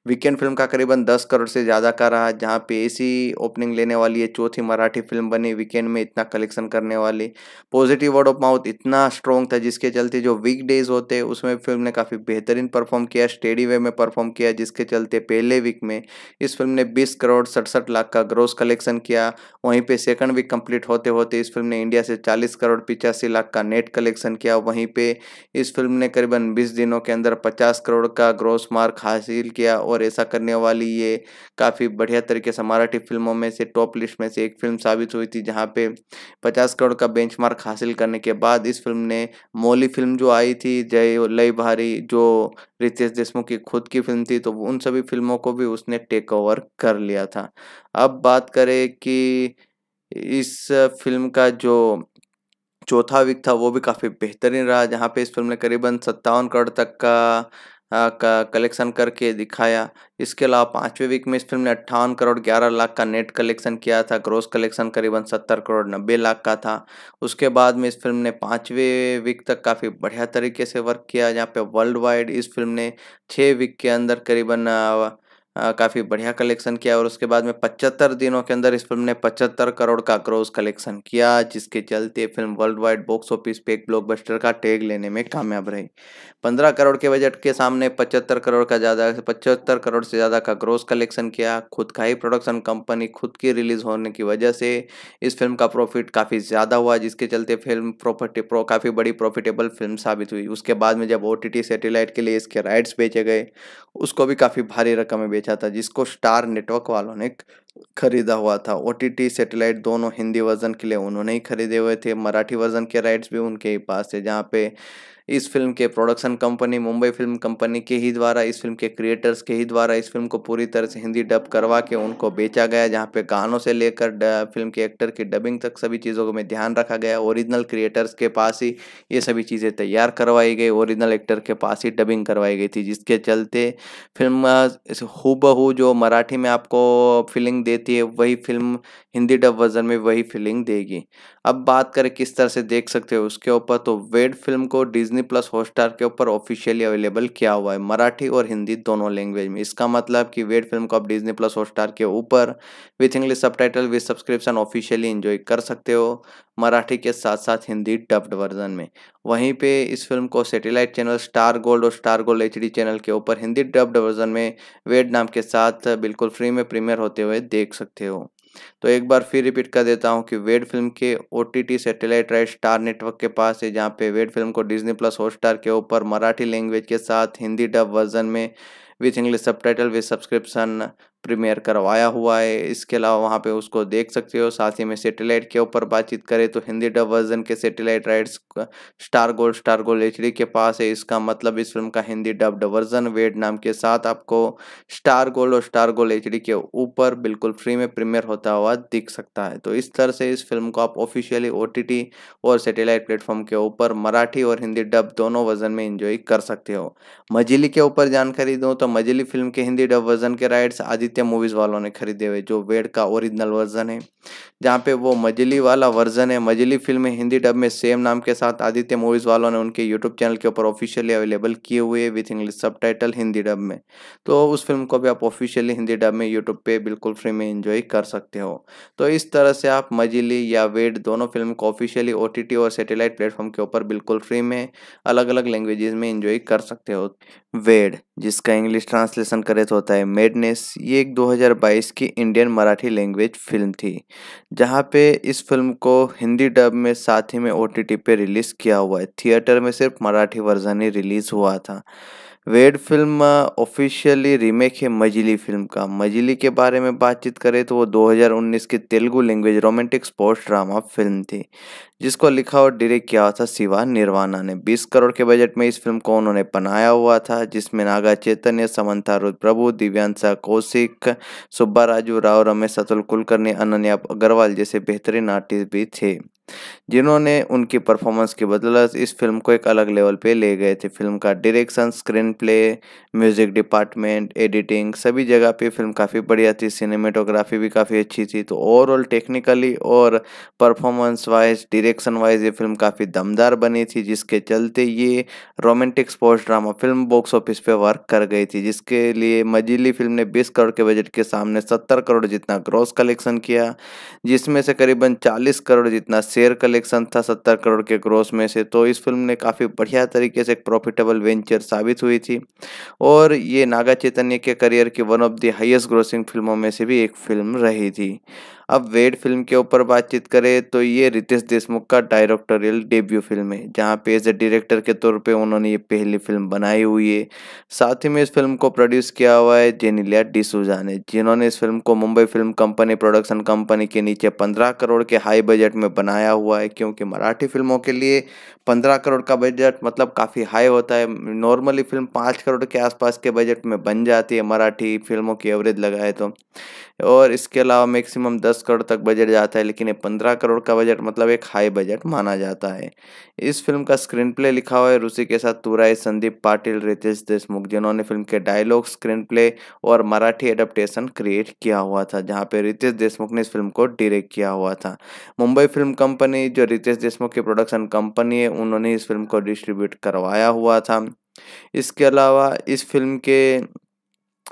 वीकेंड फिल्म का करीबन दस करोड़ से ज़्यादा का रहा जहाँ पे ऐसी ओपनिंग लेने वाली है चौथी मराठी फिल्म बनी वीकेंड में इतना कलेक्शन करने वाली पॉजिटिव वर्ड ऑफ माउथ इतना स्ट्रॉन्ग था जिसके चलते जो वीक डेज होते उसमें फिल्म ने काफ़ी बेहतरीन परफॉर्म किया स्टेडी वे में परफॉर्म किया जिसके चलते पहले वीक में इस फिल्म ने बीस करोड़ सड़सठ लाख का ग्रोस कलेक्शन किया वहीं पे सेकंड वीक कंप्लीट होते होते इस फिल्म ने इंडिया से चालीस करोड़ पिचासी लाख का नेट कलेक्शन किया वहीं पे इस फिल्म ने करीबन बीस दिनों के अंदर पचास करोड़ का ग्रोस मार्क हासिल किया और ऐसा करने वाली ये काफ़ी बढ़िया तरीके से मराठी फिल्मों में से टॉप लिस्ट में से एक फिल्म साबित हुई थी जहाँ पे पचास करोड़ का बेंच हासिल करने के बाद इस फिल्म ने मौली फिल्म जो आई थी जय लय भारी जो रितेश देशमुख की खुद की फिल्म थी तो उन सभी फिल्मों को भी उसने टेक ओवर कर कर लिया था अब बात करें कि इस फिल्म का जो चौथा वीक था वो भी काफ़ी बेहतरीन रहा जहाँ पे इस फिल्म ने करीबन सत्तावन करोड़ तक का का कलेक्शन करके दिखाया इसके अलावा पाँचवें वीक में इस फिल्म ने अट्ठावन करोड़ ग्यारह लाख का नेट कलेक्शन किया था ग्रोस कलेक्शन करीबन सत्तर करोड़ नब्बे लाख का था उसके बाद में इस फिल्म ने पाँचवें वीक तक काफ़ी बढ़िया तरीके से वर्क किया जहाँ पे वर्ल्ड वाइड इस फिल्म ने छः वीक के अंदर करीबन आ, काफ़ी बढ़िया कलेक्शन किया और उसके बाद में पचहत्तर दिनों के अंदर इस फिल्म ने पचहत्तर करोड़ का ग्रोस कलेक्शन किया जिसके चलते film worldwide box office पे एक ब्लॉकबस्टर का टैग लेने में कामयाब रही पंद्रह करोड़ के बजट के सामने पचहत्तर करोड़ का ज़्यादा पचहत्तर करोड़ से ज़्यादा का ग्रोस कलेक्शन किया खुद का ही प्रोडक्शन कंपनी खुद की रिलीज होने की वजह से इस फिल्म का प्रॉफिट काफ़ी ज़्यादा हुआ जिसके चलते फिल्म प्रॉफिट प्रो काफ़ी बड़ी प्रॉफिटेबल फिल्म साबित हुई उसके बाद में जब ओ टी सैटेलाइट के लिए इसके राइट्स बेचे गए उसको भी काफ़ी भारी रकमें में बेचा था जिसको स्टार नेटवर्क वालों ने खरीदा हुआ था ओ टी सेटेलाइट दोनों हिंदी वर्जन के लिए उन्होंने ही खरीदे हुए थे मराठी वर्जन के राइट्स भी उनके ही पास थे जहाँ पे इस फिल्म के production company Mumbai film company के ही द्वारा इस फिल्म के क्रिएटर्स के ही द्वारा इस फिल्म को पूरी तरह से हिंदी डब करवा के उनको बेचा गया जहाँ पे गानों से लेकर फिल्म के एक्टर की डबिंग तक सभी चीज़ों में ध्यान रखा गया ओरिजिनल क्रिएटर्स के पास ही ये सभी चीज़ें तैयार करवाई गई ओरिजिनल एक्टर के पास ही डबिंग करवाई गई थी जिसके चलते फिल्म हु जो मराठी में आपको फीलिंग देती है वही फिल्म हिंदी डब वर्जन में वही फीलिंग देगी अब बात करें किस तरह से देख सकते हो उसके ऊपर तो वेड फिल्म को डिज्नी प्लस हॉटस्टार के ऊपर ऑफिशियली अवेलेबल किया हुआ है मराठी और हिंदी दोनों लैंग्वेज में इसका मतलब कि वेड फिल्म को आप डिज्नी प्लस हॉटस्टार के ऊपर with English subtitle with subscription officially enjoy कर सकते हो मराठी के साथ साथ हिंदी डब्ड वर्जन में वहीं पे इस फिल्म को सैटेलाइट चैनल स्टार गोल्ड और स्टार गोल्ड एच चैनल के ऊपर हिंदी डब्ड वर्जन में वेड नाम के साथ बिल्कुल फ्री में प्रीमियर होते हुए देख सकते हो तो एक बार फिर रिपीट कर देता हूँ कि वेड फिल्म के O T T satellite right Star network के पास है जहाँ पे वेड फिल्म को डिजनी प्लस हॉटस्टार के ऊपर मराठी लैंग्वेज के साथ हिंदी डब वर्जन में with English subtitle with subscription premiere करवाया हुआ है इसके अलावा वहाँ पे उसको देख सकते हो साथ ही में सेटेलाइट के ऊपर बातचीत करें तो हिंदी डब वर्जन के satellite rights Star Gold Star Gold H के पास है इसका मतलब इस फिल्म का हिंदी डब वर्जन वेड नाम के साथ आपको स्टार गोल्ड और स्टार गोल्ड एच के ऊपर बिल्कुल फ्री में प्रीमियर होता हुआ दिख सकता है तो इस तरह से इस फिल्म को आप ऑफिशियली ओ और सेटेलाइट प्लेटफॉर्म के ऊपर मराठी और हिंदी डब दोनों वर्जन में इंजॉय कर सकते हो मजिली के ऊपर जानकारी दूँ तो मजिली फिल्म के हिंदी डब वर्जन के राइट्स आदि आदित्य मूवीज वालों ने खरीदे हुए जो वेड का ओरिजिनल वर्जन है जहाँ पे वो मजली वाला वर्जन है मजली फिल्म हिंदी डब में सेम नाम के साथ आदित्य मूवीज वालों ने उनके यूट्यूब चैनल के ऊपर ऑफिशियली अवेलेबल किए हुए है विथ इंग्लिश सब हिंदी डब में तो उस फिल्म को भी आप ऑफिशियली हिंदी डब में यूट्यूब पे बिल्कुल फ्री में इंजॉय कर सकते हो तो इस तरह से आप मजली या वेड दोनों फिल्म को ऑफिशियली ओ और सेटेलाइट प्लेटफॉर्म के ऊपर बिल्कुल फ्री में अलग अलग लैंग्वेजेस में इंजॉय कर सकते हो वेड जिसका इंग्लिश ट्रांसलेशन करे तो होता है मेडनेस ये एक 2022 की इंडियन मराठी लैंग्वेज फिल्म थी जहाँ पे इस फिल्म को हिंदी डब में साथ ही में ओ पे रिलीज़ किया हुआ है थिएटर में सिर्फ मराठी वर्जन ही रिलीज़ हुआ था वेड फिल्म ऑफिशियली रीमेक है मजली फिल्म का मजली के बारे में बातचीत करें तो वो 2019 की Telugu language romantic sports drama film थी जिसको लिखा और डायरेक्ट किया था शिवा निर्वाणा ने 20 करोड़ के बजट में इस फिल्म को उन्होंने बनाया हुआ था जिसमें नागा चैतन्य समंथा रुद प्रभु दिव्यांशा कौशिक सुब्बा राजू राव रमेश अतुल कुलकर्णी अनन्या अग्रवाल जैसे बेहतरीन आर्टिस्ट भी थे जिन्होंने उनकी परफॉर्मेंस के बदलत इस फिल्म को एक अलग लेवल पे ले गए थे फिल्म का direction screenplay music department editing सभी जगह पे फिल्म काफ़ी बढ़िया थी सिनेमेटोग्राफी भी काफ़ी अच्छी थी तो ओवरऑल टेक्निकली और परफॉर्मेंस वाइज डायरेक्शन वाइज ये फिल्म काफ़ी दमदार बनी थी जिसके चलते ये romantic sports drama film box office पर वर्क कर गई थी जिसके लिए मजिली फिल्म ने बीस करोड़ के बजट के सामने सत्तर करोड़ जितना ग्रॉस कलेक्शन किया जिसमें से करीबन चालीस करोड़ जितना शेयर कलेक्शन था सत्तर करोड़ के क्रॉस में से तो इस फिल्म ने काफ़ी बढ़िया तरीके से एक प्रॉफिटेबल वेंचर साबित हुई थी और ये नागा चैतन्य के करियर की one of the highest grossing फिल्मों में से भी एक फिल्म रही थी अब वेड फिल्म के ऊपर बातचीत करें तो ये रितेश देशमुख का डायरेक्टोरियल डेब्यू फिल्म है जहाँ पे एज ए डायरेक्टर के तौर पे उन्होंने ये पहली फिल्म बनाई हुई है साथ ही में इस फिल्म को प्रोड्यूस किया हुआ है जेनिलिया डिसूजा ने जिन्होंने इस फिल्म को Mumbai film company production company के नीचे पंद्रह करोड़ के हाई बजट में बनाया हुआ है क्योंकि मराठी फिल्मों के लिए पंद्रह करोड़ का बजट मतलब काफ़ी हाई होता है नॉर्मली फिल्म पाँच करोड़ के आसपास के बजट में बन जाती है मराठी फिल्मों की एवरेज लगाए तो और इसके अलावा मैक्सिमम दस दस करोड़ तक बजट जाता है लेकिन ये पंद्रह करोड़ का बजट मतलब एक हाई बजट माना जाता है इस फिल्म का स्क्रीन प्ले लिखा हुआ है रूसी के साथ तुराई संदीप पाटिल रितेश देशमुख जिन्होंने फिल्म के डायलॉग स्क्रीन प्ले और मराठी एडप्टेशन क्रिएट किया हुआ था जहाँ पे रितेश देशमुख ने इस फिल्म को डिरेक्ट किया हुआ था मुंबई फिल्म कंपनी जो रितेश देशमुख की प्रोडक्शन कंपनी है उन्होंने इस फिल्म को डिस्ट्रीब्यूट करवाया हुआ था इसके अलावा इस फिल्म के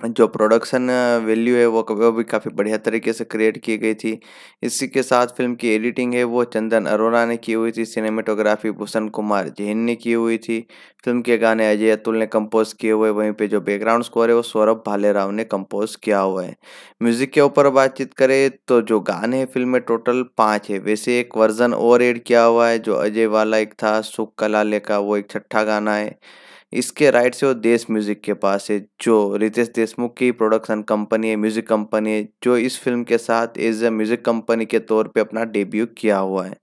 जो प्रोडक्शन वैल्यू uh, है वो वो भी काफ़ी बढ़िया तरीके से क्रिएट की गई थी इसी के साथ फिल्म की एडिटिंग है वो चंदन अरोरा ने की हुई थी सिनेमेटोग्राफी भूषण कुमार जैन ने की हुई थी फिल्म के गाने अजय अतुल ने कंपोज किए हुए वहीं पे जो बैकग्राउंड स्कोर है वो सौरभ भालेराव ने कंपोज किया हुआ है म्यूजिक के ऊपर बातचीत करें तो जो गाने हैं फिल्म में टोटल पाँच है वैसे एक वर्जन और एड किया हुआ है जो अजय वाला एक था सुख कला का वो एक छठा गाना है इसके राइट से वो देश म्यूज़िक के पास है जो रितेश देशमुख की प्रोडक्शन कंपनी है म्यूज़िक कंपनी है जो इस फिल्म के साथ एज ए म्यूज़िक कंपनी के तौर पे अपना डेब्यू किया हुआ है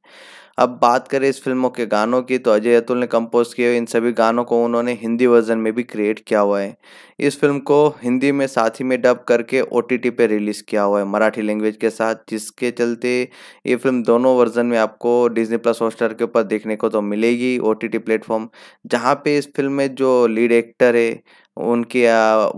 अब बात करें इस फिल्मों के गानों की तो अजय अतुल ने कंपोज किए इन सभी गानों को उन्होंने हिंदी वर्जन में भी क्रिएट किया हुआ है इस फिल्म को हिंदी में साथ ही में डब करके ओ टी पे रिलीज़ किया हुआ है मराठी लैंग्वेज के साथ जिसके चलते ये फिल्म दोनों वर्जन में आपको डिजनी प्लस हॉटस्टार के ऊपर देखने को तो मिलेगी ओ टी प्लेटफॉर्म जहाँ पे इस फिल्म में जो लीड एक्टर है उनकी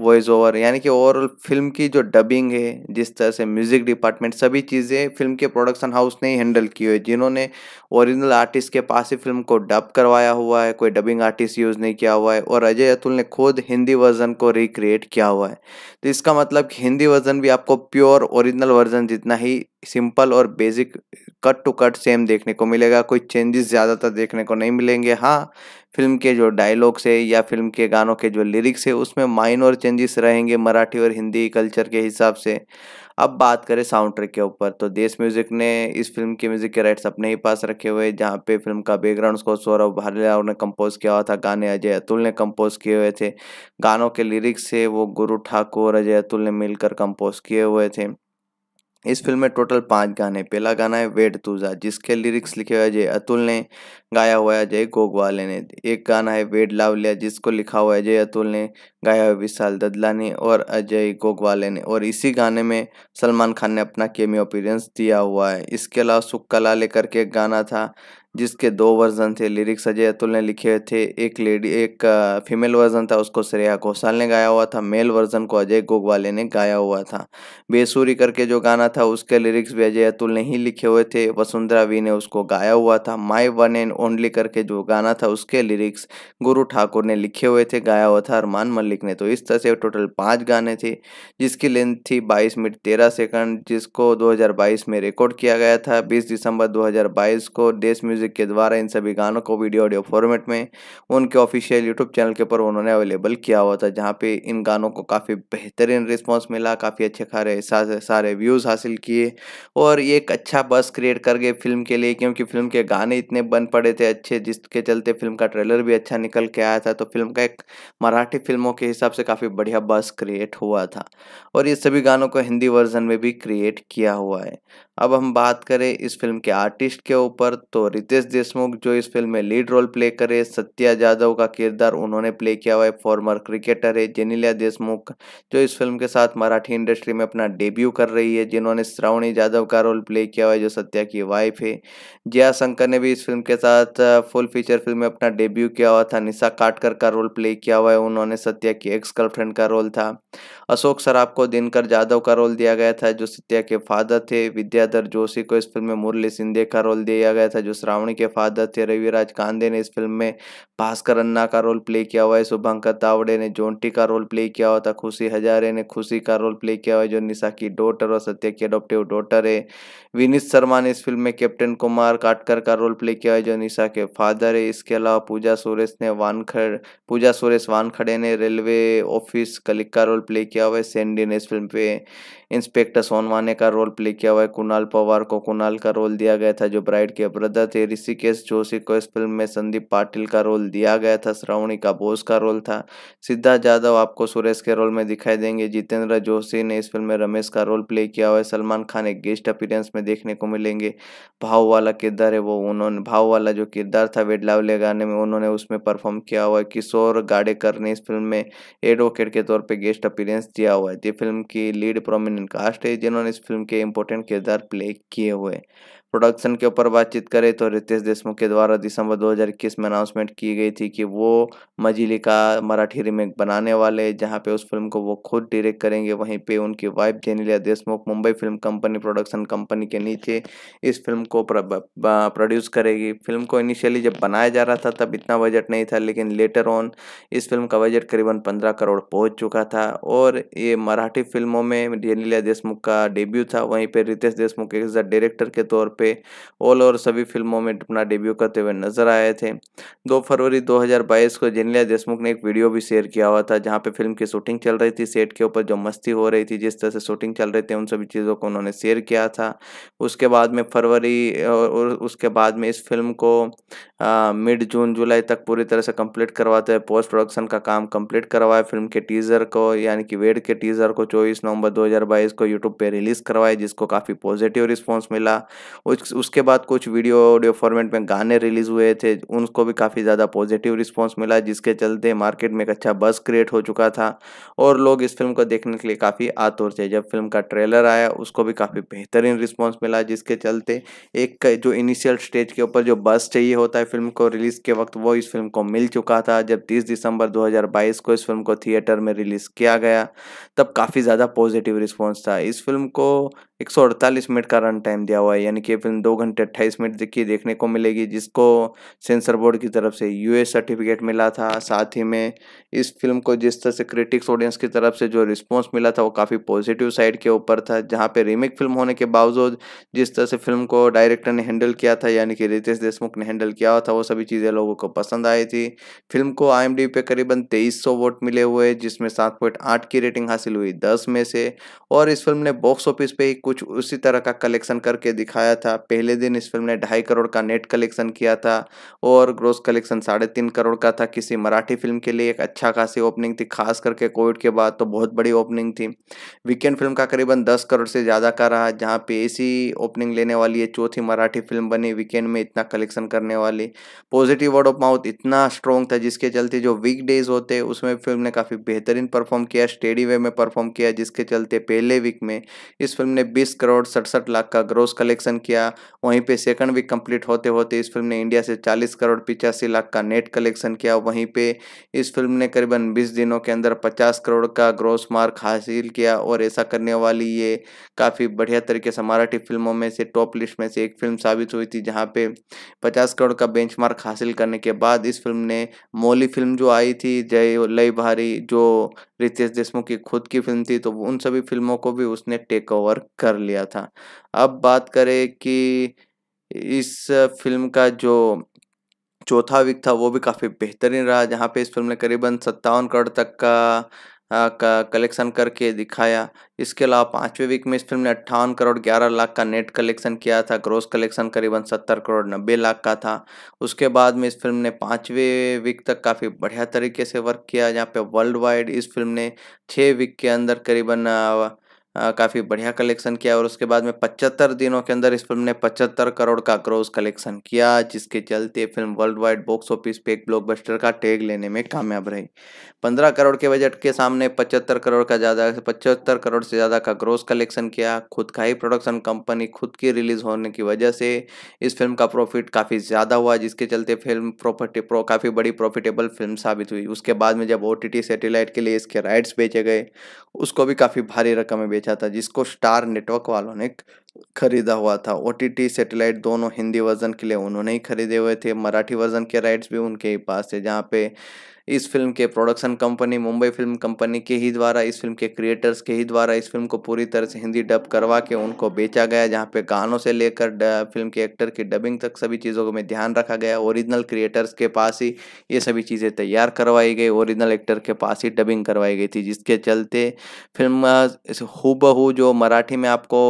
वॉइस ओवर यानी कि ओवरऑल फिल्म की जो डबिंग है जिस तरह से म्यूज़िक डिपार्टमेंट सभी चीज़ें फिल्म के प्रोडक्शन हाउस ने ही हैंडल की है जिन्होंने ओरिजिनल आर्टिस्ट के पास ही फिल्म को डब करवाया हुआ है कोई डबिंग आर्टिस्ट यूज़ नहीं किया हुआ है और अजय अतुल ने खुद हिंदी वर्जन को रिक्रिएट किया हुआ है तो इसका मतलब हिंदी वर्जन भी आपको प्योर ओरिजिनल वर्जन जितना ही सिंपल और basic cut to cut same देखने को मिलेगा कोई चेंजेस ज़्यादातर देखने को नहीं मिलेंगे हाँ फिल्म के जो डायलॉग्स है या फिल्म के गानों के जो लिरिक्स है उसमें माइनर चेंजेस रहेंगे मराठी और हिंदी कल्चर के हिसाब से अब बात करें साउंड ट्रैक के ऊपर तो देश म्यूजिक ने इस फिल्म के म्यूजिक के राइट्स अपने ही पास रखे हुए जहाँ पे फिल्म का बैकग्राउंड उसको सौरभ भालिया ने कंपोज किया हुआ था गाने अजय अतुल ने कंपोज किए हुए थे गानों के लिरिक्स है वो गुरु ठाकुर अजय अतुल ने मिलकर कंपोज किए हुए थे इस फिल्म में टोटल पाँच गाने पहला गाना है वेट तुजा जिसके लिरिक्स लिखे हुए अजय अतुल ने गाया हुआ है अजय गोगवाले ने एक गाना है वेड लावलिया जिसको लिखा हुआ है अजय अतुल ने गाया हुआ विशाल ददला ने और अजय गोगवाले ने और इसी गाने में सलमान खान ने अपना केमी अपीरेंस दिया हुआ है इसके अलावा सुक्का लेकर के एक गाना था जिसके दो वर्जन थे लिरिक्स अजय अतुल ने लिखे हुए थे एक लेडी एक फीमेल वर्जन था उसको श्रेया घोषाल ने गाया हुआ था मेल वर्जन को अजय गोगवाले ने गाया हुआ था बेसूरी करके जो गाना था उसके लिरिक्स भी अजय अतुल ने ही लिखे हुए थे वसुंधरा वी ने उसको गाया हुआ था माई वन एंड ओनली करके जो गाना था उसके लिरिक्स गुरु ठाकुर ने लिखे हुए थे गाया हुआ था अरमान मलिक ने तो इस तरह से टोटल पाँच गाने थे जिसकी लेंथ थी बाईस मिनट तेरह सेकंड जिसको 2022 में रिकॉर्ड किया गया था 20 दिसंबर 2022 को देश म्यूजिक के द्वारा इन सभी गानों को वीडियो ऑडियो फॉर्मेट में उनके ऑफिशियल यूट्यूब चैनल के ऊपर उन्होंने अवेलेबल किया हुआ था जहाँ पे इन गानों को काफ़ी बेहतरीन रिस्पॉन्स मिला काफ़ी अच्छे खारे सारे व्यूज़ हासिल किए और ये एक अच्छा बस क्रिएट कर गए फिल्म के लिए क्योंकि फिल्म के गाने इतने बन पड़े पड़े थे अच्छे जिसके चलते फिल्म का ट्रेलर भी अच्छा निकल के आया था तो फिल्म का एक मराठी फिल्मों के हिसाब से काफ़ी बढ़िया बस क्रिएट हुआ था और ये सभी गानों को हिंदी वर्जन में भी क्रिएट किया हुआ है अब हम बात करें इस फिल्म के आर्टिस्ट के ऊपर तो रितेश देशमुख जो इस फिल्म में लीड रोल प्ले करे सत्या जाधव का किरदार उन्होंने प्ले किया हुआ है फॉर्मर क्रिकेटर है जेनिलिया देशमुख जो इस फिल्म के साथ मराठी इंडस्ट्री में अपना डेब्यू कर रही है जिन्होंने श्रावणी जाधव का रोल प्ले किया हुआ है जो सत्या की वाइफ है जया शंकर ने भी इस फिल्म के साथ साथ फुल फीचर फिल्म में अपना डेब्यू किया हुआ था निशा काटकर का रोल प्ले किया हुआ है उन्होंने सत्या की एक्स गर्लफ्रेंड का रोल था अशोक सराफ को दिनकर यादव का रोल दिया गया था जो सत्या के फादर थे विद्याधर जोशी को इस फिल्म में मुरली सिंधे का रोल दिया गया था जो श्रावणी के फादर थे रविराज कांदे ने इस फिल्म में भास्कर अन्ना का रोल प्ले किया हुआ है शुभंकर तावड़े ने जोंटी का रोल प्ले किया हुआ था खुशी हजारे ने खुशी का रोल प्ले किया हुआ है जो निशा की डॉटर और सत्या की अडोप्टिव डॉटर है विनीत शर्मा ने इस फिल्म में कैप्टन कुमार काटकर का रोल प्ले किया है जो मनीषा के फादर है इसके अलावा पूजा सुरेश ने वानखड़ पूजा सुरेश वानखड़े ने रेलवे ऑफिस कलिक का रोल प्ले किया हुआ है सेंडी ने इस फिल्म पे इंस्पेक्टर सोनवाने का रोल प्ले किया हुआ है कुणाल पवार को कुणाल का रोल दिया गया था जो ब्राइड के ब्रदर थे ऋषिकेश जोशी को इस फिल्म में संदीप पाटिल का रोल दिया गया था श्रावणी का बोस का रोल था सिद्धार्थ यादव आपको सुरेश के रोल में दिखाई देंगे जितेंद्र जोशी ने इस फिल्म में रमेश का रोल प्ले किया हुआ है सलमान खान एक गेस्ट अपीरेंस में देखने को मिलेंगे भाव वाला किरदार है वो उन्होंने भाव वाला जो किरदार था वेडलावले गाने में उन्होंने उसमें परफॉर्म किया हुआ है किशोर गाडेकर ने इस फिल्म में एडवोकेट के तौर पर गेस्ट अपीरेंस दिया हुआ है फिल्म की लीड प्रोमिन इंडियन कास्ट है जिन्होंने इस फिल्म के इम्पोर्टेंट किरदार प्ले किए हुए प्रोडक्शन के ऊपर बातचीत करें तो रितेश देशमुख के द्वारा दिसंबर 2021 में अनाउंसमेंट की गई थी कि वो मजिली का मराठी रीमेक बनाने वाले जहां पे उस फिल्म को वो खुद डायरेक्ट करेंगे वहीं पे उनकी wife Genelia Deshmukh Mumbai film company production company के नीचे इस फिल्म को प्रोड्यूस करेगी फिल्म को इनिशियली जब बनाया जा रहा था तब इतना बजट नहीं था लेकिन लेटर ऑन इस फिल्म का बजट करीबन पंद्रह करोड़ पहुँच चुका था और ये मराठी फिल्मों में जेनिलिया देशमुख का डेब्यू था वहीं पर रितेश देशमुख एक डायरेक्टर के तौर पर पे ऑल और सभी फिल्मों में अपना डेब्यू करते हुए नजर आए थे दो फरवरी 2022 को जेनलिया देशमुख ने एक वीडियो भी शेयर किया हुआ था जहाँ पे फिल्म की शूटिंग चल रही थी सेट के ऊपर जो मस्ती हो रही थी जिस तरह से शूटिंग चल रही थी उन सभी चीज़ों को उन्होंने शेयर किया था उसके बाद में फरवरी और उसके बाद में इस फिल्म को मिड जून जुलाई तक पूरी तरह से कंप्लीट करवाते हैं पोस्ट प्रोडक्शन का काम कंप्लीट करवाए फिल्म के टीज़र को यानी कि वेड के टीज़र को चौबीस नवंबर 2022 को यूट्यूब पे रिलीज़ करवाए जिसको काफ़ी पॉजिटिव रिस्पांस मिला उस उसके बाद कुछ वीडियो ऑडियो फॉर्मेट में गाने रिलीज़ हुए थे उनको भी काफ़ी ज़्यादा पॉजिटिव रिस्पॉन्स मिला जिसके चलते मार्केट में एक अच्छा बस क्रिएट हो चुका था और लोग इस फिल्म को देखने के लिए काफ़ी आतुर थे जब फिल्म का ट्रेलर आया उसको भी काफ़ी बेहतरीन रिस्पॉन्स मिला जिसके चलते एक जो इनिशियल स्टेज के ऊपर जो बस चाहिए होता है फिल्म को रिलीज़ के वक्त वो इस फिल्म को मिल चुका था जब 30 दिसंबर 2022 को इस फिल्म को थिएटर में रिलीज़ किया गया तब काफ़ी ज़्यादा पॉजिटिव रिस्पॉन्स था इस फिल्म को 148 मिनट का रन टाइम दिया हुआ है यानी कि ये फिल्म दो घंटे अट्ठाईस मिनट की देखने को मिलेगी जिसको सेंसर बोर्ड की तरफ से यू सर्टिफिकेट मिला था साथ ही में इस फिल्म को जिस तरह से क्रिटिक्स ऑडियंस की तरफ से जो रिस्पॉन्स मिला था वो काफ़ी पॉजिटिव साइड के ऊपर था जहाँ पे रीमेक फिल्म होने के बावजूद जिस तरह से फिल्म को डायरेक्टर ने हैंडल किया था यानी कि रितेश देशमुख ने हैंडल किया रहा था वो सभी चीज़ें लोगों को पसंद आई थी फिल्म को आई पे करीबन 2300 वोट मिले हुए जिसमें सात पॉइंट आठ की रेटिंग हासिल हुई दस में से और इस फिल्म ने बॉक्स ऑफिस पे ही कुछ उसी तरह का कलेक्शन करके दिखाया था पहले दिन इस फिल्म ने ढाई करोड़ का नेट कलेक्शन किया था और ग्रोस कलेक्शन साढ़े तीन करोड़ का था किसी मराठी फिल्म के लिए एक अच्छा खासी ओपनिंग थी खास करके कोविड के बाद तो बहुत बड़ी ओपनिंग थी वीकेंड फिल्म का करीबन दस करोड़ से ज़्यादा का रहा जहाँ पे ऐसी ओपनिंग लेने वाली ये चौथी मराठी फिल्म बनी वीकेंड में इतना कलेक्शन करने वाली पे पॉजिटिव वर्ड ऑफ माउथ इतना स्ट्रॉन्ग था जिसके चलते जो वीक डेज होते हैं उसमें फिल्म ने काफ़ी बेहतरीन परफॉर्म किया स्टेडी वे में परफॉर्म किया जिसके चलते पहले वीक में इस फिल्म ने बीस करोड़ सड़सठ लाख का ग्रोस कलेक्शन किया वहीं पर सेकेंड वीक कंप्लीट होते होते इस फिल्म ने इंडिया से चालीस करोड़ पिचासी लाख का नेट कलेक्शन किया वहीं पर इस फिल्म ने करीबन बीस दिनों के अंदर पचास करोड़ का ग्रोस मार्क हासिल किया और ऐसा करने वाली ये काफ़ी बढ़िया तरीके से मराठी फिल्मों में से टॉप लिस्ट में से एक फिल्म साबित हुई थी जहाँ पे पचास करोड़ का बेंचमार्क हासिल करने के बाद इस फिल्म ने मोली फिल्म जो आई थी जय लई भारी जो रितेश देशमुख की खुद की फिल्म थी तो उन सभी फिल्मों को भी उसने टेक ओवर कर लिया था अब बात करें कि इस फिल्म का जो चौथा वीक था वो भी काफ़ी बेहतरीन रहा जहाँ पे इस फिल्म ने करीबन सत्तावन करोड़ तक का हाँ, का कलेक्शन करके दिखाया इसके अलावा पाँचवें वीक में इस फिल्म ने अट्ठावन करोड़ ग्यारह लाख का नेट कलेक्शन किया था ग्रोस कलेक्शन करीबन सत्तर करोड़ नब्बे लाख का था उसके बाद में इस फिल्म ने पाँचवें वीक तक काफ़ी बढ़िया तरीके से वर्क किया जहाँ पे वर्ल्ड वाइड इस फिल्म ने छः वीक के अंदर करीबन काफ़ी बढ़िया कलेक्शन किया और उसके बाद में पचहत्तर दिनों के अंदर इस फिल्म ने पचहत्तर करोड़ का ग्रोस कलेक्शन किया जिसके चलते film worldwide box office पे एक ब्लॉकबस्टर का टैग लेने में कामयाब रही पंद्रह करोड़ के बजट के सामने पचहत्तर करोड़ का ज़्यादा पचहत्तर करोड़ से ज़्यादा का ग्रोस कलेक्शन किया खुद का ही प्रोडक्शन कंपनी खुद की रिलीज होने की वजह से इस फिल्म का प्रॉफिट काफ़ी ज़्यादा हुआ जिसके चलते फिल्म प्रॉपर्टी प्रो काफ़ी बड़ी प्रॉफिटेबल फिल्म साबित हुई उसके बाद में जब ओ टी के लिए इसके राइट्स बेचे गए उसको भी काफ़ी भारी रकमें बेच बेचा था जिसको स्टार नेटवर्क वालों ने खरीदा हुआ था ओ टी सेटेलाइट दोनों हिंदी वर्जन के लिए उन्होंने ही खरीदे हुए थे मराठी वर्जन के राइट्स भी उनके ही पास थे जहाँ पे इस फिल्म के production company Mumbai film company के ही द्वारा इस फिल्म के क्रिएटर्स के ही द्वारा इस फिल्म को पूरी तरह से हिंदी डब करवा के उनको बेचा गया जहाँ पे गानों से लेकर फिल्म के एक्टर की डबिंग तक सभी चीज़ों में ध्यान रखा गया ओरिजिनल क्रिएटर्स के पास ही ये सभी चीज़ें तैयार करवाई गई ओरिजिनल एक्टर के पास ही डबिंग करवाई गई थी जिसके चलते फिल्म हु जो मराठी में आपको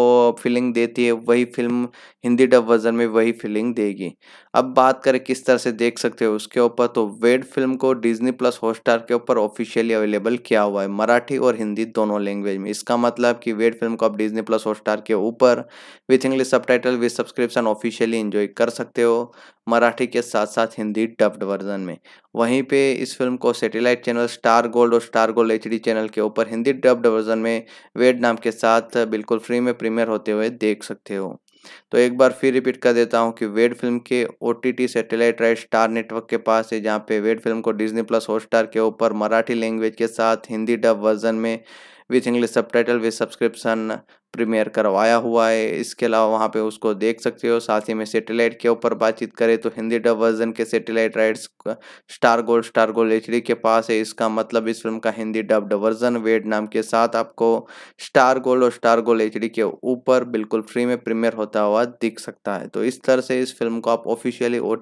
फीलिंग देती है वही फिल्म हिंदी डब वर्जन में वही फीलिंग देगी अब बात करें किस तरह से देख सकते हो उसके ऊपर तो वेड फिल्म को डिज्नी प्लस हॉटस्टार के ऊपर ऑफिशियली अवेलेबल किया हुआ है मराठी और हिंदी दोनों लैंग्वेज में इसका मतलब कि वेड फिल्म को आप डिज्नी प्लस हॉटस्टार के ऊपर with English subtitle with subscription officially enjoy कर सकते हो मराठी के साथ साथ हिंदी डब्ड वर्जन में वहीं पे इस फिल्म को सैटेलाइट चैनल स्टार गोल्ड और स्टार गोल्ड एच चैनल के ऊपर हिंदी डब्ड वर्जन में वेड नाम के साथ बिल्कुल फ्री में प्रीमियर होते हुए देख सकते हो तो एक बार फिर रिपीट कर देता हूँ कि वेड फिल्म के O T satellite right Star network के पास है जहाँ पे वेड फिल्म को डिजनी प्लस हॉटस्टार के ऊपर मराठी लैंग्वेज के साथ हिंदी डब वर्जन में with English subtitle with subscription premiere करवाया हुआ है इसके अलावा वहाँ पे उसको देख सकते हो साथ ही में सेटेलाइट के ऊपर बातचीत करें तो हिंदी डब वर्जन के satellite rights Star Gold Star Gold H के पास है इसका मतलब इस फिल्म का हिंदी डब वर्जन वेड नाम के साथ आपको स्टार गोल्ड और स्टार गोल्ड एच के ऊपर बिल्कुल फ्री में प्रीमियर होता हुआ दिख सकता है तो इस तरह से इस फिल्म को आप ऑफिशियली ओ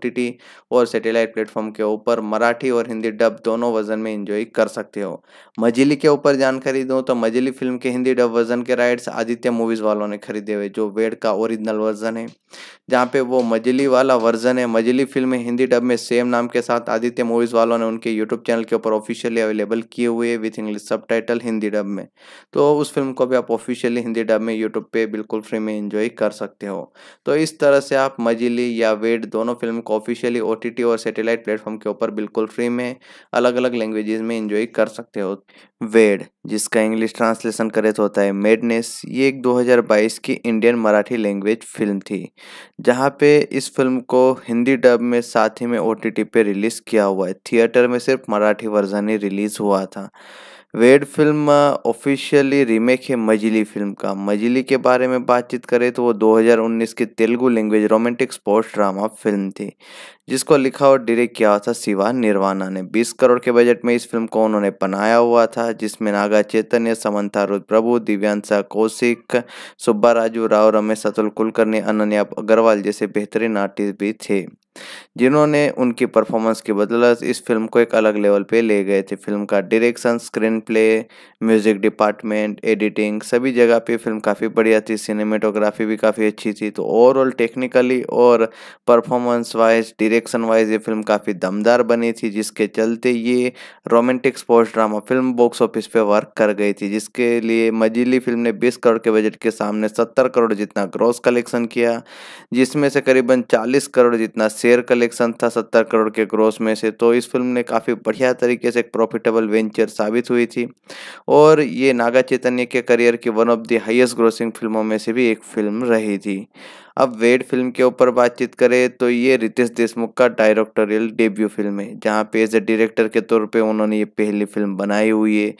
और सेटेलाइट प्लेटफॉर्म के ऊपर मराठी और हिंदी डब दोनों वर्जन में इंजॉय कर सकते हो मजिली के ऊपर जानकारी दूँ तो मजिली फिल्म के हिंदी डब वर्जन के राइट्स आदित्य आदित्य मूवीज़ वालों ने खरीदे हुए जो वेड का ओरिजिनल वर्जन है जहाँ पे वो मजली वाला वर्जन है मजली फिल्म हिंदी डब में सेम नाम के साथ आदित्य मूवीज़ वालों ने उनके यूट्यूब चैनल के ऊपर ऑफिशियली अवेलेबल किए हुए विथ इंग्लिश सब हिंदी डब में तो उस फिल्म को भी आप ऑफिशियली हिंदी डब में यूट्यूब पे बिल्कुल फ्री में इंजॉय कर सकते हो तो इस तरह से आप मजली या वेड दोनों फिल्म को ऑफिशियली ओ और सेटेलाइट प्लेटफॉर्म के ऊपर बिल्कुल फ्री में अलग अलग लैंग्वेजेस में इंजॉय कर सकते हो वेड जिसका इंग्लिश ट्रांसलेशन करे तो होता है मेडनेस ये एक 2022 की इंडियन मराठी लैंग्वेज फिल्म थी जहाँ पे इस फिल्म को हिंदी डब में साथ ही में ओ पे रिलीज़ किया हुआ है थिएटर में सिर्फ मराठी वर्जन ही रिलीज़ हुआ था वेड फिल्म ऑफिशियली रीमेक है मजली फिल्म का मजली के बारे में बातचीत करें तो वो 2019 की Telugu language romantic sports drama film थी जिसको लिखा और डायरेक्ट किया था शिवा निर्वाणा ने 20 करोड़ के बजट में इस फिल्म को उन्होंने बनाया हुआ था जिसमें नागा चैतन्य समंथा रुद प्रभु दिव्यांशा कौशिक सुब्बा राजू राव रमेश अतुल कुलकर्णी अनन्या अग्रवाल जैसे बेहतरीन आर्टिस्ट भी थे जिन्होंने उनकी परफॉर्मेंस की बदलत इस फिल्म को एक अलग लेवल पे ले गए थे फिल्म का direction screenplay music department editing सभी जगह पे फिल्म काफ़ी बढ़िया थी सिनेमेटोग्राफी भी काफ़ी अच्छी थी तो ओवरऑल टेक्निकली और परफॉर्मेंस वाइज डिरेक्शन वाइज ये फिल्म काफ़ी दमदार बनी थी जिसके चलते ये romantic sports drama film box office पे वर्क कर गई थी जिसके लिए मजीली फिल्म ने बीस करोड़ के बजट के सामने सत्तर करोड़ जितना ग्रॉस कलेक्शन किया जिसमें से करीबन चालीस करोड़ जितना शेयर कलेक्शन कलेक्शन था सत्तर करोड़ के ग्रोस में से तो इस फिल्म ने काफ़ी बढ़िया तरीके से एक प्रॉफिटेबल वेंचर साबित हुई थी और ये नागा चैतन्य के करियर की one of the highest grossing फिल्मों में से भी एक फिल्म रही थी अब वेड फिल्म के ऊपर बातचीत करें तो ये रितेश देशमुख का डायरेक्टोरियल डेब्यू फिल्म है जहाँ पे एज ए डायरेक्टर के तौर पे उन्होंने ये पहली फिल्म बनाई हुई है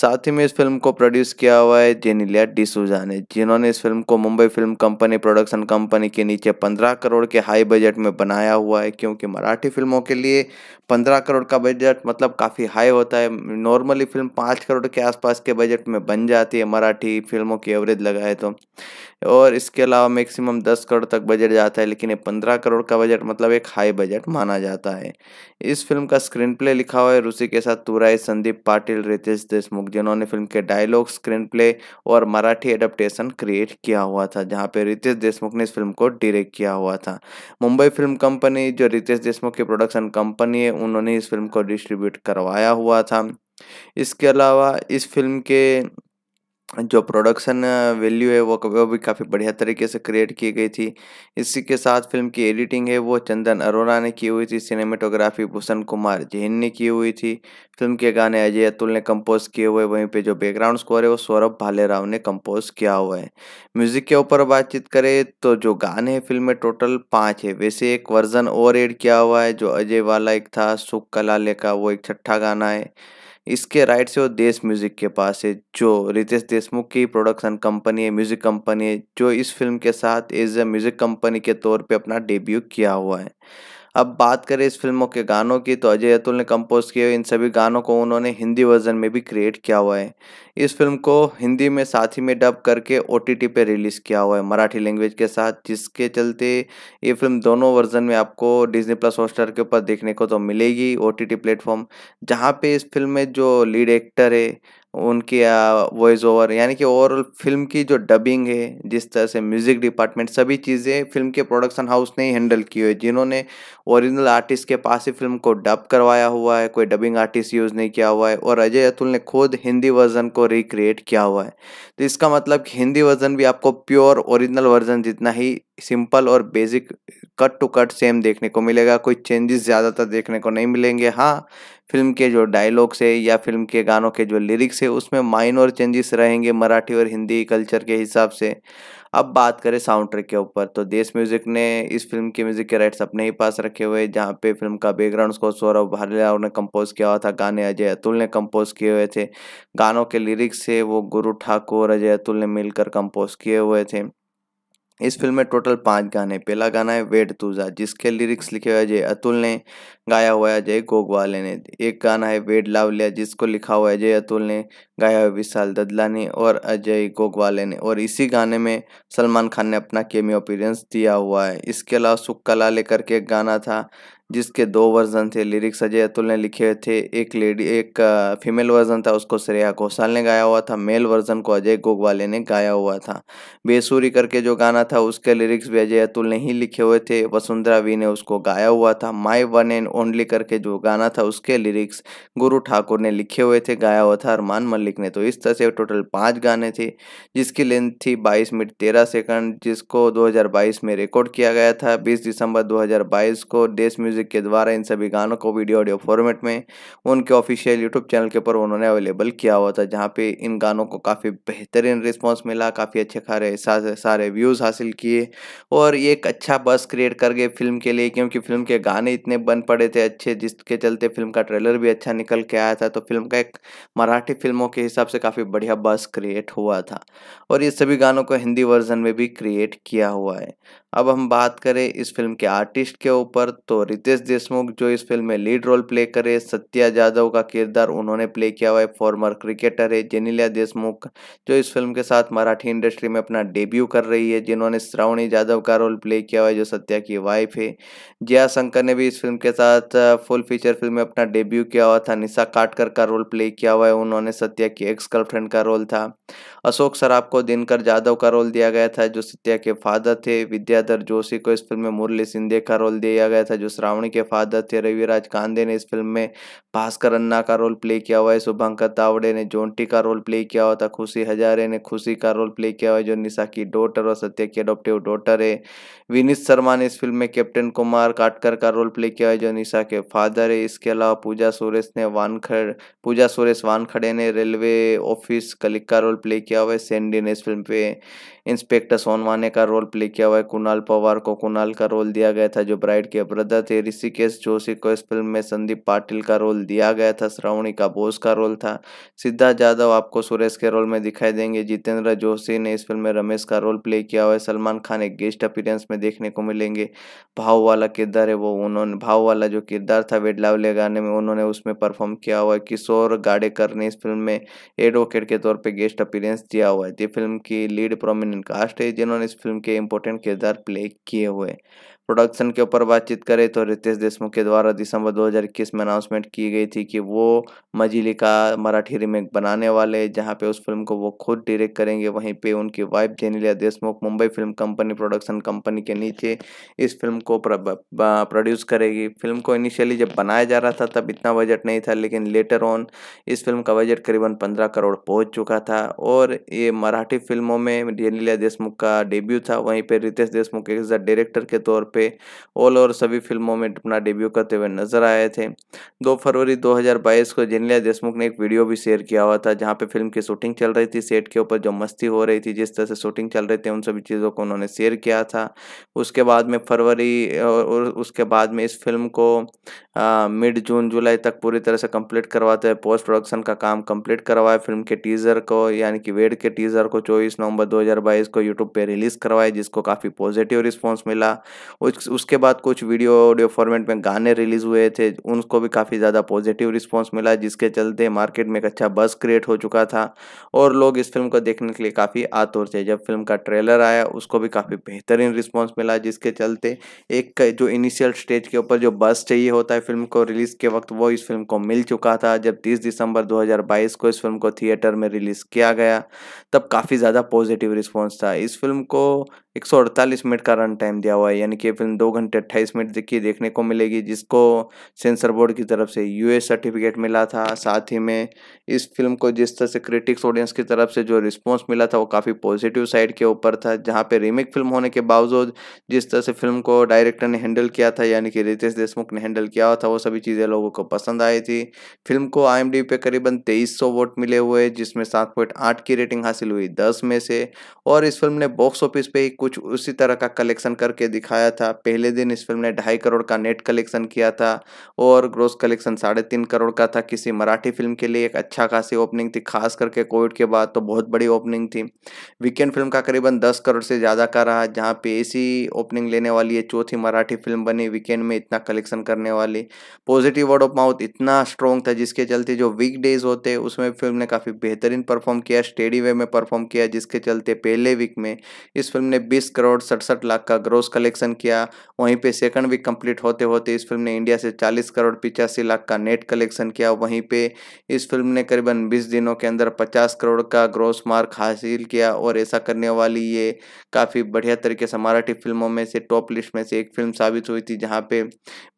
साथ ही में इस फिल्म को प्रोड्यूस किया हुआ है जेनिलिया डिसूजा ने जिन्होंने इस फिल्म को Mumbai film company production company के नीचे पंद्रह करोड़ के हाई बजट में बनाया हुआ है क्योंकि मराठी फिल्मों के लिए पंद्रह करोड़ का बजट मतलब काफ़ी हाई होता है नॉर्मली फिल्म पाँच करोड़ के आसपास के बजट में बन जाती है मराठी फिल्मों की एवरेज लगाए तो और इसके अलावा मैक्सिमम दस करोड़ तक बजट जाता है लेकिन ये पंद्रह करोड़ का बजट मतलब एक हाई बजट माना जाता है इस फिल्म का स्क्रीन प्ले लिखा हुआ है रूसी के साथ तुराई संदीप पाटिल रितेश देशमुख जिन्होंने फिल्म के डायलॉग स्क्रीन प्ले और मराठी एडप्टेशन क्रिएट किया हुआ था जहाँ पे रितेश देशमुख ने इस फिल्म को डिरेक्ट किया हुआ था मुंबई फिल्म कंपनी जो रितेश देशमुख की प्रोडक्शन कंपनी है उन्होंने इस फिल्म को डिस्ट्रीब्यूट करवाया हुआ था इसके अलावा इस फिल्म के जो प्रोडक्शन वैल्यू uh, है वो भी काफ़ी बढ़िया तरीके से क्रिएट की गई थी इसी के साथ फिल्म की एडिटिंग है वो चंदन अरोड़ा ने की हुई थी सिनेमेटोग्राफी भूषण कुमार जैन ने की हुई थी फिल्म के गाने अजय अतुल ने कंपोज किए हुए वहीं पे जो बैकग्राउंड स्कोर है वो सौरभ भालेराव ने कंपोज किया हुआ है म्यूजिक के ऊपर बातचीत करें तो जो गाने हैं फिल्म में टोटल पाँच है वैसे एक वर्जन और एड किया हुआ है जो अजय वाला एक था सुख कलाले का वो एक छठा गाना है इसके राइट से वो देश म्यूज़िक के पास है जो रितेश देशमुख की प्रोडक्शन कंपनी है म्यूज़िक कंपनी है जो इस फिल्म के साथ एज ए म्यूज़िक कंपनी के तौर पे अपना डेब्यू किया हुआ है अब बात करें इस फिल्मों के गानों की तो अजय अतुल ने कंपोज किए इन सभी गानों को उन्होंने हिंदी वर्जन में भी क्रिएट किया हुआ है इस फिल्म को हिंदी में साथ ही में डब करके ओ टी टी पर रिलीज़ किया हुआ है मराठी लैंग्वेज के साथ जिसके चलते ये फिल्म दोनों वर्जन में आपको डिजनी प्लस हॉटस्टार के ऊपर देखने को तो मिलेगी ओ टी टी प्लेटफॉर्म जहाँ पर इस फिल्म में जो लीड एक्टर है उनकी वॉइस ओवर यानी कि ओवरऑल फिल्म की जो डबिंग है जिस तरह से म्यूज़िक डिपार्टमेंट सभी चीज़ें फिल्म के प्रोडक्शन हाउस ने ही हैंडल की है जिन्होंने ओरिजिनल आर्टिस्ट के पास ही फिल्म को डब करवाया हुआ है कोई डबिंग आर्टिस्ट यूज़ नहीं किया हुआ है और अजय अतुल ने खुद हिंदी वर्जन को रिक्रिएट किया हुआ है तो इसका मतलब हिंदी वर्जन भी आपको प्योर ओरिजिनल वर्जन जितना ही सिंपल और basic cut to cut same देखने को मिलेगा कोई चेंजेस ज़्यादातर देखने को नहीं मिलेंगे हाँ फिल्म के जो डायलॉग्स है या फिल्म के गानों के जो लिरिक्स है उसमें माइनर चेंजेस रहेंगे मराठी और हिंदी कल्चर के हिसाब से अब बात करें साउंड ट्रैक के ऊपर तो देश म्यूजिक ने इस फिल्म के म्यूजिक के राइट्स अपने ही पास रखे हुए जहाँ पे फिल्म का बैकग्राउंड उसको सौरभ भालिया ने कंपोज किया हुआ था गाने अजय अतुल ने कंपोज किए हुए थे गानों के लिरिक्स है वो गुरु ठाकुर अजय अतुल ने मिलकर कंपोज किए हुए थे इस फिल्म में टोटल पांच गाने पहला गाना है वेट तुजा जिसके लिरिक्स लिखे हुए अजय अतुल ने गाया हुआ है अजय गोगवाले ने एक गाना है वेट लावलिया जिसको लिखा हुआ है अजय अतुल ने गाया हुआ विशाल ददला ने और अजय गोगवाले ने और इसी गाने में सलमान खान ने अपना केमी अपीरेंस दिया हुआ है इसके अलावा सुक्का लाले करके एक गाना था जिसके दो वर्जन थे लिरिक्स अजय अतुल ने लिखे थे एक लेडी एक फीमेल वर्जन था उसको श्रेया घोषाल ने गाया हुआ था मेल वर्जन को अजय गोगवाले ने गाया हुआ था बेसूरी करके जो गाना था उसके लिरिक्स भी अजय अतुल ने ही लिखे हुए थे वसुंधरा वी ने उसको गाया हुआ था माई वन एंड ओनली करके जो गाना था उसके लिरिक्स गुरु ठाकुर ने लिखे हुए थे गाया हुआ था अरमान मलिक ने तो इस तरह से टोटल पाँच गाने थे जिसकी लेंथ थी बाईस मिनट तेरह सेकंड जिसको दो में रिकॉर्ड किया गया था बीस दिसंबर दो को देश म्यूजिक म्यूज़िक के द्वारा इन सभी गानों को वीडियो ऑडियो फॉर्मेट में उनके ऑफिशियल यूट्यूब चैनल के ऊपर उन्होंने अवेलेबल किया हुआ था जहाँ पे इन गानों को काफ़ी बेहतरीन रिस्पॉन्स मिला काफ़ी अच्छे खारे सारे व्यूज़ हासिल किए और ये एक अच्छा बस क्रिएट कर गए फिल्म के लिए क्योंकि फिल्म के गाने इतने बन पड़े थे अच्छे जिसके चलते फिल्म का ट्रेलर भी अच्छा निकल के आया था तो फिल्म का एक मराठी फिल्मों के हिसाब से काफ़ी बढ़िया बस क्रिएट हुआ था और ये सभी गानों को हिंदी वर्जन में भी क्रिएट किया हुआ है अब हम बात करें इस फिल्म के आर्टिस्ट के ऊपर तो रितेश देशमुख जो इस फिल्म में लीड रोल प्ले करे सत्या जाधव का किरदार उन्होंने प्ले किया हुआ है फॉर्मर क्रिकेटर है जेनिलिया देशमुख जो इस फिल्म के साथ मराठी इंडस्ट्री में अपना डेब्यू कर रही है जिन्होंने श्रावणी यादव का रोल प्ले किया हुआ है जो सत्या की वाइफ है जया शंकर ने भी इस फिल्म के साथ फुल फीचर फिल्म में अपना डेब्यू किया हुआ था निशा काटकर का रोल प्ले किया हुआ है उन्होंने सत्या की एक्स गर्लफ्रेंड का रोल था अशोक सराफ को दिनकर जाधव का रोल दिया गया था जो सत्या के फादर थे विद्या विद्याधर जोशी को इस फिल्म में मुरली सिंधे का रोल दिया गया था जो श्रावणी के फादर थे रविराज कांदे ने इस फिल्म में भास्कर अन्ना का रोल प्ले किया हुआ है शुभंकर तावड़े ने जोंटी का रोल प्ले किया हुआ था खुशी हजारे ने खुशी का रोल प्ले किया हुआ है जो निशा की डॉटर और सत्य की अडोप्टिव डॉटर है विनीत शर्मा ने इस फिल्म में कैप्टन कुमार काटकर का रोल प्ले किया है जो निशा के फादर है इसके अलावा पूजा सुरेश ने वानखड़ पूजा सुरेश वानखड़े ने रेलवे ऑफिस कलिक का रोल प्ले किया हुआ है सेंडी ने इस फिल्म पे इंस्पेक्टर सोनवाने का रोल प्ले किया हुआ है कुणाल पवार को कुणाल का रोल दिया गया था जो ब्राइड के ब्रदर थे ऋषिकेश जोशी को इस फिल्म में संदीप पाटिल का रोल दिया गया था श्रावणी का बोस का रोल था सिद्धार्थ यादव आपको सुरेश के रोल में दिखाई देंगे जितेंद्र जोशी ने इस फिल्म में रमेश का रोल प्ले किया हुआ है सलमान खान एक गेस्ट अपीरेंस में देखने को मिलेंगे भाव वाला किरदार है वो उन्होंने भाव वाला जो किरदार था ले गाने में उन्होंने उसमें परफॉर्म किया हुआ है किशोर गाडेकर ने इस फिल्म में एडवोकेट के तौर पर गेस्ट अपीरेंस दिया हुआ है ये फिल्म की लीड प्रोमिनेंट कास्ट है जिन्होंने इस फिल्म के इम्पोर्टेंट किरदार प्ले किए हुए प्रोडक्शन के ऊपर बातचीत करें तो रितेश देशमुख के द्वारा दिसंबर 2021 में अनाउंसमेंट की गई थी कि वो मजिली का मराठी रीमेक बनाने वाले जहां पे उस फिल्म को वो खुद डायरेक्ट करेंगे वहीं पे उनकी wife Genelia Deshmukh Mumbai film company production company के नीचे इस फिल्म को प्रोड्यूस करेगी फिल्म को इनिशियली जब बनाया जा रहा था तब इतना बजट नहीं था लेकिन लेटर ऑन इस फिल्म का बजट करीबन पंद्रह करोड़ पहुँच चुका था और ये मराठी फिल्मों में जेनिलिया देशमुख का डेब्यू था वहीं पर रितेश देशमुख एक डायरेक्टर के तौर पर पे ऑल और सभी फिल्मों में अपना डेब्यू करते हुए नजर आए थे दो फरवरी 2022 को जेनलिया देशमुख ने एक वीडियो भी शेयर किया हुआ था जहाँ पे फिल्म की शूटिंग चल रही थी सेट के ऊपर जो मस्ती हो रही थी जिस तरह से शूटिंग चल रही थी उन सभी चीज़ों को उन्होंने शेयर किया था उसके बाद में फरवरी और उसके बाद में इस फिल्म को मिड जून जुलाई तक पूरी तरह से कम्प्लीट करवाते हुए पोस्ट प्रोडक्शन का काम कम्प्लीट करवाया फिल्म के टीज़र को यानी कि वेड के टीज़र को चौबीस नवंबर 2022 को यूट्यूब पे रिलीज़ करवाया जिसको काफ़ी पॉजिटिव रिस्पांस मिला कुछ उसके बाद कुछ वीडियो ऑडियो फॉर्मेट में गाने रिलीज हुए थे उनको भी काफ़ी ज़्यादा पॉजिटिव रिस्पॉन्स मिला जिसके चलते मार्केट में एक अच्छा बस क्रिएट हो चुका था और लोग इस फिल्म को देखने के लिए काफ़ी आतुर थे जब फिल्म का ट्रेलर आया उसको भी काफ़ी बेहतरीन रिस्पॉन्स मिला जिसके चलते एक जो इनिशियल स्टेज के ऊपर जो बस चाहिए होता है फिल्म को रिलीज़ के वक्त वो इस फिल्म को मिल चुका था जब तीस दिसंबर दो को इस फिल्म को थिएटर में रिलीज़ किया गया तब काफ़ी ज़्यादा पॉजिटिव रिस्पॉन्स था इस फिल्म को 148 मिनट का रन टाइम दिया हुआ है यानी कि फिल्म दो घंटे अट्ठाईस मिनट देखिए देखने को मिलेगी जिसको सेंसर बोर्ड की तरफ से यूए सर्टिफिकेट मिला था साथ ही में इस फिल्म को जिस तरह से क्रिटिक्स ऑडियंस की तरफ से जो रिस्पॉन्स मिला था वो काफ़ी पॉजिटिव साइड के ऊपर था जहाँ पे रीमेक फिल्म होने के बावजूद जिस तरह से फिल्म को डायरेक्टर ने हैंडल किया था यानी कि रितेश देशमुख ने हैंडल किया हुआ था वो सभी चीज़ें लोगों को पसंद आई थी फिल्म को आई पे करीबन तेईस वोट मिले हुए जिसमें सात की रेटिंग हासिल हुई दस में से और इस फिल्म ने बॉक्स ऑफिस पे ही कुछ कुछ उसी तरह का कलेक्शन करके दिखाया था पहले दिन इस फिल्म ने ढाई करोड़ का नेट कलेक्शन किया था और ग्रोस कलेक्शन साढ़े तीन करोड़ का था किसी मराठी फिल्म के लिए एक अच्छा खासी ओपनिंग थी खास करके कोविड के बाद तो बहुत बड़ी ओपनिंग थी वीकेंड फिल्म का करीबन दस करोड़ से ज़्यादा का रहा जहाँ पे ऐसी ओपनिंग लेने वाली है चौथी मराठी फिल्म बनी वीकेंड में इतना कलेक्शन करने वाली पॉजिटिव वर्ड ऑफ माउथ इतना स्ट्रॉन्ग था जिसके चलते जो वीक डेज होते उसमें फिल्म ने काफ़ी बेहतरीन परफॉर्म किया स्टेडी वे में परफॉर्म किया जिसके चलते पहले वीक में इस फिल्म ने बीस करोड़ सड़सठ लाख का ग्रोस कलेक्शन किया वहीं पे सेकंड वीक कंप्लीट होते होते इस फिल्म ने इंडिया से चालीस करोड़ पिचासी लाख का नेट कलेक्शन किया वहीं पे इस फिल्म ने करीबन बीस दिनों के अंदर पचास करोड़ का ग्रोस मार्क हासिल किया और ऐसा करने वाली ये काफ़ी बढ़िया तरीके से मराठी फिल्मों में से टॉप लिस्ट में से एक फिल्म साबित हुई थी जहाँ पे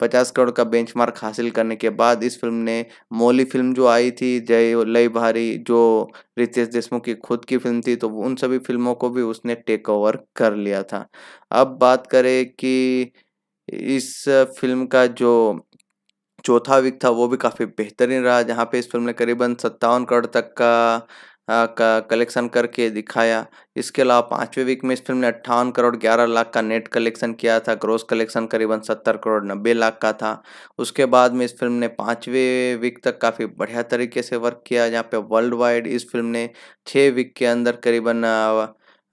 पचास करोड़ का बेंच हासिल करने के बाद इस फिल्म ने मौली फिल्म जो आई थी जय लय भारी जो रितेश देशमुख की खुद की फिल्म थी तो उन सभी फिल्मों को भी उसने टेक ओवर कर लिया था अब बात करें कि इस फिल्म का जो चौथा वीक था वो भी काफ़ी बेहतरीन रहा जहाँ पे इस फिल्म ने करीबन सत्तावन करोड़ तक का हाँ, का कलेक्शन करके दिखाया इसके अलावा पाँचवें वीक में इस फिल्म ने अट्ठावन करोड़ ग्यारह लाख का नेट कलेक्शन किया था ग्रोस कलेक्शन करीबन सत्तर करोड़ नब्बे लाख का था उसके बाद में इस फिल्म ने पाँचवें वीक तक काफ़ी बढ़िया तरीके से वर्क किया जहाँ पे वर्ल्ड वाइड इस फिल्म ने छः वीक के अंदर करीबन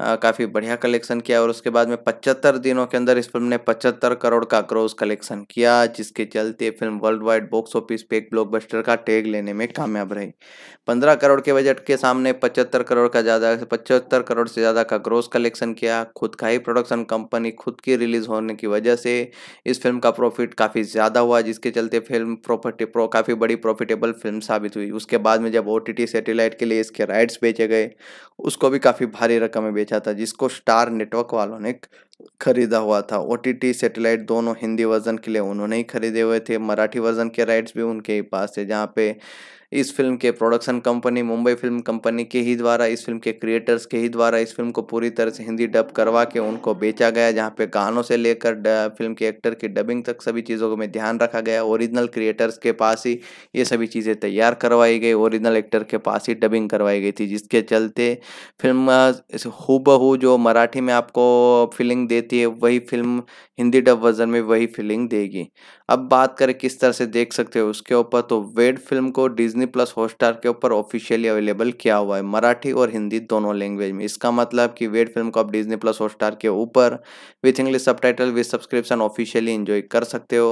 काफ़ी बढ़िया कलेक्शन किया और उसके बाद में पचहत्तर दिनों के अंदर इस फिल्म ने पचहत्तर करोड़ का क्रोज कलेक्शन किया जिसके चलते film worldwide box office पे एक ब्लॉकबस्टर का टैग लेने में कामयाब रही पंद्रह करोड़ के बजट के सामने पचहत्तर करोड़ का ज़्यादा पचहत्तर करोड़ से ज़्यादा का क्रोज कलेक्शन किया खुद का ही प्रोडक्शन कंपनी खुद की रिलीज होने की वजह से इस फिल्म का प्रॉफिट काफ़ी ज़्यादा हुआ जिसके चलते फिल्म प्रॉफिट प्रो काफ़ी बड़ी प्रॉफिटेबल फिल्म साबित हुई उसके बाद में जब ओ टी के लिए इसके राइट्स बेचे गए उसको भी काफ़ी भारी रकमें बेचा था जिसको स्टार नेटवर्क वालों ने खरीदा हुआ था ओ टी सेटेलाइट दोनों हिंदी वर्जन के लिए उन्होंने ही खरीदे हुए थे मराठी वर्जन के राइट्स भी उनके ही पास थे जहाँ पे इस फिल्म के production company Mumbai film company के ही द्वारा इस फिल्म के क्रिएटर्स के ही द्वारा इस फिल्म को पूरी तरह से हिंदी डब करवा के उनको बेचा गया जहाँ पे गानों से लेकर फिल्म के एक्टर की डबिंग तक सभी चीज़ों में ध्यान रखा गया ओरिजिनल क्रिएटर्स के पास ही ये सभी चीज़ें तैयार करवाई गई ओरिजिनल एक्टर के पास ही डबिंग करवाई गई थी जिसके चलते फिल्म हु जो मराठी में आपको फीलिंग देती है वही फिल्म हिंदी डब वर्जन में वही फीलिंग देगी अब बात करें किस तरह से देख सकते हो उसके ऊपर तो वेड फिल्म को डिज्नी प्लस हॉटस्टार के ऊपर ऑफिशियली अवेलेबल किया हुआ है मराठी और हिंदी दोनों लैंग्वेज में इसका मतलब कि वेड फिल्म को आप डिज्नी प्लस हॉटस्टार के ऊपर with English subtitle with subscription officially enjoy कर सकते हो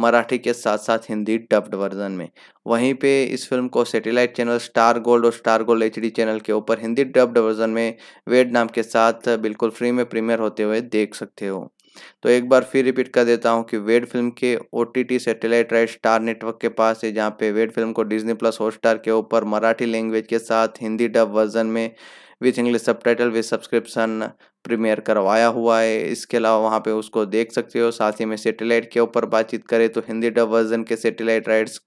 मराठी के साथ साथ हिंदी डब्ड वर्जन में वहीं पे इस फिल्म को सैटेलाइट चैनल स्टार गोल्ड और स्टार गोल्ड एच चैनल के ऊपर हिंदी डब्ड वर्जन में वेड नाम के साथ बिल्कुल फ्री में प्रीमियर होते हुए देख सकते हो तो एक बार फिर रिपीट कर देता हूँ कि वेड फिल्म के O T T satellite right Star network के पास है जहाँ पे वेड फिल्म को डिजनी प्लस हॉटस्टार के ऊपर मराठी लैंग्वेज के साथ हिंदी डब वर्जन में with English subtitle with subscription premiere करवाया हुआ है इसके अलावा वहाँ पे उसको देख सकते हो साथ ही में सेटेलाइट के ऊपर बातचीत करें तो हिंदी डब वर्जन के satellite rights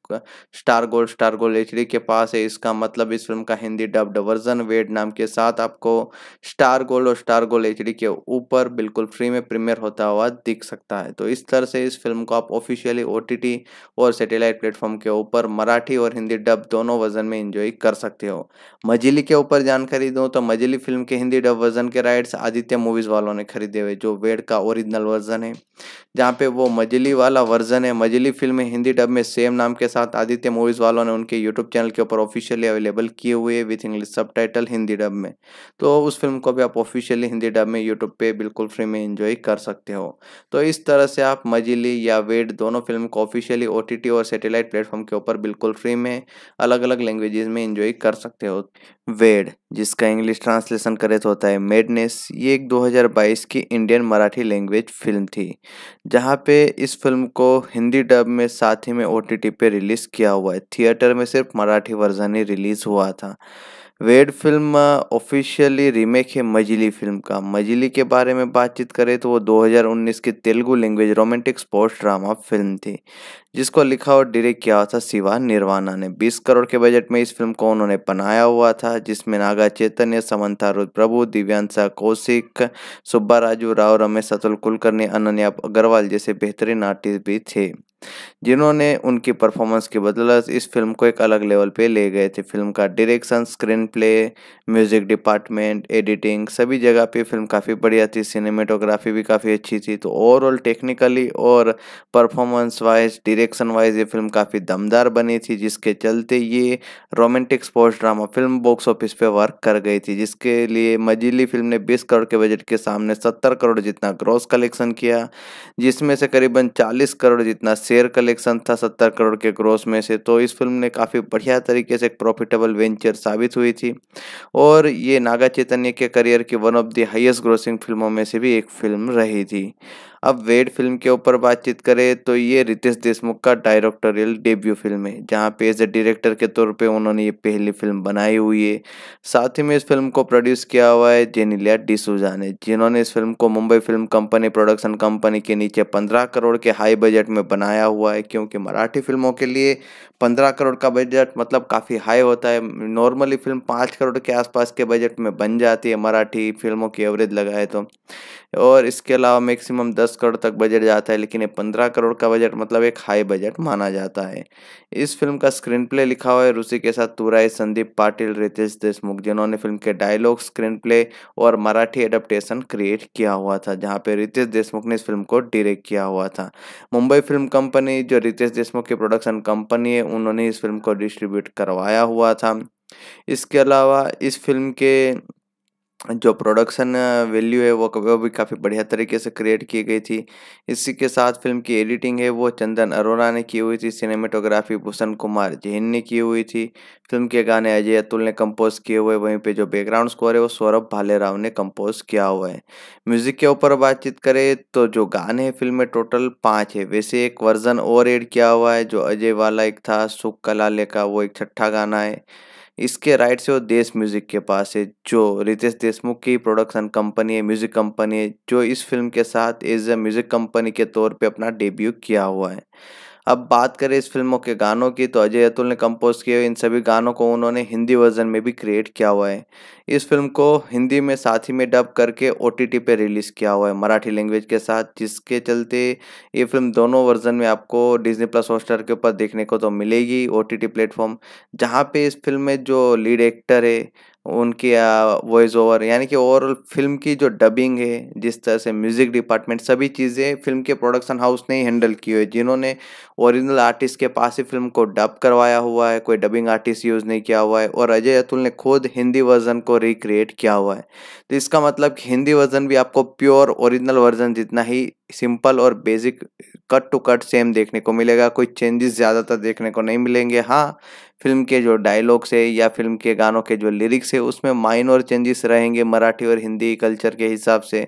Star Gold Star Gold H के पास है इसका मतलब इस फिल्म का हिंदी डब वर्जन वेड नाम के साथ आपको स्टार गोल्ड और स्टार गोल्ड एच के ऊपर बिल्कुल फ्री में प्रीमियर होता हुआ दिख सकता है तो इस तरह से इस फिल्म को आप ऑफिशियली ओ और सेटेलाइट प्लेटफॉर्म के ऊपर मराठी और हिंदी डब दोनों वर्जन में इंजॉय कर सकते हो मजिली के ऊपर जानकारी दूँ तो मजिली फिल्म के हिंदी डब वर्जन के राइट्स आदित्य आदित्य मूवीज़ वालों ने खरीदे हुए जो वेड का ओरिजिनल वर्जन है जहाँ पे वो मजली वाला वर्जन है मजली फिल्म हिंदी डब में सेम नाम के साथ आदित्य मूवीज़ वालों ने उनके यूट्यूब चैनल के ऊपर ऑफिशियली अवेलेबल किए हुए विथ इंग्लिश सब हिंदी डब में तो उस फिल्म को भी आप ऑफिशियली हिंदी डब में यूट्यूब पे बिल्कुल फ्री में इंजॉय कर सकते हो तो इस तरह से आप मजली या वेड दोनों फिल्म को ऑफिशियली ओ और सेटेलाइट प्लेटफॉर्म के ऊपर बिल्कुल फ्री में अलग अलग लैंग्वेजेस में इंजॉय कर सकते हो वेड जिसका इंग्लिश ट्रांसलेशन करे तो होता है मेडनेस ये एक 2022 की इंडियन मराठी लैंग्वेज फिल्म थी जहाँ पे इस फिल्म को हिंदी डब में साथ ही में ओ पे रिलीज़ किया हुआ है थिएटर में सिर्फ मराठी वर्जन ही रिलीज़ हुआ था वेड फिल्म ऑफिशियली रीमेक है मजिली फिल्म का मजिली के बारे में बातचीत करें तो वो 2019 की Telugu language romantic sports drama film थी जिसको लिखा और डायरेक्ट किया था शिवा निर्वाणा ने 20 करोड़ के बजट में इस फिल्म को उन्होंने बनाया हुआ था जिसमें नागा चैतन्य समंथा रुद प्रभु दिव्यांशा कौशिक सुब्बा राजू राव रमेश अतुल कुलकर्णी अनन्या अग्रवाल जैसे बेहतरीन आर्टिस्ट भी थे जिन्होंने उनकी परफॉर्मेंस के बदल इस फिल्म को एक अलग लेवल पे ले गए थे फिल्म का direction screenplay music department editing सभी जगह पे फिल्म काफ़ी बढ़िया थी सिनेमेटोग्राफी भी काफ़ी अच्छी थी तो ओवरऑल टेक्निकली और performance wise direction wise ये फिल्म काफ़ी दमदार बनी थी जिसके चलते ये romantic sports drama film box office पे वर्क कर गई थी जिसके लिए मजीली फिल्म ने 20 करोड़ के बजट के सामने 70 करोड़ जितना ग्रॉस कलेक्शन किया जिसमें से करीबन 40 करोड़ जितना शेयर कलेक्शन था सत्तर करोड़ के ग्रॉस में से तो इस फिल्म ने काफ़ी बढ़िया तरीके से एक प्रॉफिटेबल वेंचर साबित हुई थी और ये नागा चैतन्य के करियर की one of the highest grossing फिल्मों में से भी एक फिल्म रही थी अब वेड फिल्म के ऊपर बातचीत करें तो ये रितेश देशमुख का डायरेक्टोरियल डेब्यू फिल्म है जहाँ पे एज ए डायरेक्टर के तौर पे उन्होंने ये पहली फिल्म बनाई हुई है साथ ही में इस फिल्म को प्रोड्यूस किया हुआ है जेनिलिया डिसूजा ने जिन्होंने इस फिल्म को Mumbai film company production company के नीचे पंद्रह करोड़ के हाई बजट में बनाया हुआ है क्योंकि मराठी फिल्मों के लिए पंद्रह करोड़ का बजट मतलब काफ़ी हाई होता है नॉर्मली फिल्म पाँच करोड़ के आसपास के बजट में बन जाती है मराठी फिल्मों की एवरेज लगाए तो और इसके अलावा मैक्सिमम दस करोड़ तक बजट जाता है लेकिन ये पंद्रह करोड़ का बजट मतलब एक हाई बजट माना जाता है इस फिल्म का स्क्रीन प्ले लिखा हुआ है रूसी के साथ तुराई संदीप पाटिल रितेश देशमुख जिन्होंने फिल्म के डायलॉग स्क्रीन प्ले और मराठी एडप्टेशन क्रिएट किया हुआ था जहाँ पे रितेश देशमुख ने इस फिल्म को डिरेक्ट किया हुआ था मुंबई फिल्म कंपनी जो रितेश देशमुख की प्रोडक्शन कंपनी है उन्होंने इस फिल्म को डिस्ट्रीब्यूट करवाया हुआ था इसके अलावा इस फिल्म के जो प्रोडक्शन वैल्यू है वो वो भी काफ़ी बढ़िया तरीके से क्रिएट की गई थी इसी के साथ फिल्म की एडिटिंग है वो चंदन अरोरा ने की हुई थी सिनेमेटोग्राफी भूषण कुमार जैन ने की हुई थी फिल्म के गाने अजय अतुल ने कंपोज किए हुए वहीं पे जो बैकग्राउंड स्कोर है वो सौरभ भालेराव ने कंपोज किया हुआ है म्यूजिक के ऊपर बातचीत करें तो जो गाने हैं फिल्म में टोटल पाँच है वैसे एक वर्जन और एड किया हुआ है जो अजय वाला एक था सुख कला का वो एक छठा गाना है इसके राइट से वो देश म्यूजिक के पास है जो रितेश देशमुख की प्रोडक्शन कंपनी है म्यूजिक कंपनी है जो इस फिल्म के साथ एज ए म्यूजिक कंपनी के तौर पे अपना डेब्यू किया हुआ है अब बात करें इस फिल्मों के गानों की तो अजय अतुल ने कंपोज किए इन सभी गानों को उन्होंने हिंदी वर्जन में भी क्रिएट किया हुआ है इस फिल्म को हिंदी में साथ ही में डब करके ओ टी टी पर रिलीज़ किया हुआ है मराठी लैंग्वेज के साथ जिसके चलते ये फिल्म दोनों वर्जन में आपको डिजनी प्लस हॉटस्टार के ऊपर देखने को तो मिलेगी ओ टी टी प्लेटफॉर्म जहाँ पे इस फिल्म में जो लीड एक्टर है उनकी वॉइस ओवर यानी कि ओवरऑल फिल्म की जो डबिंग है जिस तरह से म्यूज़िक डिपार्टमेंट सभी चीज़ें फिल्म के प्रोडक्शन हाउस ने ही हैंडल की हुई है जिन्होंने ओरिजिनल आर्टिस्ट के पास ही फिल्म को डब करवाया हुआ है कोई डबिंग आर्टिस्ट यूज़ नहीं किया हुआ है और अजय अतुल ने खुद हिंदी वर्जन को रिक्रिएट किया हुआ है तो इसका मतलब कि हिंदी वर्जन भी आपको प्योर ओरिजिनल वर्जन जितना ही सिंपल और basic cut to cut same देखने को मिलेगा कोई चेंजेस ज़्यादातर देखने को नहीं मिलेंगे हाँ फिल्म के जो डायलॉग्स है या फिल्म के गानों के जो लिरिक्स है उसमें माइनर चेंजेस रहेंगे मराठी और हिंदी कल्चर के हिसाब से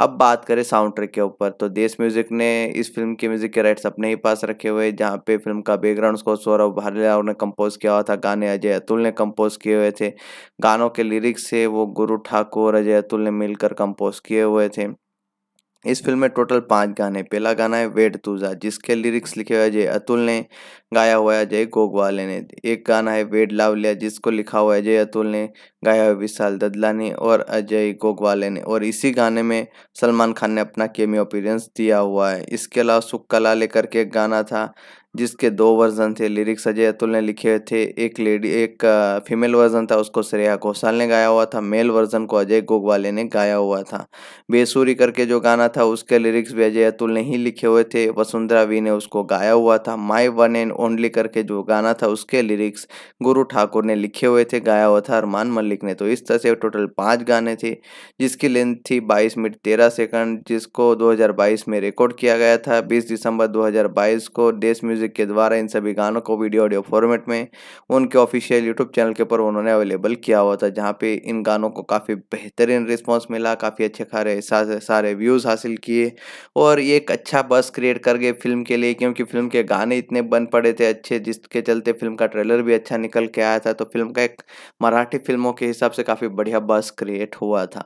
अब बात करें साउंड ट्रैक के ऊपर तो देश म्यूजिक ने इस फिल्म के म्यूजिक के राइट्स अपने ही पास रखे हुए जहाँ पे फिल्म का बैकग्राउंड स्कोर सौरभ भालिया ने कंपोज किया हुआ था गाने अजय अतुल ने कंपोज किए हुए थे गानों के लिरिक्स से वो गुरु ठाकुर अजय अतुल ने मिलकर कंपोज किए हुए थे इस फिल्म में टोटल पाँच गाने पहला गाना है वेट तुजा जिसके लिरिक्स लिखे हुए अजय अतुल ने गाया हुआ है अजय गोगवाले ने एक गाना है वेट लावलिया जिसको लिखा हुआ है अजय अतुल ने गाया हुआ विशाल ददला ने और अजय गोगवाले ने और इसी गाने में सलमान खान ने अपना केमी अपीरेंस दिया हुआ है इसके अलावा सुक्का लाले करके एक गाना था जिसके दो वर्जन थे लिरिक्स अजय अतुल ने लिखे थे एक लेडी एक फीमेल वर्जन था उसको श्रेया घोषाल ने गाया हुआ था मेल वर्जन को अजय गोगवाले ने गाया हुआ था बेसूरी करके जो गाना था उसके लिरिक्स भी अजय अतुल ने ही लिखे हुए थे वसुंधरा वी ने उसको गाया हुआ था माई वन एंड ओनली करके जो गाना था उसके लिरिक्स गुरु ठाकुर ने लिखे हुए थे गाया हुआ था अरमान मलिक ने तो इस तरह से टोटल पाँच गाने थे जिसकी लेंथ थी बाईस मिनट तेरह सेकंड जिसको दो में रिकॉर्ड किया गया था बीस दिसंबर दो को देश म्यूजिक म्यूज़िक के द्वारा इन सभी गानों को वीडियो ऑडियो फॉर्मेट में उनके ऑफिशियल यूट्यूब चैनल के ऊपर उन्होंने अवेलेबल किया हुआ था जहाँ पे इन गानों को काफ़ी बेहतरीन रिस्पॉन्स मिला काफ़ी अच्छे खारे सारे व्यूज़ हासिल किए और ये एक अच्छा बस क्रिएट कर गए फिल्म के लिए क्योंकि फिल्म के गाने इतने बन पड़े थे अच्छे जिसके चलते फिल्म का ट्रेलर भी अच्छा निकल के आया था तो फिल्म का एक मराठी फिल्मों के हिसाब से काफ़ी बढ़िया बस क्रिएट हुआ था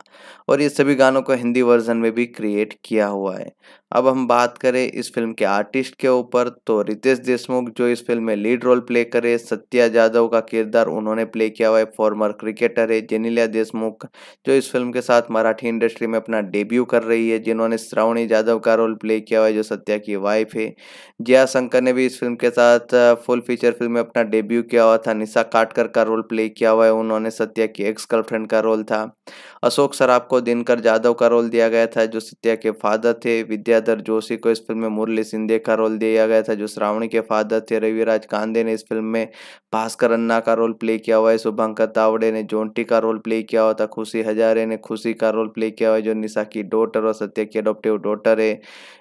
और ये सभी गानों को हिंदी वर्जन में भी क्रिएट किया हुआ है अब हम बात करें इस फिल्म के आर्टिस्ट के ऊपर तो रितेश देशमुख जो इस फिल्म में लीड रोल प्ले करे सत्या जाधव का किरदार उन्होंने प्ले किया हुआ है फॉर्मर क्रिकेटर है जेनिलिया देशमुख जो इस फिल्म के साथ मराठी इंडस्ट्री में अपना डेब्यू कर रही है जिन्होंने श्रावणी जाधव का रोल प्ले किया हुआ है जो सत्या की वाइफ है जया शंकर ने भी इस फिल्म के साथ फुल फीचर फिल्म में अपना डेब्यू किया हुआ था निशा काटकर का रोल प्ले किया हुआ है उन्होंने सत्या की एक्स गर्लफ्रेंड का रोल था अशोक सराफ को दिनकर जाधव का रोल दिया गया था जो सत्या के फादर थे विद्या विद्याधर जोशी को इस फिल्म में मुरली सिंधे का रोल दिया गया था जो श्रावणी के फादर थे रविराज कांदे ने इस फिल्म में भास्कर अन्ना का रोल प्ले किया हुआ है शुभंकर तावड़े ने जोंटी का रोल प्ले किया हुआ था खुशी हजारे ने खुशी का रोल प्ले किया हुआ है जो निशा की डॉटर और सत्य की अडोप्टिव डॉटर है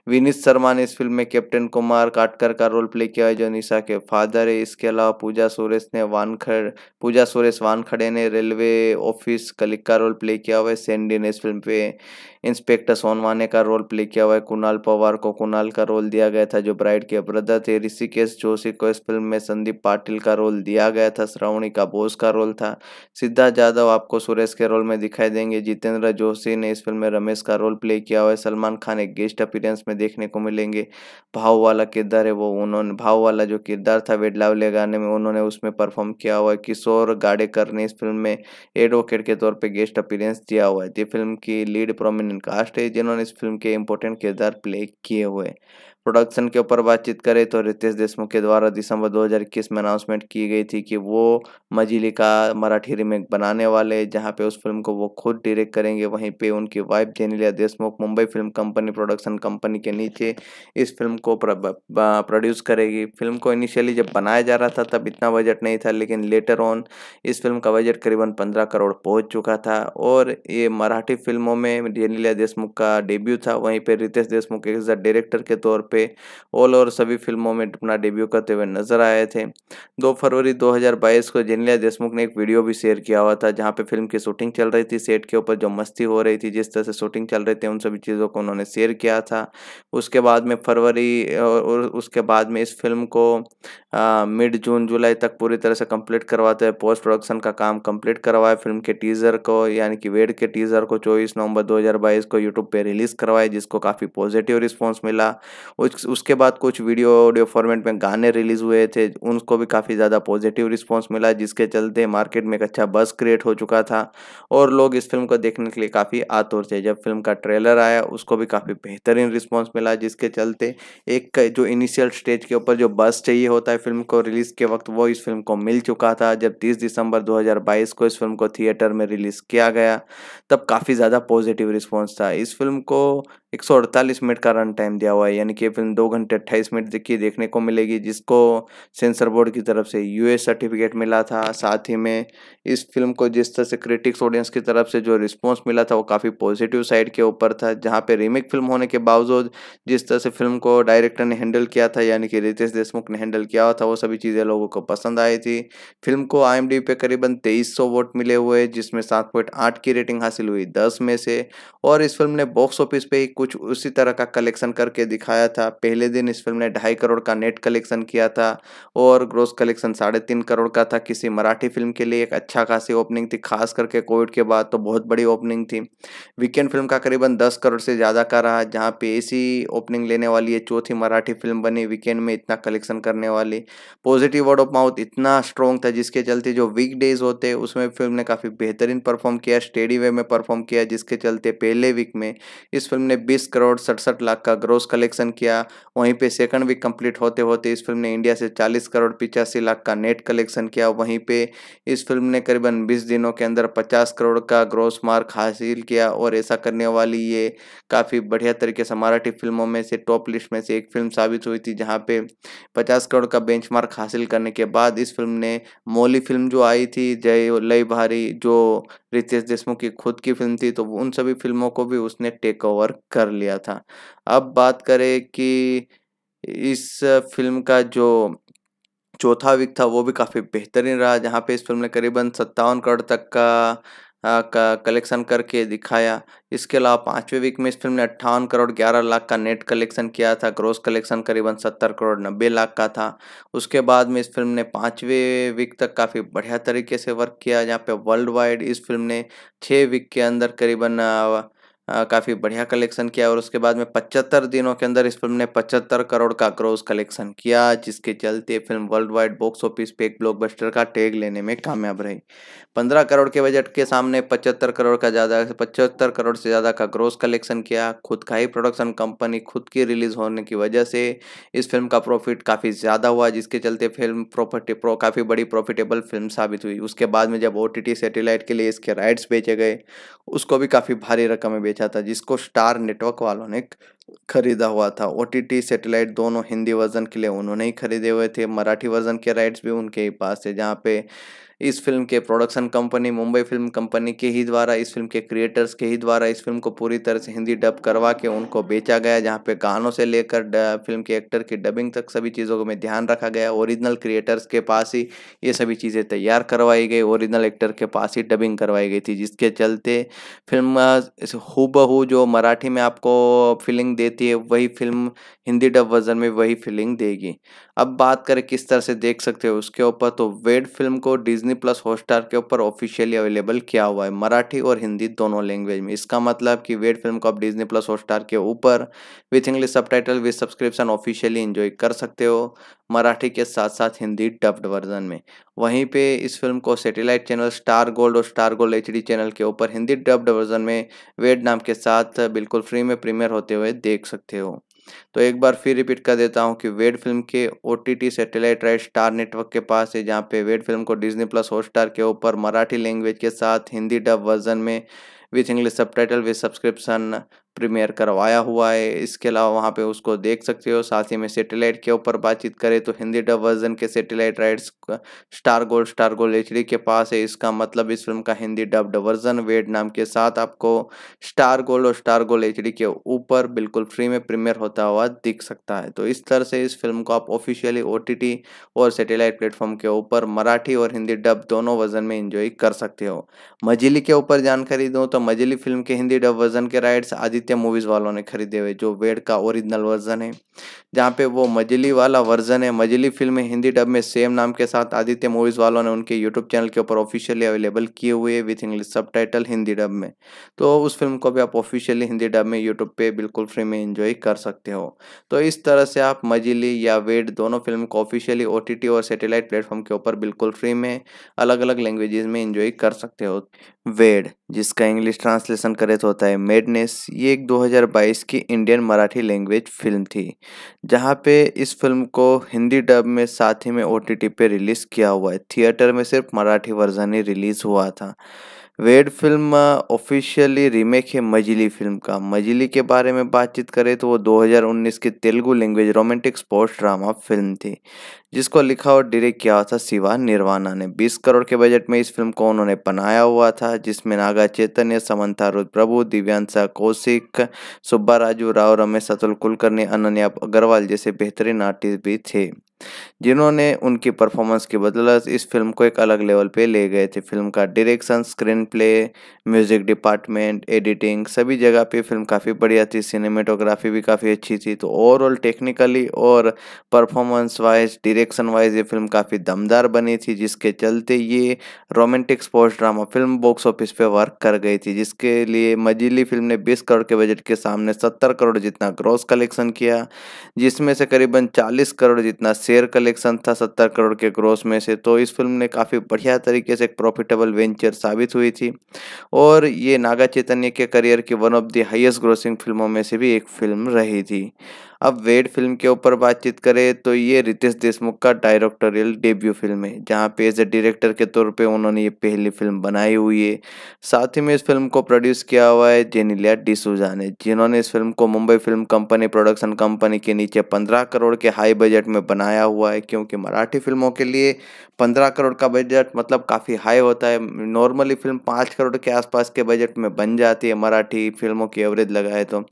विनीत शर्मा ने इस फिल्म में कैप्टन कुमार काटकर का रोल प्ले किया है जो निशा के फादर है इसके अलावा पूजा सुरेश ने वानखड़ पूजा सुरेश वानखड़े ने रेलवे ऑफिस कलिक का रोल प्ले किया हुआ है सेंडी ने इस फिल्म पे इंस्पेक्टर सोनवाने का रोल प्ले किया हुआ है कुणाल पवार को कुणाल का रोल दिया गया था जो ब्राइड के ब्रदर थे ऋषिकेश जोशी को इस फिल्म में संदीप पाटिल का रोल दिया गया था श्रावणी का बोस का रोल था सिद्धार्थ यादव आपको सुरेश के रोल में दिखाई देंगे जितेंद्र जोशी ने इस फिल्म में रमेश का रोल प्ले किया हुआ है सलमान खान एक गेस्ट अपीरेंस में देखने को मिलेंगे भाव वाला किरदार है वो उन्होंने भाव वाला जो किरदार था वेडलावले गाने में उन्होंने उसमें परफॉर्म किया हुआ है किशोर गाडेकर ने इस फिल्म में एडवोकेट के तौर पर गेस्ट अपीरेंस दिया हुआ है ये फिल्म की लीड प्रोमिनेंट कास्ट है जिन्होंने इस फिल्म के इम्पोर्टेंट किरदार प्ले किए हुए प्रोडक्शन के ऊपर बातचीत करें तो रितेश देशमुख के द्वारा दिसंबर 2021 में अनाउंसमेंट की गई थी कि वो मजिली का मराठी रीमेक बनाने वाले जहां पे उस फिल्म को वो खुद डायरेक्ट करेंगे वहीं पे उनकी wife Genelia Deshmukh Mumbai film company production company के नीचे इस फिल्म को प्रोड्यूस करेगी फिल्म को इनिशियली जब बनाया जा रहा था तब इतना बजट नहीं था लेकिन लेटर ऑन इस फिल्म का बजट करीबन पंद्रह करोड़ पहुँच चुका था और ये मराठी फिल्मों में जेनिलिया देशमुख का डेब्यू था वहीं पर Riteish Deshmukh as a director के तौर पे ऑल ओवर सभी फिल्मों में अपना डेब्यू करते हुए नजर आए थे दो फरवरी 2022 को जेनिलिया देशमुख ने एक वीडियो भी शेयर किया हुआ था जहाँ पे फिल्म की शूटिंग चल रही थी सेट के ऊपर जो मस्ती हो रही थी जिस तरह से शूटिंग चल रही थी उन सभी चीज़ों को उन्होंने शेयर किया था उसके बाद में फरवरी और उसके बाद में इस फिल्म को मिड जून जुलाई तक पूरी तरह से कंप्लीट करवाते हुए पोस्ट प्रोडक्शन का काम कंप्लीट करवाया फिल्म के टीज़र को यानी कि वेड के टीज़र को चौबीस नवंबर 2022 को यूट्यूब पे रिलीज़ करवाया जिसको काफ़ी पॉजिटिव रिस्पॉन्स मिला उसके बाद कुछ वीडियो ऑडियो फॉर्मेट में गाने रिलीज़ हुए थे उनको भी काफ़ी ज़्यादा पॉजिटिव रिस्पॉन्स मिला जिसके चलते मार्केट में एक अच्छा बस क्रिएट हो चुका था और लोग इस फिल्म को देखने के लिए काफ़ी आतुर थे जब फिल्म का ट्रेलर आया उसको भी काफ़ी बेहतरीन रिस्पॉन्स मिला जिसके चलते एक जो इनिशियल स्टेज के ऊपर जो बस चाहिए होता है फिल्म को रिलीज़ के वक्त वो इस फिल्म को मिल चुका था जब तीस दिसंबर दो को इस फिल्म को थिएटर में रिलीज़ किया गया तब काफ़ी ज़्यादा पॉजिटिव रिस्पॉन्स था इस फिल्म को 148 मिनट का रन टाइम दिया हुआ है यानी कि फिल्म दो घंटे अट्ठाईस मिनट की देखने को मिलेगी जिसको सेंसर बोर्ड की तरफ से यूए सर्टिफिकेट मिला था साथ ही में इस फिल्म को जिस तरह से क्रिटिक्स ऑडियंस की तरफ से जो रिस्पॉन्स मिला था वो काफ़ी पॉजिटिव साइड के ऊपर था जहाँ पे रीमेक फिल्म होने के बावजूद जिस तरह से फिल्म को डायरेक्टर ने हैंडल किया था यानी कि रितेश देशमुख ने हैंडल किया हुआ था वो सभी चीज़ें लोगों को पसंद आई थी फिल्म को आई पे करीबन तेईस वोट मिले हुए जिसमें सात की रेटिंग हासिल हुई दस में से और इस फिल्म ने बॉक्स ऑफिस पर ही कुछ उसी तरह का कलेक्शन करके दिखाया था पहले दिन इस फिल्म ने ढाई करोड़ का नेट कलेक्शन किया था और ग्रोस कलेक्शन साढ़े तीन करोड़ का था किसी मराठी फिल्म के लिए एक अच्छा खासी ओपनिंग थी खास करके कोविड के बाद तो बहुत बड़ी ओपनिंग थी वीकेंड फिल्म का करीबन दस करोड़ से ज़्यादा का रहा जहाँ पे ऐसी ओपनिंग लेने वाली है चौथी मराठी फिल्म बनी वीकेंड में इतना कलेक्शन करने वाली पॉजिटिव वर्ड ऑफ माउथ इतना स्ट्रॉन्ग था जिसके चलते जो वीक डेज होते उसमें फिल्म ने काफ़ी बेहतरीन परफॉर्म किया स्टेडी वे में परफॉर्म किया जिसके चलते पहले वीक में इस फिल्म ने बीस करोड़ सड़सठ लाख का ग्रोस कलेक्शन किया वहीं पे सेकंड वीक कंप्लीट होते होते इस फिल्म ने इंडिया से चालीस करोड़ पिचासी लाख का नेट कलेक्शन किया वहीं पे इस फिल्म ने करीबन बीस दिनों के अंदर पचास करोड़ का ग्रोस मार्क हासिल किया और ऐसा करने वाली ये काफ़ी बढ़िया तरीके से मराठी फिल्मों में से टॉप लिस्ट में से एक फिल्म साबित हुई थी जहाँ पर पचास करोड़ का बेंच हासिल करने के बाद इस फिल्म ने मौली फिल्म जो आई थी जय लई भारी जो रितेश देशमुख की खुद की फिल्म थी तो उन सभी फिल्मों को भी उसने टेक ओवर कर लिया था अब बात करें कि इस फिल्म का जो चौथा वीक था वो भी काफ़ी बेहतरीन रहा जहाँ पे इस फिल्म ने करीबन सत्तावन करोड़ तक का हाँ, का कलेक्शन करके दिखाया इसके अलावा पाँचवें वीक में इस फिल्म ने अट्ठावन करोड़ ग्यारह लाख का नेट कलेक्शन किया था ग्रोस कलेक्शन करीबन सत्तर करोड़ नब्बे लाख का था उसके बाद में इस फिल्म ने पाँचवें वीक तक काफ़ी बढ़िया तरीके से वर्क किया जहाँ पे वर्ल्ड वाइड इस फिल्म ने छः वीक के अंदर करीबन काफ़ी बढ़िया कलेक्शन किया और उसके बाद में पचहत्तर दिनों के अंदर इस फिल्म ने पचहत्तर करोड़ का क्रोस कलेक्शन किया जिसके चलते film worldwide box office पे एक ब्लॉकबस्टर का टैग लेने में कामयाब रही पंद्रह करोड़ के बजट के सामने पचहत्तर करोड़ का ज़्यादा पचहत्तर करोड़ से ज़्यादा का ग्रोस कलेक्शन किया खुद का ही प्रोडक्शन कंपनी खुद की रिलीज़ होने की वजह से इस फिल्म का प्रॉफिट काफ़ी ज़्यादा हुआ जिसके चलते फिल्म प्रॉफिटे प्रो काफ़ी बड़ी प्रॉफिटेबल फिल्म साबित हुई उसके बाद में जब ओ टी सैटेलाइट के लिए इसके राइट्स बेचे गए उसको भी काफ़ी भारी रकम में बेचा अच्छा था जिसको स्टार नेटवर्क वालों ने खरीदा हुआ था ओ टी सेटेलाइट दोनों हिंदी वर्जन के लिए उन्होंने ही खरीदे हुए थे मराठी वर्जन के राइट्स भी उनके ही पास थे जहाँ पे इस फिल्म के production company Mumbai film company के ही द्वारा इस फिल्म के क्रिएटर्स के ही द्वारा इस फिल्म को पूरी तरह से हिंदी डब करवा के उनको बेचा गया जहाँ पे गानों से लेकर फिल्म के एक्टर की डबिंग तक सभी चीज़ों में ध्यान रखा गया ओरिजिनल क्रिएटर्स के पास ही ये सभी चीज़ें तैयार करवाई गई ओरिजिनल एक्टर के पास ही डबिंग करवाई गई थी जिसके चलते फिल्म हु जो मराठी में आपको फीलिंग देती है वही फिल्म हिंदी डब वर्जन में वही फीलिंग देगी अब बात करें किस तरह से देख सकते हो उसके ऊपर तो वेड फिल्म को डिज्नी प्लस हॉटस्टार के ऊपर ऑफिशियली अवेलेबल किया हुआ है मराठी और हिंदी दोनों लैंग्वेज में इसका मतलब कि वेड फिल्म को आप डिज्नी प्लस हॉटस्टार के ऊपर with English subtitle with subscription officially enjoy कर सकते हो मराठी के साथ साथ हिंदी डब्ड वर्जन में वहीं पे इस फिल्म को सैटेलाइट चैनल स्टार गोल्ड और स्टार गोल्ड एच चैनल के ऊपर हिंदी डब्ड वर्जन में वेड नाम के साथ बिल्कुल फ्री में प्रीमियर होते हुए देख सकते हो तो एक बार फिर रिपीट कर देता हूँ कि वेड फिल्म के O T T satellite right Star network के पास है जहाँ पे वेड फिल्म को डिजनी प्लस हॉटस्टार के ऊपर मराठी लैंग्वेज के साथ हिंदी डब वर्जन में with English subtitle with subscription premiere करवाया हुआ है इसके अलावा वहाँ पे उसको देख सकते हो साथ ही में सेटेलाइट के ऊपर बातचीत करें तो हिंदी डब वर्जन के satellite rights Star Gold Star Gold H के पास है इसका मतलब इस फिल्म का हिंदी डब वर्जन वेड नाम के साथ आपको स्टार गोल्ड और स्टार गोल्ड एच के ऊपर बिल्कुल फ्री में प्रीमियर होता हुआ दिख सकता है तो इस तरह से इस फिल्म को आप ऑफिशियली ओ और सेटेलाइट प्लेटफॉर्म के ऊपर मराठी और हिंदी डब दोनों वर्जन में इंजॉय कर सकते हो मजिली के ऊपर जानकारी दूँ तो मजिली फिल्म के हिंदी डब वर्जन के राइट्स आदि आदित्य मूवीज़ वालों ने खरीदे हुए जो वेड का ओरिजिनल वर्जन है जहाँ पे वो मजली वाला वर्जन है मजली फिल्म हिंदी डब में सेम नाम के साथ आदित्य मूवीज़ वालों ने उनके यूट्यूब चैनल के ऊपर ऑफिशियली अवेलेबल किए हुए विथ इंग्लिश सब हिंदी डब में तो उस फिल्म को भी आप ऑफिशियली हिंदी डब में यूट्यूब पे बिल्कुल फ्री में इंजॉय कर सकते हो तो इस तरह से आप मजली या वेड दोनों फिल्म को ऑफिशियली ओ और सेटेलाइट प्लेटफॉर्म के ऊपर बिल्कुल फ्री में अलग अलग लैंग्वेजेस में इंजॉय कर सकते हो वेड जिसका इंग्लिश ट्रांसलेशन करे तो होता है मेडनेस ये एक 2022 की इंडियन मराठी लैंग्वेज फिल्म थी जहां पे इस फिल्म को हिंदी डब में साथ ही में ओ पे रिलीज़ किया हुआ है थिएटर में सिर्फ मराठी वर्जन ही रिलीज़ हुआ था वेड फिल्म ऑफिशियली रीमेक है मजली फिल्म का मजली के बारे में बातचीत करें तो वो 2019 की Telugu language romantic sports drama film थी जिसको लिखा और डायरेक्ट किया हुआ था शिवा निर्वाणा ने 20 करोड़ के बजट में इस फिल्म को उन्होंने बनाया हुआ था जिसमें नागा चैतन्य समंथा रुद प्रभु दिव्यांशा कौशिक सुब्बा राजू राव रमेश अतुल कुलकर्णी अनन्या अग्रवाल जैसे बेहतरीन आर्टिस्ट भी थे जिन्होंने उनकी परफॉर्मेंस की बदौलत इस फिल्म को एक अलग लेवल पे ले गए थे फिल्म का direction screenplay music department editing सभी जगह पे फिल्म काफ़ी बढ़िया थी सिनेमेटोग्राफी भी काफ़ी अच्छी थी तो ओवरऑल टेक्निकली और performance wise direction wise ये फिल्म काफ़ी दमदार बनी थी जिसके चलते ये romantic sports drama film box office पे वर्क कर गई थी जिसके लिए मजीली फिल्म ने 20 करोड़ के बजट के सामने 70 करोड़ जितना ग्रॉस कलेक्शन किया जिसमें से करीबन 40 करोड़ जितना शेयर कलेक्शन था सत्तर करोड़ के ग्रॉस में से तो इस फिल्म ने काफ़ी बढ़िया तरीके से एक प्रॉफिटेबल वेंचर साबित हुई थी और ये नागा चैतन्य के करियर की one of the highest grossing फिल्मों में से भी एक फिल्म रही थी अब वेड फिल्म के ऊपर बातचीत करें तो ये रितेश देशमुख का डायरेक्टोरियल डेब्यू फिल्म है जहाँ पे एज ए डायरेक्टर के तौर पे उन्होंने ये पहली फिल्म बनाई हुई है साथ ही में इस फिल्म को प्रोड्यूस किया हुआ है जेनिलिया डिसूजा ने जिन्होंने इस फिल्म को Mumbai film company production company के नीचे पंद्रह करोड़ के हाई बजट में बनाया हुआ है क्योंकि मराठी फिल्मों के लिए पंद्रह करोड़ का बजट मतलब काफ़ी हाई होता है नॉर्मली फिल्म पाँच करोड़ के आसपास के बजट में बन जाती है मराठी फिल्मों की एवरेज लगाए तो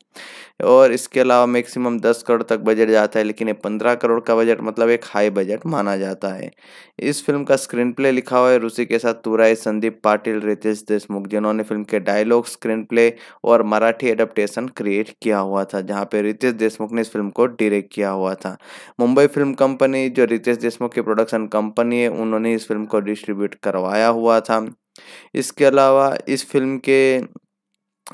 और इसके अलावा मैक्सिमम दस करोड़ तक बजट जाता है लेकिन ये पंद्रह करोड़ का बजट मतलब एक हाई बजट माना जाता है इस फिल्म का स्क्रीन प्ले लिखा हुआ है रूसी के साथ तुराई संदीप पाटिल रितेश देशमुख जिन्होंने फिल्म के डायलॉग स्क्रीन प्ले और मराठी एडप्टेशन क्रिएट किया हुआ था जहाँ पे रितेश देशमुख ने इस फिल्म को डिरेक्ट किया हुआ था मुंबई फिल्म कंपनी जो रितेश देशमुख की प्रोडक्शन कंपनी है उन्होंने इस फिल्म को डिस्ट्रीब्यूट करवाया हुआ था इसके अलावा इस फिल्म के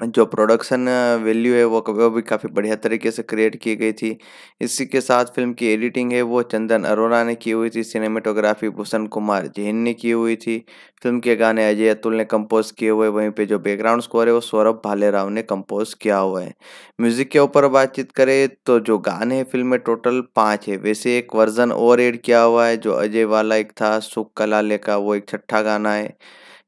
जो प्रोडक्शन वैल्यू है वो वो भी काफ़ी बढ़िया तरीके से क्रिएट की गई थी इसी के साथ फिल्म की एडिटिंग है वो चंदन अरोरा ने की हुई थी सिनेमेटोग्राफी भूषण कुमार जैन ने की हुई थी फिल्म के गाने अजय अतुल ने कंपोज किए हुए वहीं पे जो बैकग्राउंड स्कोर है वो सौरभ भालेराव ने कंपोज किया हुआ है म्यूजिक के ऊपर बातचीत करें तो जो गाने हैं फिल्म में टोटल पाँच है वैसे एक वर्जन और एड किया हुआ है जो अजय वाला एक था सुख कला का वो एक छठा गाना है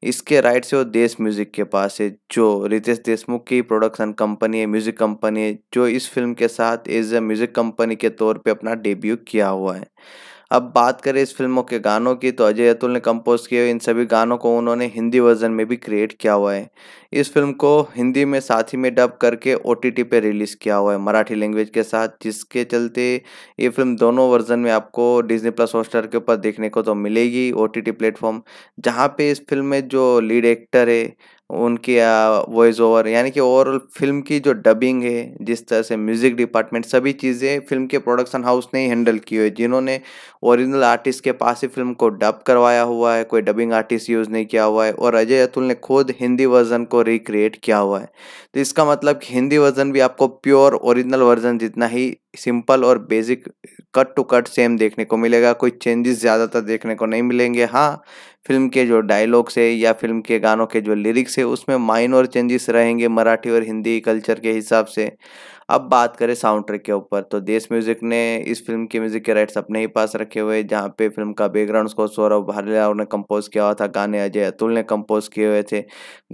इसके राइट से वो देश म्यूज़िक के पास है जो रितेश देशमुख की प्रोडक्शन कंपनी है म्यूज़िक कंपनी है जो इस फिल्म के साथ एज ए म्यूज़िक कंपनी के तौर पे अपना डेब्यू किया हुआ है अब बात करें इस फिल्मों के गानों की तो अजय अतुल ने कंपोज किए हुए इन सभी गानों को उन्होंने हिंदी वर्जन में भी क्रिएट किया हुआ है इस फिल्म को हिंदी में साथ ही में डब करके ओ टी पे रिलीज़ किया हुआ है मराठी लैंग्वेज के साथ जिसके चलते ये फिल्म दोनों वर्जन में आपको डिजनी प्लस हॉटस्टार के ऊपर देखने को तो मिलेगी ओ टी प्लेटफॉर्म जहाँ पे इस फिल्म में जो लीड एक्टर है उनकी वॉइस ओवर यानी कि ओवरऑल फिल्म की जो डबिंग है जिस तरह से म्यूज़िक डिपार्टमेंट सभी चीज़ें फिल्म के प्रोडक्शन हाउस ने ही हैंडल की हुई है जिन्होंने ओरिजिनल आर्टिस्ट के पास ही फिल्म को डब करवाया हुआ है कोई डबिंग आर्टिस्ट यूज़ नहीं किया हुआ है और अजय अतुल ने खुद हिंदी वर्जन को रिक्रिएट किया हुआ है तो इसका मतलब कि हिंदी वर्जन भी आपको प्योर ओरिजिनल वर्जन जितना ही सिंपल और basic cut to cut same देखने को मिलेगा कोई चेंजेस ज़्यादातर देखने को नहीं मिलेंगे हाँ फिल्म के जो डायलॉग्स है या फिल्म के गानों के जो लिरिक्स है उसमें माइनर चेंजेस रहेंगे मराठी और हिंदी कल्चर के हिसाब से अब बात करें साउंड ट्रैक के ऊपर तो देश म्यूजिक ने इस फिल्म के म्यूजिक के राइट्स अपने ही पास रखे हुए जहाँ पे फिल्म का बैकग्राउंड उसको सौरभ भालिया ने कंपोज किया हुआ था गाने अजय अतुल ने कंपोज किए हुए थे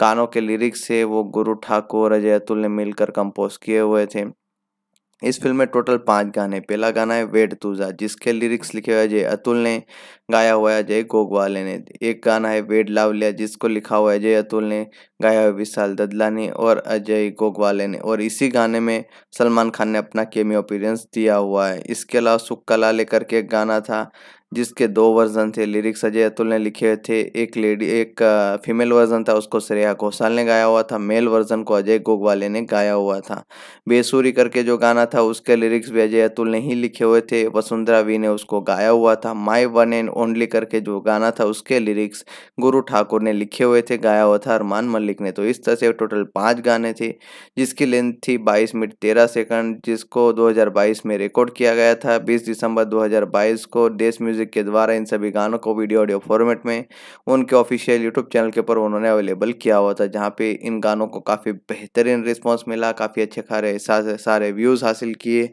गानों के लिरिक्स से वो गुरु ठाकुर अजय अतुल ने मिलकर कंपोज किए हुए थे इस फिल्म में टोटल पांच गाने पहला गाना है वेट तुजा जिसके लिरिक्स लिखे हुए अजय अतुल ने गाया हुआ है अजय गोगवाले ने एक गाना है वेट लावलिया जिसको लिखा हुआ है अजय अतुल ने गाया हुआ विशाल ददला ने और अजय गोगवाले ने और इसी गाने में सलमान खान ने अपना केमी अपीरेंस दिया हुआ है इसके अलावा सुक्का लाले करके एक गाना था जिसके दो वर्जन थे लिरिक्स अजय अतुल ने लिखे हुए थे एक लेडी एक फीमेल वर्जन था उसको श्रेया घोषाल ने गाया हुआ था मेल वर्जन को अजय गोगवाले ने गाया हुआ था बेसूरी करके जो गाना था उसके लिरिक्स भी अजय अतुल ने ही लिखे हुए थे वसुंधरा वी ने उसको गाया हुआ था माई वन एंड ओनली करके जो गाना था उसके लिरिक्स गुरु ठाकुर ने लिखे हुए थे गाया हुआ था अरमान मलिक ने तो इस तरह से टोटल पाँच गाने थे जिसकी लेंथ थी बाईस मिनट तेरह सेकंड जिसको दो में रिकॉर्ड किया गया था बीस दिसंबर दो को देश म्यूजिक म्यूज़िक के द्वारा इन सभी गानों को वीडियो ऑडियो फॉर्मेट में उनके ऑफिशियल यूट्यूब चैनल के ऊपर उन्होंने अवेलेबल किया हुआ था जहाँ पे इन गानों को काफ़ी बेहतरीन रिस्पॉन्स मिला काफ़ी अच्छे खारे सारे व्यूज़ हासिल किए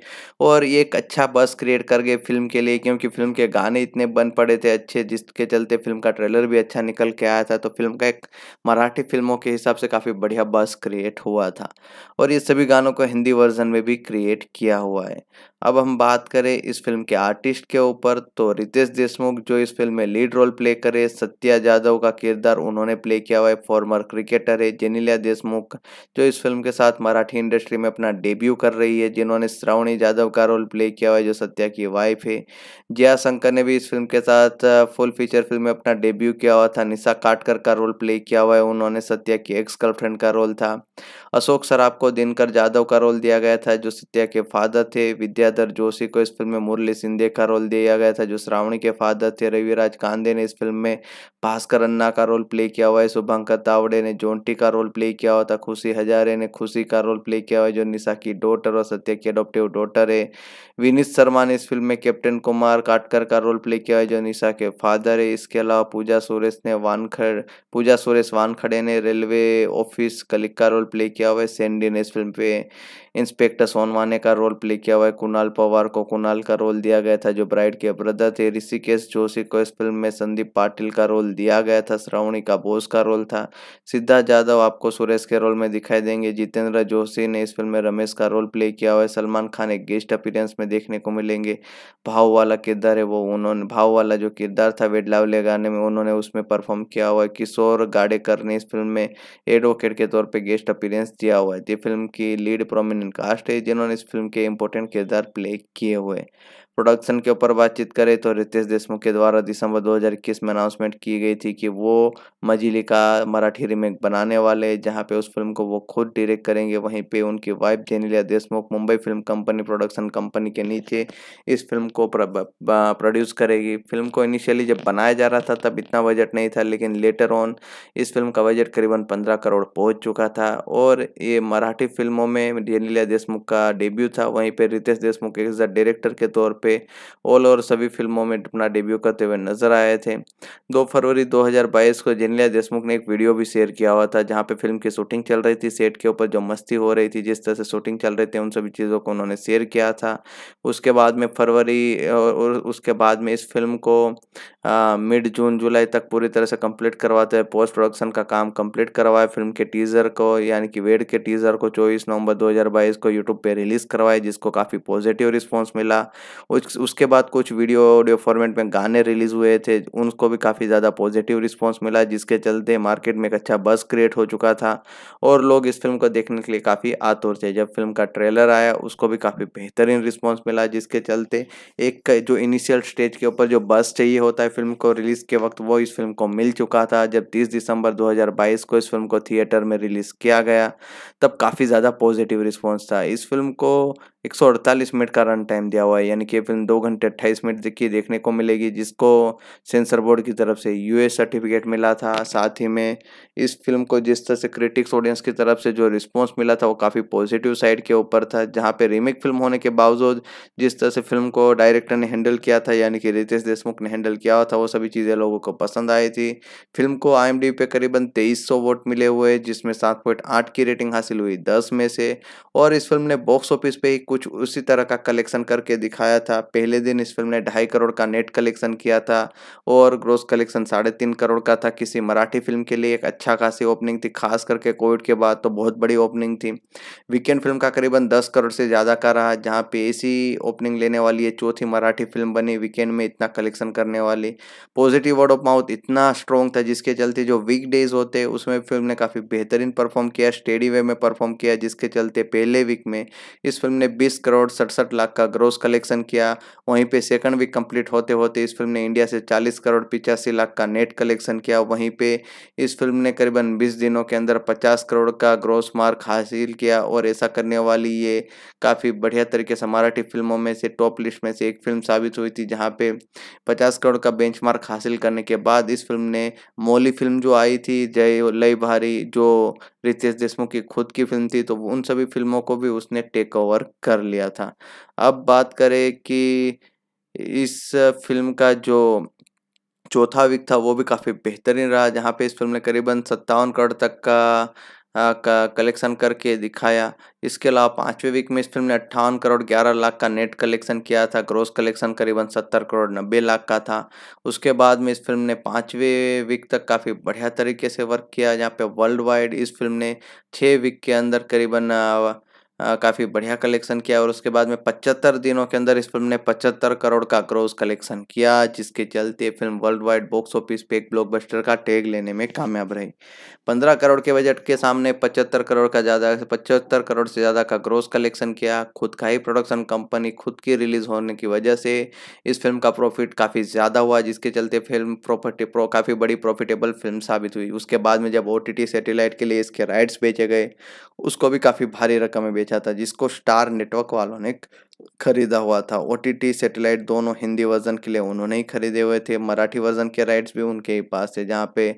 और ये एक अच्छा बस क्रिएट कर गए फिल्म के लिए क्योंकि फिल्म के गाने इतने बन पड़े थे अच्छे जिसके चलते फिल्म का ट्रेलर भी अच्छा निकल के आया था तो फिल्म का एक मराठी फिल्मों के हिसाब से काफ़ी बढ़िया बस क्रिएट हुआ था और ये सभी गानों को हिंदी वर्जन में भी क्रिएट किया हुआ है अब हम बात करें इस फिल्म के आर्टिस्ट के ऊपर तो रितेश देशमुख जो इस फिल्म में लीड रोल प्ले करे सत्या जाधव का किरदार उन्होंने प्ले किया हुआ है फॉर्मर क्रिकेटर है जेनिलिया देशमुख जो इस फिल्म के साथ मराठी इंडस्ट्री में अपना डेब्यू कर रही है जिन्होंने श्रावणी जाधव का रोल प्ले किया हुआ है जो सत्या की वाइफ है जया शंकर ने भी इस फिल्म के साथ फुल फीचर फिल्म में अपना डेब्यू किया हुआ था निशा काटकर का रोल प्ले किया हुआ है उन्होंने सत्या की एक्स गर्लफ्रेंड का रोल था अशोक सराफ को दिनकर जाधव का रोल दिया गया था जो सत्या के फादर थे विद्या विद्याधर जोशी को इस फिल्म में मुरली सिंधे का रोल दिया गया था जो श्रावणी के फादर थे रविराज कांदे ने इस फिल्म में भास्कर अन्ना का रोल प्ले किया हुआ है शुभंकर तावड़े ने जोंटी का रोल प्ले किया हुआ था खुशी हजारे ने खुशी का रोल प्ले किया हुआ जो निशा की डॉटर और सत्य की अडोप्टिव डॉटर है विनीत शर्मा ने इस फिल्म में कैप्टन कुमार काटकर का रोल प्ले किया है जो निशा के फादर है इसके अलावा पूजा सुरेश ने वानखड़ पूजा सुरेश वानखड़े ने रेलवे ऑफिस कलिक का रोल प्ले किया हुआ है सेंडी ने इस फिल्म पे इंस्पेक्टर सोनवाने का रोल प्ले किया हुआ है कुणाल पवार को कुणाल का रोल दिया गया था जो ब्राइड के ब्रदर थे ऋषिकेश जोशी को इस फिल्म में संदीप पाटिल का रोल दिया गया था श्रावणी का बोस का रोल था सिद्धार्थ यादव आपको सुरेश के रोल में दिखाई देंगे जितेंद्र जोशी ने इस फिल्म में रमेश का रोल प्ले किया हुआ है सलमान खान एक गेस्ट अपीरेंस में देखने को मिलेंगे भाव वाला किरदार है वो उन्होंने भाव वाला जो किरदार था वेड लावले गाने में उन्होंने उसमें परफॉर्म किया हुआ है किशोर गाडेकर ने इस फिल्म में एडवोकेट के तौर पर गेस्ट अपीरेंस दिया हुआ है फिल्म की लीड प्रोमिनेंट कास्ट है जिन्होंने इस फिल्म के इम्पोर्टेंट किरदार प्ले किए हुए प्रोडक्शन के ऊपर बातचीत करें तो रितेश देशमुख के द्वारा दिसंबर 2021 में अनाउंसमेंट की गई थी कि वो मजिली का मराठी रीमेक बनाने वाले जहां पे उस फिल्म को वो खुद डायरेक्ट करेंगे वहीं पे उनकी wife Genelia Deshmukh Mumbai film company production company के नीचे इस फिल्म को प्रोड्यूस करेगी फिल्म को इनिशियली जब बनाया जा रहा था तब इतना बजट नहीं था लेकिन लेटर ऑन इस फिल्म का बजट करीबन पंद्रह करोड़ पहुँच चुका था और ये मराठी फिल्मों में जेनिलिया देशमुख का डेब्यू था वहीं पर रितेश देशमुख एक डायरेक्टर के तौर पे ऑल ओवर सभी फिल्मों में अपना डेब्यू करते हुए नजर आए थे दो फरवरी 2022 को जेनलिया देशमुख ने एक वीडियो भी शेयर किया हुआ था जहाँ पे फिल्म की शूटिंग चल रही थी सेट के ऊपर जो मस्ती हो रही थी जिस तरह से शूटिंग चल रही थी उन सभी चीज़ों को उन्होंने शेयर किया था उसके बाद में फरवरी और उसके बाद में इस फिल्म को मिड जून जुलाई तक पूरी तरह से कंप्लीट करवाते हुए पोस्ट प्रोडक्शन का काम कंप्लीट करवाया फिल्म के टीज़र को यानी कि वेड के टीज़र को चौबीस नवंबर 2022 को यूट्यूब पे रिलीज़ करवाए जिसको काफ़ी पॉजिटिव रिस्पांस मिला उस उसके बाद कुछ वीडियो ऑडियो फॉर्मेट में गाने रिलीज़ हुए थे उनको भी काफ़ी ज़्यादा पॉजिटिव रिस्पॉन्स मिला जिसके चलते मार्केट में एक अच्छा बस क्रिएट हो चुका था और लोग इस फिल्म को देखने के लिए काफ़ी आतुर थे जब फिल्म का ट्रेलर आया उसको भी काफ़ी बेहतरीन रिस्पॉन्स मिला जिसके चलते एक जो इनिशियल स्टेज के ऊपर जो बस चाहिए होता है फिल्म को रिलीज़ के वक्त वो इस फिल्म को मिल चुका था जब तीस दिसंबर दो को इस फिल्म को थिएटर में रिलीज़ किया गया तब काफ़ी ज़्यादा पॉजिटिव रिस्पॉन्स था इस फिल्म को 148 मिनट का रन टाइम दिया हुआ है यानी कि फिल्म दो घंटे अट्ठाईस मिनट की देखने को मिलेगी जिसको सेंसर बोर्ड की तरफ से यूए सर्टिफिकेट मिला था साथ ही में इस फिल्म को जिस तरह से क्रिटिक्स ऑडियंस की तरफ से जो रिस्पॉन्स मिला था वो काफ़ी पॉजिटिव साइड के ऊपर था जहाँ पे रीमेक फिल्म होने के बावजूद जिस तरह से फिल्म को डायरेक्टर ने हैंडल किया था यानी कि रितेश देशमुख ने हैंडल किया हुआ था वो सभी चीज़ें लोगों को पसंद आई थी फिल्म को आई पे करीबन तेईस वोट मिले हुए जिसमें सात पॉइंट आठ की रेटिंग हासिल हुई दस में से और इस फिल्म ने बॉक्स ऑफिस पर ही कुछ उसी तरह का कलेक्शन करके दिखाया था पहले दिन इस फिल्म ने ढाई करोड़ का नेट कलेक्शन किया था और ग्रोस कलेक्शन साढ़े तीन करोड़ का था किसी मराठी फिल्म के लिए एक अच्छा खासी ओपनिंग थी खास करके कोविड के बाद तो बहुत बड़ी ओपनिंग थी वीकेंड फिल्म का करीबन दस करोड़ से ज़्यादा का रहा जहाँ पे ऐसी ओपनिंग लेने वाली है चौथी मराठी फिल्म बनी वीकेंड में इतना कलेक्शन करने वाली पॉजिटिव वर्ड ऑफ माउथ इतना स्ट्रॉन्ग था जिसके चलते जो वीक डेज होते उसमें फिल्म ने काफ़ी बेहतरीन परफॉर्म किया स्टेडी वे में परफॉर्म किया जिसके चलते पहले वीक में इस फिल्म ने बीस करोड़ सड़सठ लाख का ग्रोस कलेक्शन किया वहीं पे सेकंड वीक कंप्लीट होते होते इस फिल्म ने इंडिया से चालीस करोड़ पिचासी लाख का नेट कलेक्शन किया वहीं पे इस फिल्म ने करीबन बीस दिनों के अंदर पचास करोड़ का ग्रोस मार्क हासिल किया और ऐसा करने वाली ये काफ़ी बढ़िया तरीके से मराठी फिल्मों में से टॉप लिस्ट में से एक फिल्म साबित हुई थी जहाँ पे पचास करोड़ का बेंच हासिल करने के बाद इस फिल्म ने मौली फिल्म जो आई थी जय लय भारी जो रितेश देशमुख की खुद की फिल्म थी तो उन सभी फिल्मों को भी उसने टेक ओवर कर लिया था अब बात करें कि इस फिल्म का जो चौथा वीक था वो भी काफ़ी बेहतरीन रहा जहाँ पे इस फिल्म ने करीबन सत्तावन करोड़ तक का हाँ, का कलेक्शन करके दिखाया इसके अलावा पाँचवें वीक में इस फिल्म ने अट्ठावन करोड़ ग्यारह लाख का नेट कलेक्शन किया था ग्रोस कलेक्शन करीबन सत्तर करोड़ नब्बे लाख का था उसके बाद में इस फिल्म ने पाँचवें वीक तक काफ़ी बढ़िया तरीके से वर्क किया जहाँ पे वर्ल्ड वाइड इस फिल्म ने छः वीक के अंदर करीबन काफ़ी बढ़िया कलेक्शन किया और उसके बाद में पचहत्तर दिनों के अंदर इस फिल्म ने पचहत्तर करोड़ का ग्रोस कलेक्शन किया जिसके चलते film worldwide box office पे एक ब्लॉकबस्टर का टैग लेने में कामयाब रही पंद्रह करोड़ के बजट के सामने पचहत्तर करोड़ का ज़्यादा पचहत्तर करोड़ से ज़्यादा का ग्रोस कलेक्शन किया खुद का ही प्रोडक्शन कंपनी खुद की रिलीज होने की वजह से इस फिल्म का प्रॉफिट काफ़ी ज़्यादा हुआ जिसके चलते फिल्म प्रॉपर्टी प्रो काफ़ी बड़ी प्रॉफिटेबल फिल्म साबित हुई उसके बाद में जब ओ टी के लिए इसके राइट्स बेचे गए उसको भी काफ़ी भारी रकमें बेचा था जिसको स्टार नेटवर्क वालों ने खरीदा हुआ था ओ टी टी सेटेलाइट दोनों हिंदी वर्जन के लिए उन्होंने ही खरीदे हुए थे मराठी वर्जन के राइट्स भी उनके ही पास थे जहाँ पे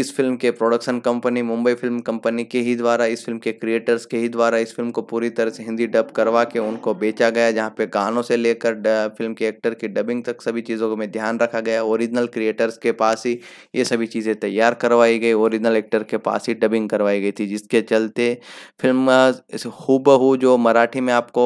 इस फिल्म के production company Mumbai film company के ही द्वारा इस फिल्म के क्रिएटर्स के ही द्वारा इस फिल्म को पूरी तरह से हिंदी डब करवा के उनको बेचा गया जहाँ पे गानों से लेकर फिल्म के एक्टर की डबिंग तक सभी चीज़ों में ध्यान रखा गया ओरिजिनल क्रिएटर्स के पास ही ये सभी चीज़ें तैयार करवाई गई ओरिजिनल एक्टर के पास ही डबिंग करवाई गई थी जिसके चलते फिल्म हु जो मराठी में आपको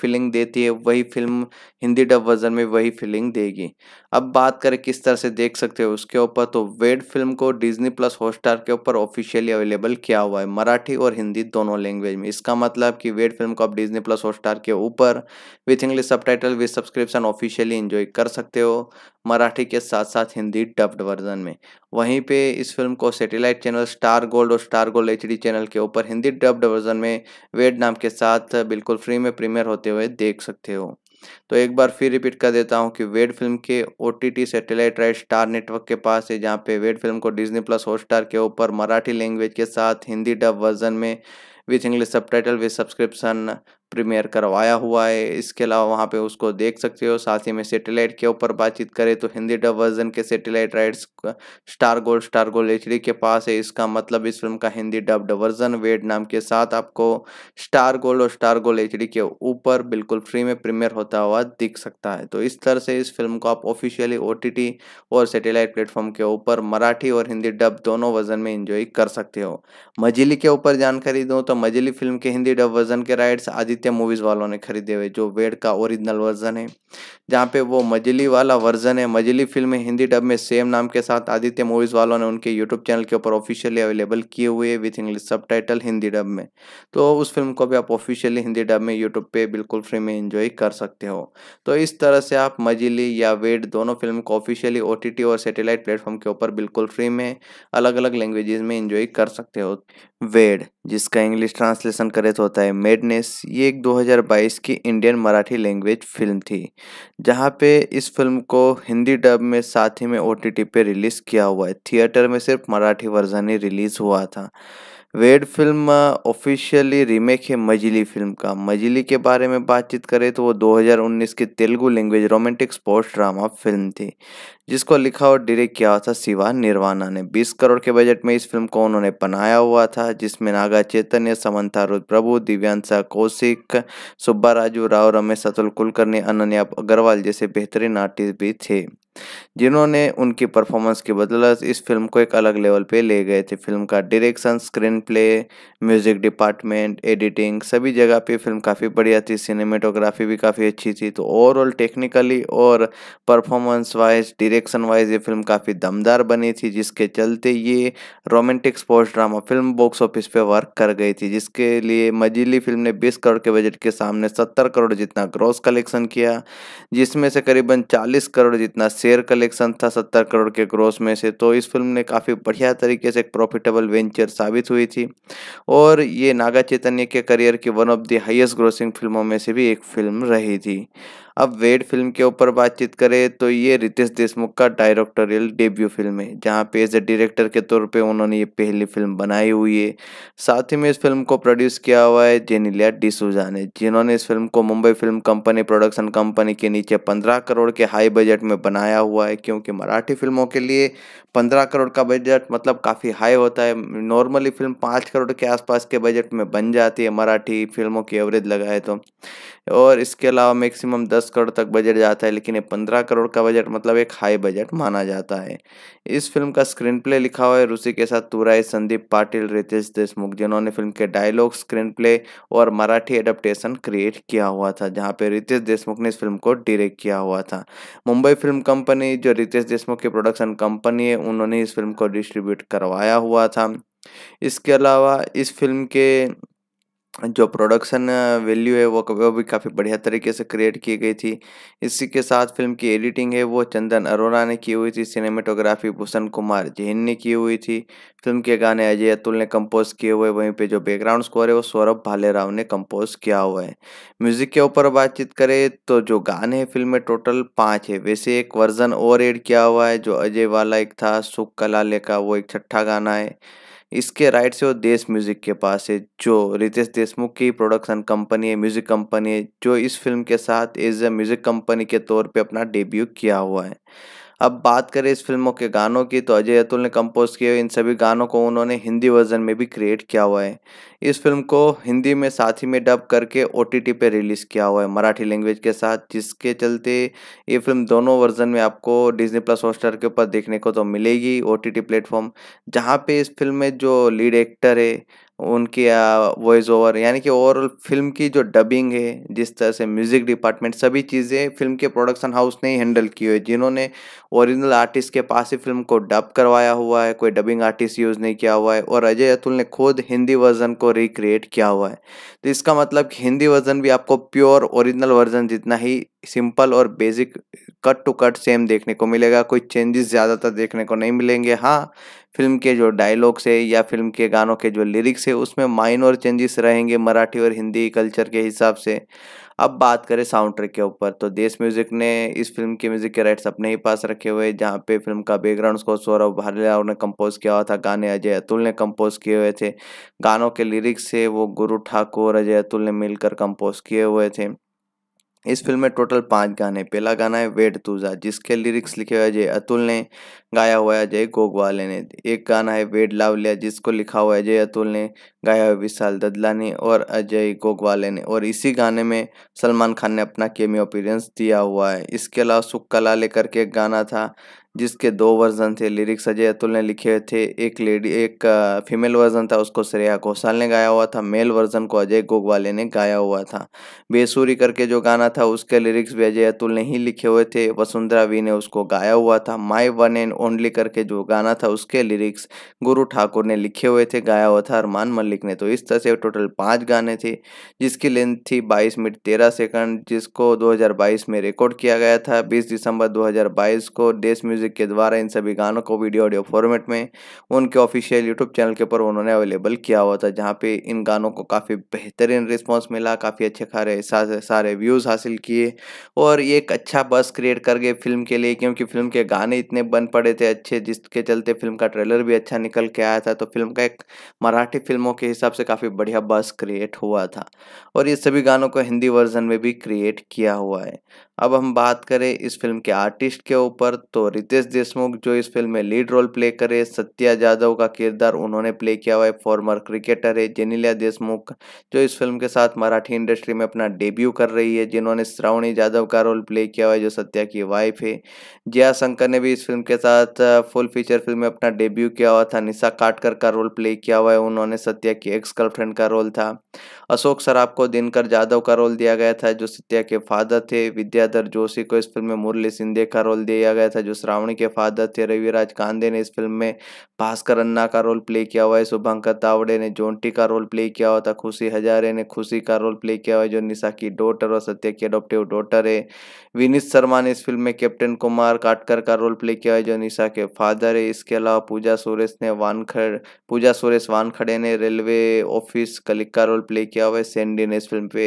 फीलिंग देती है वही फिल्म हिंदी डब वर्जन में वही फीलिंग देगी अब बात करें किस तरह से देख सकते हो उसके ऊपर तो वेड फिल्म को डिज्नी प्लस हॉटस्टार के ऊपर ऑफिशियली अवेलेबल किया हुआ है मराठी और हिंदी दोनों लैंग्वेज में इसका मतलब कि वेड फिल्म को आप डिज्नी प्लस हॉटस्टार के ऊपर with English subtitle with subscription officially enjoy कर सकते हो मराठी के साथ साथ हिंदी डब्ड वर्जन में वहीं पे इस फिल्म को सैटेलाइट चैनल स्टार गोल्ड और स्टार गोल्ड एच चैनल के ऊपर हिंदी डब्ड वर्जन में वेड नाम के साथ बिल्कुल फ्री में प्रीमियर होते हुए देख सकते हो तो एक बार फिर रिपीट कर देता हूँ कि वेड फिल्म के O T satellite right Star network के पास है जहाँ पे वेड फिल्म को डिजनी प्लस हॉटस्टार के ऊपर मराठी लैंग्वेज के साथ हिंदी डब वर्जन में with English subtitle with subscription premiere करवाया हुआ है इसके अलावा वहाँ पे उसको देख सकते हो साथ ही में सेटेलाइट के ऊपर बातचीत करें तो हिंदी डब वर्जन के satellite rights Star Gold Star Gold H के पास है इसका मतलब इस फिल्म का हिंदी डब वर्जन वेड नाम के साथ आपको स्टार गोल्ड और स्टार गोल्ड एच के ऊपर बिल्कुल फ्री में प्रीमियर होता हुआ दिख सकता है तो इस तरह से इस फिल्म को आप ऑफिशियली ओ और सेटेलाइट प्लेटफॉर्म के ऊपर मराठी और हिंदी डब दोनों वर्जन में इंजॉय कर सकते हो मजिली के ऊपर जानकारी दूँ तो मजिली फिल्म के हिंदी डब वर्जन के राइट्स आदि आदित्य मूवीज़ वालों ने खरीदे हुए जो वेड का ओरिजिनल वर्जन है जहाँ पे वो मजली वाला वर्जन है मजली फिल्म हिंदी डब में सेम नाम के साथ आदित्य मूवीज़ वालों ने उनके यूट्यूब चैनल के ऊपर ऑफिशियली अवेलेबल किए हुए है विथ इंग्लिश सब हिंदी डब में तो उस फिल्म को भी आप ऑफिशियली हिंदी डब में यूट्यूब पे बिल्कुल फ्री में इंजॉय कर सकते हो तो इस तरह से आप मजली या वेड दोनों फिल्म को ऑफिशियली ओ और सेटेलाइट प्लेटफॉर्म के ऊपर बिल्कुल फ्री में अलग अलग लैंग्वेजेस में इंजॉय कर सकते हो वेड जिसका इंग्लिश ट्रांसलेशन करे तो होता है मेडनेस ये एक 2022 की इंडियन मराठी लैंग्वेज फिल्म थी जहां पे इस फिल्म को हिंदी डब में साथ ही में ओ पे रिलीज़ किया हुआ है थिएटर में सिर्फ मराठी वर्जन ही रिलीज़ हुआ था वेड फिल्म ऑफिशियली रीमेक है मजली फिल्म का मजली के बारे में बातचीत करें तो वो 2019 की Telugu language romantic sports drama film थी जिसको लिखा और डायरेक्ट किया था शिवा निर्वाणा ने 20 करोड़ के बजट में इस फिल्म को उन्होंने बनाया हुआ था जिसमें नागा चैतन्य समंथा रुद प्रभु दिव्यांशा कौशिक सुब्बा राजू राव रमेश अतुल कुलकर्णी अनन्या अग्रवाल जैसे बेहतरीन आर्टिस्ट भी थे जिन्होंने उनकी परफॉर्मेंस की बदलत इस फिल्म को एक अलग लेवल पे ले गए थे फिल्म का direction screenplay music department editing सभी जगह पे फिल्म काफ़ी बढ़िया थी सिनेमेटोग्राफी भी काफ़ी अच्छी थी तो ओवरऑल टेक्निकली और परफॉर्मेंस वाइज डायरेक्शन वाइज ये फिल्म काफ़ी दमदार बनी थी जिसके चलते ये romantic sports drama film box office पर वर्क कर गई थी जिसके लिए मजिली फिल्म ने बीस करोड़ के बजट के सामने सत्तर करोड़ जितना ग्रॉस कलेक्शन किया जिसमें से करीबन चालीस करोड़ जितना शेयर कलेक्शन था सत्तर करोड़ के क्रॉस में से तो इस फिल्म ने काफ़ी बढ़िया तरीके से एक प्रॉफिटेबल वेंचर साबित हुई थी और ये नागा चैतन्य के करियर की one of the highest grossing फिल्मों में से भी एक फिल्म रही थी अब वेड फिल्म के ऊपर बातचीत करें तो ये रितेश देशमुख का डायरेक्टोरियल डेब्यू फिल्म है जहाँ पे एज ए डायरेक्टर के तौर पे उन्होंने ये पहली फिल्म बनाई हुई है साथ ही में इस फिल्म को प्रोड्यूस किया हुआ है जेनिलिया डिसूजा ने जिन्होंने इस फिल्म को Mumbai film company production company के नीचे पंद्रह करोड़ के हाई बजट में बनाया हुआ है क्योंकि मराठी फिल्मों के लिए पंद्रह करोड़ का बजट मतलब काफ़ी हाई होता है नॉर्मली फिल्म पाँच करोड़ के आसपास के बजट में बन जाती है मराठी फिल्मों की एवरेज लगाए तो और इसके अलावा मैक्सिमम दस करोड़ तक बजट जाता है लेकिन ये पंद्रह करोड़ का बजट मतलब एक हाई बजट माना जाता है इस फिल्म का स्क्रीन प्ले लिखा हुआ है रूसी के साथ तुराई संदीप पाटिल रितेश देशमुख जिन्होंने फिल्म के डायलॉग स्क्रीन प्ले और मराठी एडप्टेशन क्रिएट किया हुआ था जहाँ पे रितेश देशमुख ने इस फिल्म को डिरेक्ट किया हुआ था मुंबई फिल्म कंपनी जो रितेश देशमुख की प्रोडक्शन कंपनी है उन्होंने इस फिल्म को डिस्ट्रीब्यूट करवाया हुआ था इसके अलावा इस फिल्म के जो प्रोडक्शन वैल्यू uh, है वो वो भी काफ़ी बढ़िया तरीके से क्रिएट की गई थी इसी के साथ फिल्म की एडिटिंग है वो चंदन अरोरा ने की हुई थी सिनेमेटोग्राफी भूषण कुमार जैन ने की हुई थी फिल्म के गाने अजय अतुल ने कंपोज किए हुए वहीं पे जो बैकग्राउंड स्कोर है वो सौरभ भालेराव ने कंपोज किया हुआ है म्यूजिक के ऊपर बातचीत करें तो जो गाने हैं फिल्म में टोटल पाँच है वैसे एक वर्जन और एड किया हुआ है जो अजय वाला एक था सुख कला का वो एक छठा गाना है इसके राइट से वो देश म्यूज़िक के पास है जो रितेश देशमुख की प्रोडक्शन कंपनी है म्यूज़िक कंपनी है जो इस फिल्म के साथ एज ए म्यूज़िक कंपनी के तौर पे अपना डेब्यू किया हुआ है अब बात करें इस फिल्मों के गानों की तो अजय अतुल ने कंपोज किए इन सभी गानों को उन्होंने हिंदी वर्जन में भी क्रिएट किया हुआ है इस फिल्म को हिंदी में साथ ही में डब करके ओ टी पे रिलीज़ किया हुआ है मराठी लैंग्वेज के साथ जिसके चलते ये फिल्म दोनों वर्जन में आपको डिजनी प्लस हॉटस्टार के ऊपर देखने को तो मिलेगी ओ टी प्लेटफॉर्म जहाँ पे इस फिल्म में जो लीड एक्टर है उनकी वॉइस ओवर यानी कि ओवरऑल फिल्म की जो डबिंग है जिस तरह से म्यूज़िक डिपार्टमेंट सभी चीज़ें फिल्म के प्रोडक्शन हाउस ने ही हैंडल की है जिन्होंने ओरिजिनल आर्टिस्ट के पास ही फिल्म को डब करवाया हुआ है कोई डबिंग आर्टिस्ट यूज़ नहीं किया हुआ है और अजय अतुल ने खुद हिंदी वर्जन को रिक्रिएट किया हुआ है तो इसका मतलब हिंदी वर्जन भी आपको प्योर ओरिजिनल वर्जन जितना ही सिंपल और basic cut to cut same देखने को मिलेगा कोई चेंजेस ज़्यादातर देखने को नहीं मिलेंगे हाँ फिल्म के जो डायलॉग्स है या फिल्म के गानों के जो लिरिक्स है उसमें माइनर चेंजेस रहेंगे मराठी और हिंदी कल्चर के हिसाब से अब बात करें साउंड ट्रैक के ऊपर तो देश म्यूजिक ने इस फिल्म के म्यूजिक के राइट्स अपने ही पास रखे हुए जहाँ पे फिल्म का बैकग्राउंड स्कोर सौरभ भालिया ने कंपोज किया हुआ था गाने अजय अतुल ने कंपोज किए हुए थे गानों के लिरिक्स से वो गुरु ठाकुर अजय अतुल ने मिलकर कंपोज किए हुए थे इस फिल्म में टोटल पांच गाने पहला गाना है वेट तुजा जिसके लिरिक्स लिखे हुए अजय अतुल ने गाया हुआ है अजय गोगवाले ने एक गाना है वेट लावलिया जिसको लिखा हुआ है अजय अतुल ने गाया हुआ विशाल ददला ने और अजय गोगवाले ने और इसी गाने में सलमान खान ने अपना केमी अपीयरेंस दिया हुआ है इसके अलावा सुक्का लाले करके एक गाना था जिसके दो वर्जन थे लिरिक्स अजय अतुल ने लिखे हुए थे एक लेडी एक फीमेल वर्जन था उसको श्रेया घोषाल ने गाया हुआ था मेल वर्जन को अजय गोगवाले ने गाया हुआ था बेसूरी करके जो गाना था उसके लिरिक्स भी अजय अतुल ने ही लिखे हुए थे वसुंधरा वी ने उसको गाया हुआ था माई वन एंड ओनली करके जो गाना था उसके लिरिक्स गुरु ठाकुर ने लिखे हुए थे गाया हुआ था अरमान मलिक ने तो इस तरह से टोटल पाँच गाने थे जिसकी लेंथ थी बाईस मिनट तेरह सेकंड जिसको दो में रिकॉर्ड किया गया था बीस दिसंबर दो को देश म्यूजिक म्यूज़िक के द्वारा इन सभी गानों को वीडियो ऑडियो फॉर्मेट में उनके ऑफिशियल यूट्यूब चैनल के ऊपर उन्होंने अवेलेबल किया हुआ था जहाँ पे इन गानों को काफ़ी बेहतरीन रिस्पॉन्स मिला काफ़ी अच्छे खारे सारे व्यूज़ हासिल किए और ये एक अच्छा बस क्रिएट कर गए फिल्म के लिए क्योंकि फिल्म के गाने इतने बन पड़े थे अच्छे जिसके चलते फिल्म का ट्रेलर भी अच्छा निकल के आया था तो फिल्म का एक मराठी फिल्मों के हिसाब से काफ़ी बढ़िया बस क्रिएट हुआ था और ये सभी गानों को हिंदी वर्जन में भी क्रिएट किया हुआ है अब हम बात करें इस फिल्म के आर्टिस्ट के ऊपर तो रितेश देशमुख जो इस फिल्म में लीड रोल प्ले करे सत्या जाधव का किरदार उन्होंने प्ले किया हुआ है फॉर्मर क्रिकेटर है जेनिलिया देशमुख जो इस फिल्म के साथ मराठी इंडस्ट्री में अपना डेब्यू कर रही है जिन्होंने श्रावणी जाधव का रोल प्ले किया हुआ है जो सत्या की वाइफ है जया शंकर ने भी इस फिल्म के साथ फुल फीचर फिल्म में अपना डेब्यू किया हुआ था निशा काटकर का रोल प्ले किया हुआ है उन्होंने सत्या की एक्स गर्लफ्रेंड का रोल था अशोक सराफ को दिनकर जाधव का रोल दिया गया था जो सत्या के फादर थे विद्याधर जोशी को इस फिल्म में मुरली सिंधे का रोल दिया गया था जो श्रावणी के फादर थे रविराज कांदे ने इस फिल्म में भास्कर अन्ना का रोल प्ले किया हुआ है शुभंकर तावड़े ने जोंटी का रोल प्ले किया हुआ था खुशी हजारे ने खुशी का रोल प्ले किया हुआ है जो निशा की डॉटर और सत्या की अडोप्टिव डॉटर है विनीत शर्मा ने इस फिल्म में कैप्टन कुमार काटकर का रोल प्ले किया है जो निशा के फादर है इसके अलावा पूजा सुरेश ने वानखड़ पूजा सुरेश वानखड़े ने रेलवे ऑफिस कलिक का रोल प्ले किया किया हुआ है सेन डेनिस फिल्म पे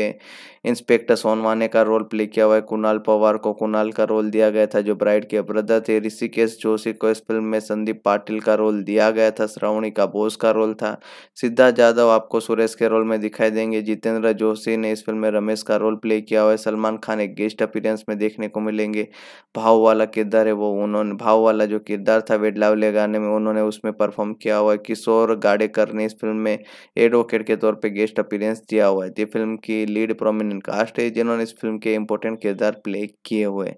इंस्पेक्टर सोनवाने का रोल प्ले किया हुआ है कुणाल पवार को कुणाल का रोल दिया गया था जो ब्राइड के ब्रदर थे ऋषिकेश जोशी को इस फिल्म में संदीप पाटिल का रोल दिया गया था श्रावणी का बोस का रोल था सिद्धार्थ यादव आपको सुरेश के रोल में दिखाई देंगे जितेंद्र जोशी ने इस फिल्म में रमेश का रोल प्ले किया हुआ है सलमान खान एक गेस्ट अपीरेंस में देखने को मिलेंगे भाव वाला किरदार है वो उन्होंने भाव वाला जो किरदार था वेडलावले गाने में उन्होंने उसमें परफॉर्म किया हुआ है किशोर गाडेकर ने इस फिल्म में एडवोकेट के तौर पर गेस्ट अपीरेंस दिया हुआ है फिल्म की लीड प्रोमिनेंट कास्ट है जिन्होंने इस फिल्म के इम्पोर्टेंट किरदार प्ले किए हुए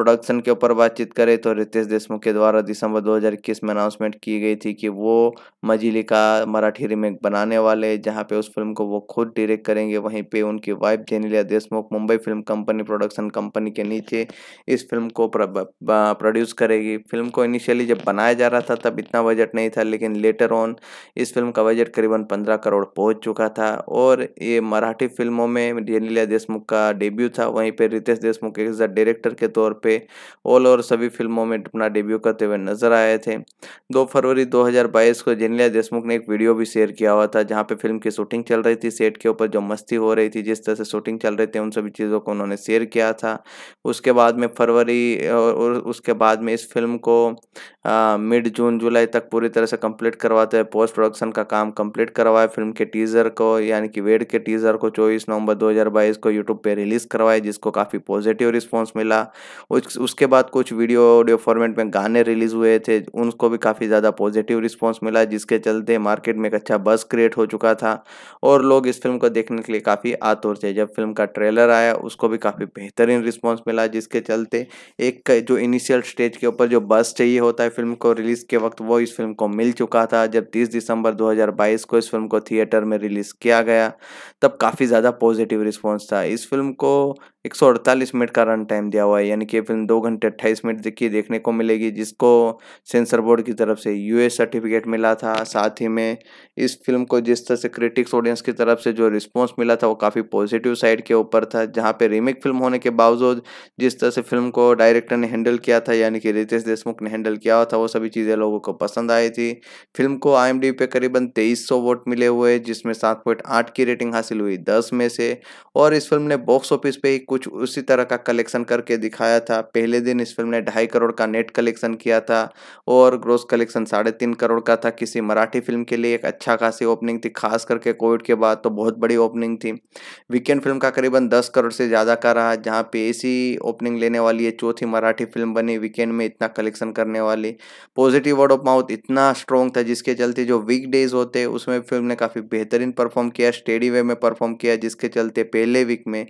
प्रोडक्शन के ऊपर बातचीत करें तो रितेश देशमुख के द्वारा दिसंबर 2021 में अनाउंसमेंट की गई थी कि वो मजिली का मराठी रीमेक बनाने वाले जहां पे उस फिल्म को वो खुद डायरेक्ट करेंगे वहीं पे उनकी wife Genelia Deshmukh Mumbai film company production company के नीचे इस फिल्म को प्रोड्यूस करेगी फिल्म को इनिशियली जब बनाया जा रहा था तब इतना बजट नहीं था लेकिन लेटर ऑन इस फिल्म का बजट करीबन पंद्रह करोड़ पहुँच चुका था और ये मराठी फिल्मों में जेनिलिया देशमुख का डेब्यू था वहीं पर रितेश देशमुख अ डायरेक्टर के तौर पर पे ऑल ओवर सभी फिल्मों में अपना डेब्यू करते हुए नजर आए थे दो फरवरी 2022 को जेनलिया देशमुख ने एक वीडियो भी शेयर किया हुआ था जहाँ पे फिल्म की शूटिंग चल रही थी सेट के ऊपर जो मस्ती हो रही थी जिस तरह से शूटिंग चल रही थी उन सभी चीज़ों को उन्होंने शेयर किया था उसके बाद में फरवरी और उसके बाद में इस फिल्म को मिड जून जुलाई तक पूरी तरह से कंप्लीट करवाते हुए पोस्ट प्रोडक्शन का काम कंप्लीट करवाया फिल्म के टीज़र को यानी कि वेड के टीज़र को चौबीस नवंबर 2022 को यूट्यूब पे रिलीज़ करवाया जिसको काफ़ी पॉजिटिव रिस्पांस मिला उस, उसके बाद कुछ वीडियो ऑडियो फॉर्मेट में गाने रिलीज हुए थे उनको भी काफ़ी ज़्यादा पॉजिटिव रिस्पॉन्स मिला जिसके चलते मार्केट में एक अच्छा बस क्रिएट हो चुका था और लोग इस फिल्म को देखने के लिए काफ़ी आतुर थे जब फिल्म का ट्रेलर आया उसको भी काफ़ी बेहतरीन रिस्पॉन्स मिला जिसके चलते एक जो इनिशियल स्टेज के ऊपर जो बस चाहिए होता है फिल्म को रिलीज़ के वक्त वो इस फिल्म को मिल चुका था जब तीस दिसंबर 2022 को इस फिल्म को थिएटर में रिलीज़ किया गया तब काफ़ी ज़्यादा पॉजिटिव रिस्पॉन्स था इस फिल्म को 148 मिनट का रन टाइम दिया हुआ है यानी कि फिल्म दो घंटे अट्ठाईस मिनट की देखने को मिलेगी जिसको सेंसर बोर्ड की तरफ से यूए सर्टिफिकेट मिला था साथ ही में इस फिल्म को जिस तरह से क्रिटिक्स ऑडियंस की तरफ से जो रिस्पॉन्स मिला था वो काफ़ी पॉजिटिव साइड के ऊपर था जहाँ पे रीमेक फिल्म होने के बावजूद जिस तरह से फिल्म को डायरेक्टर ने हैंडल किया था यानी कि रितेश देशमुख ने हैंडल किया हुआ था वो सभी चीज़ें लोगों को पसंद आई थी फिल्म को आई पे करीबन तेईस वोट मिले हुए जिसमें सात की रेटिंग हासिल हुई दस में से और इस फिल्म ने बॉक्स ऑफिस पर कुछ उसी तरह का कलेक्शन करके दिखाया था पहले दिन इस फिल्म ने ढाई करोड़ का नेट कलेक्शन किया था और ग्रोस कलेक्शन साढ़े तीन करोड़ का था किसी मराठी फिल्म के लिए एक अच्छा खासी ओपनिंग थी खास करके कोविड के बाद तो बहुत बड़ी ओपनिंग थी वीकेंड फिल्म का करीबन दस करोड़ से ज़्यादा का रहा जहाँ पे ऐसी ओपनिंग लेने वाली ये चौथी मराठी फिल्म बनी वीकेंड में इतना कलेक्शन करने वाली पॉजिटिव वर्ड ऑफ माउथ इतना स्ट्रॉन्ग था जिसके चलते जो वीक डेज होते उसमें फिल्म ने काफ़ी बेहतरीन परफॉर्म किया स्टेडी वे में परफॉर्म किया जिसके चलते पहले वीक में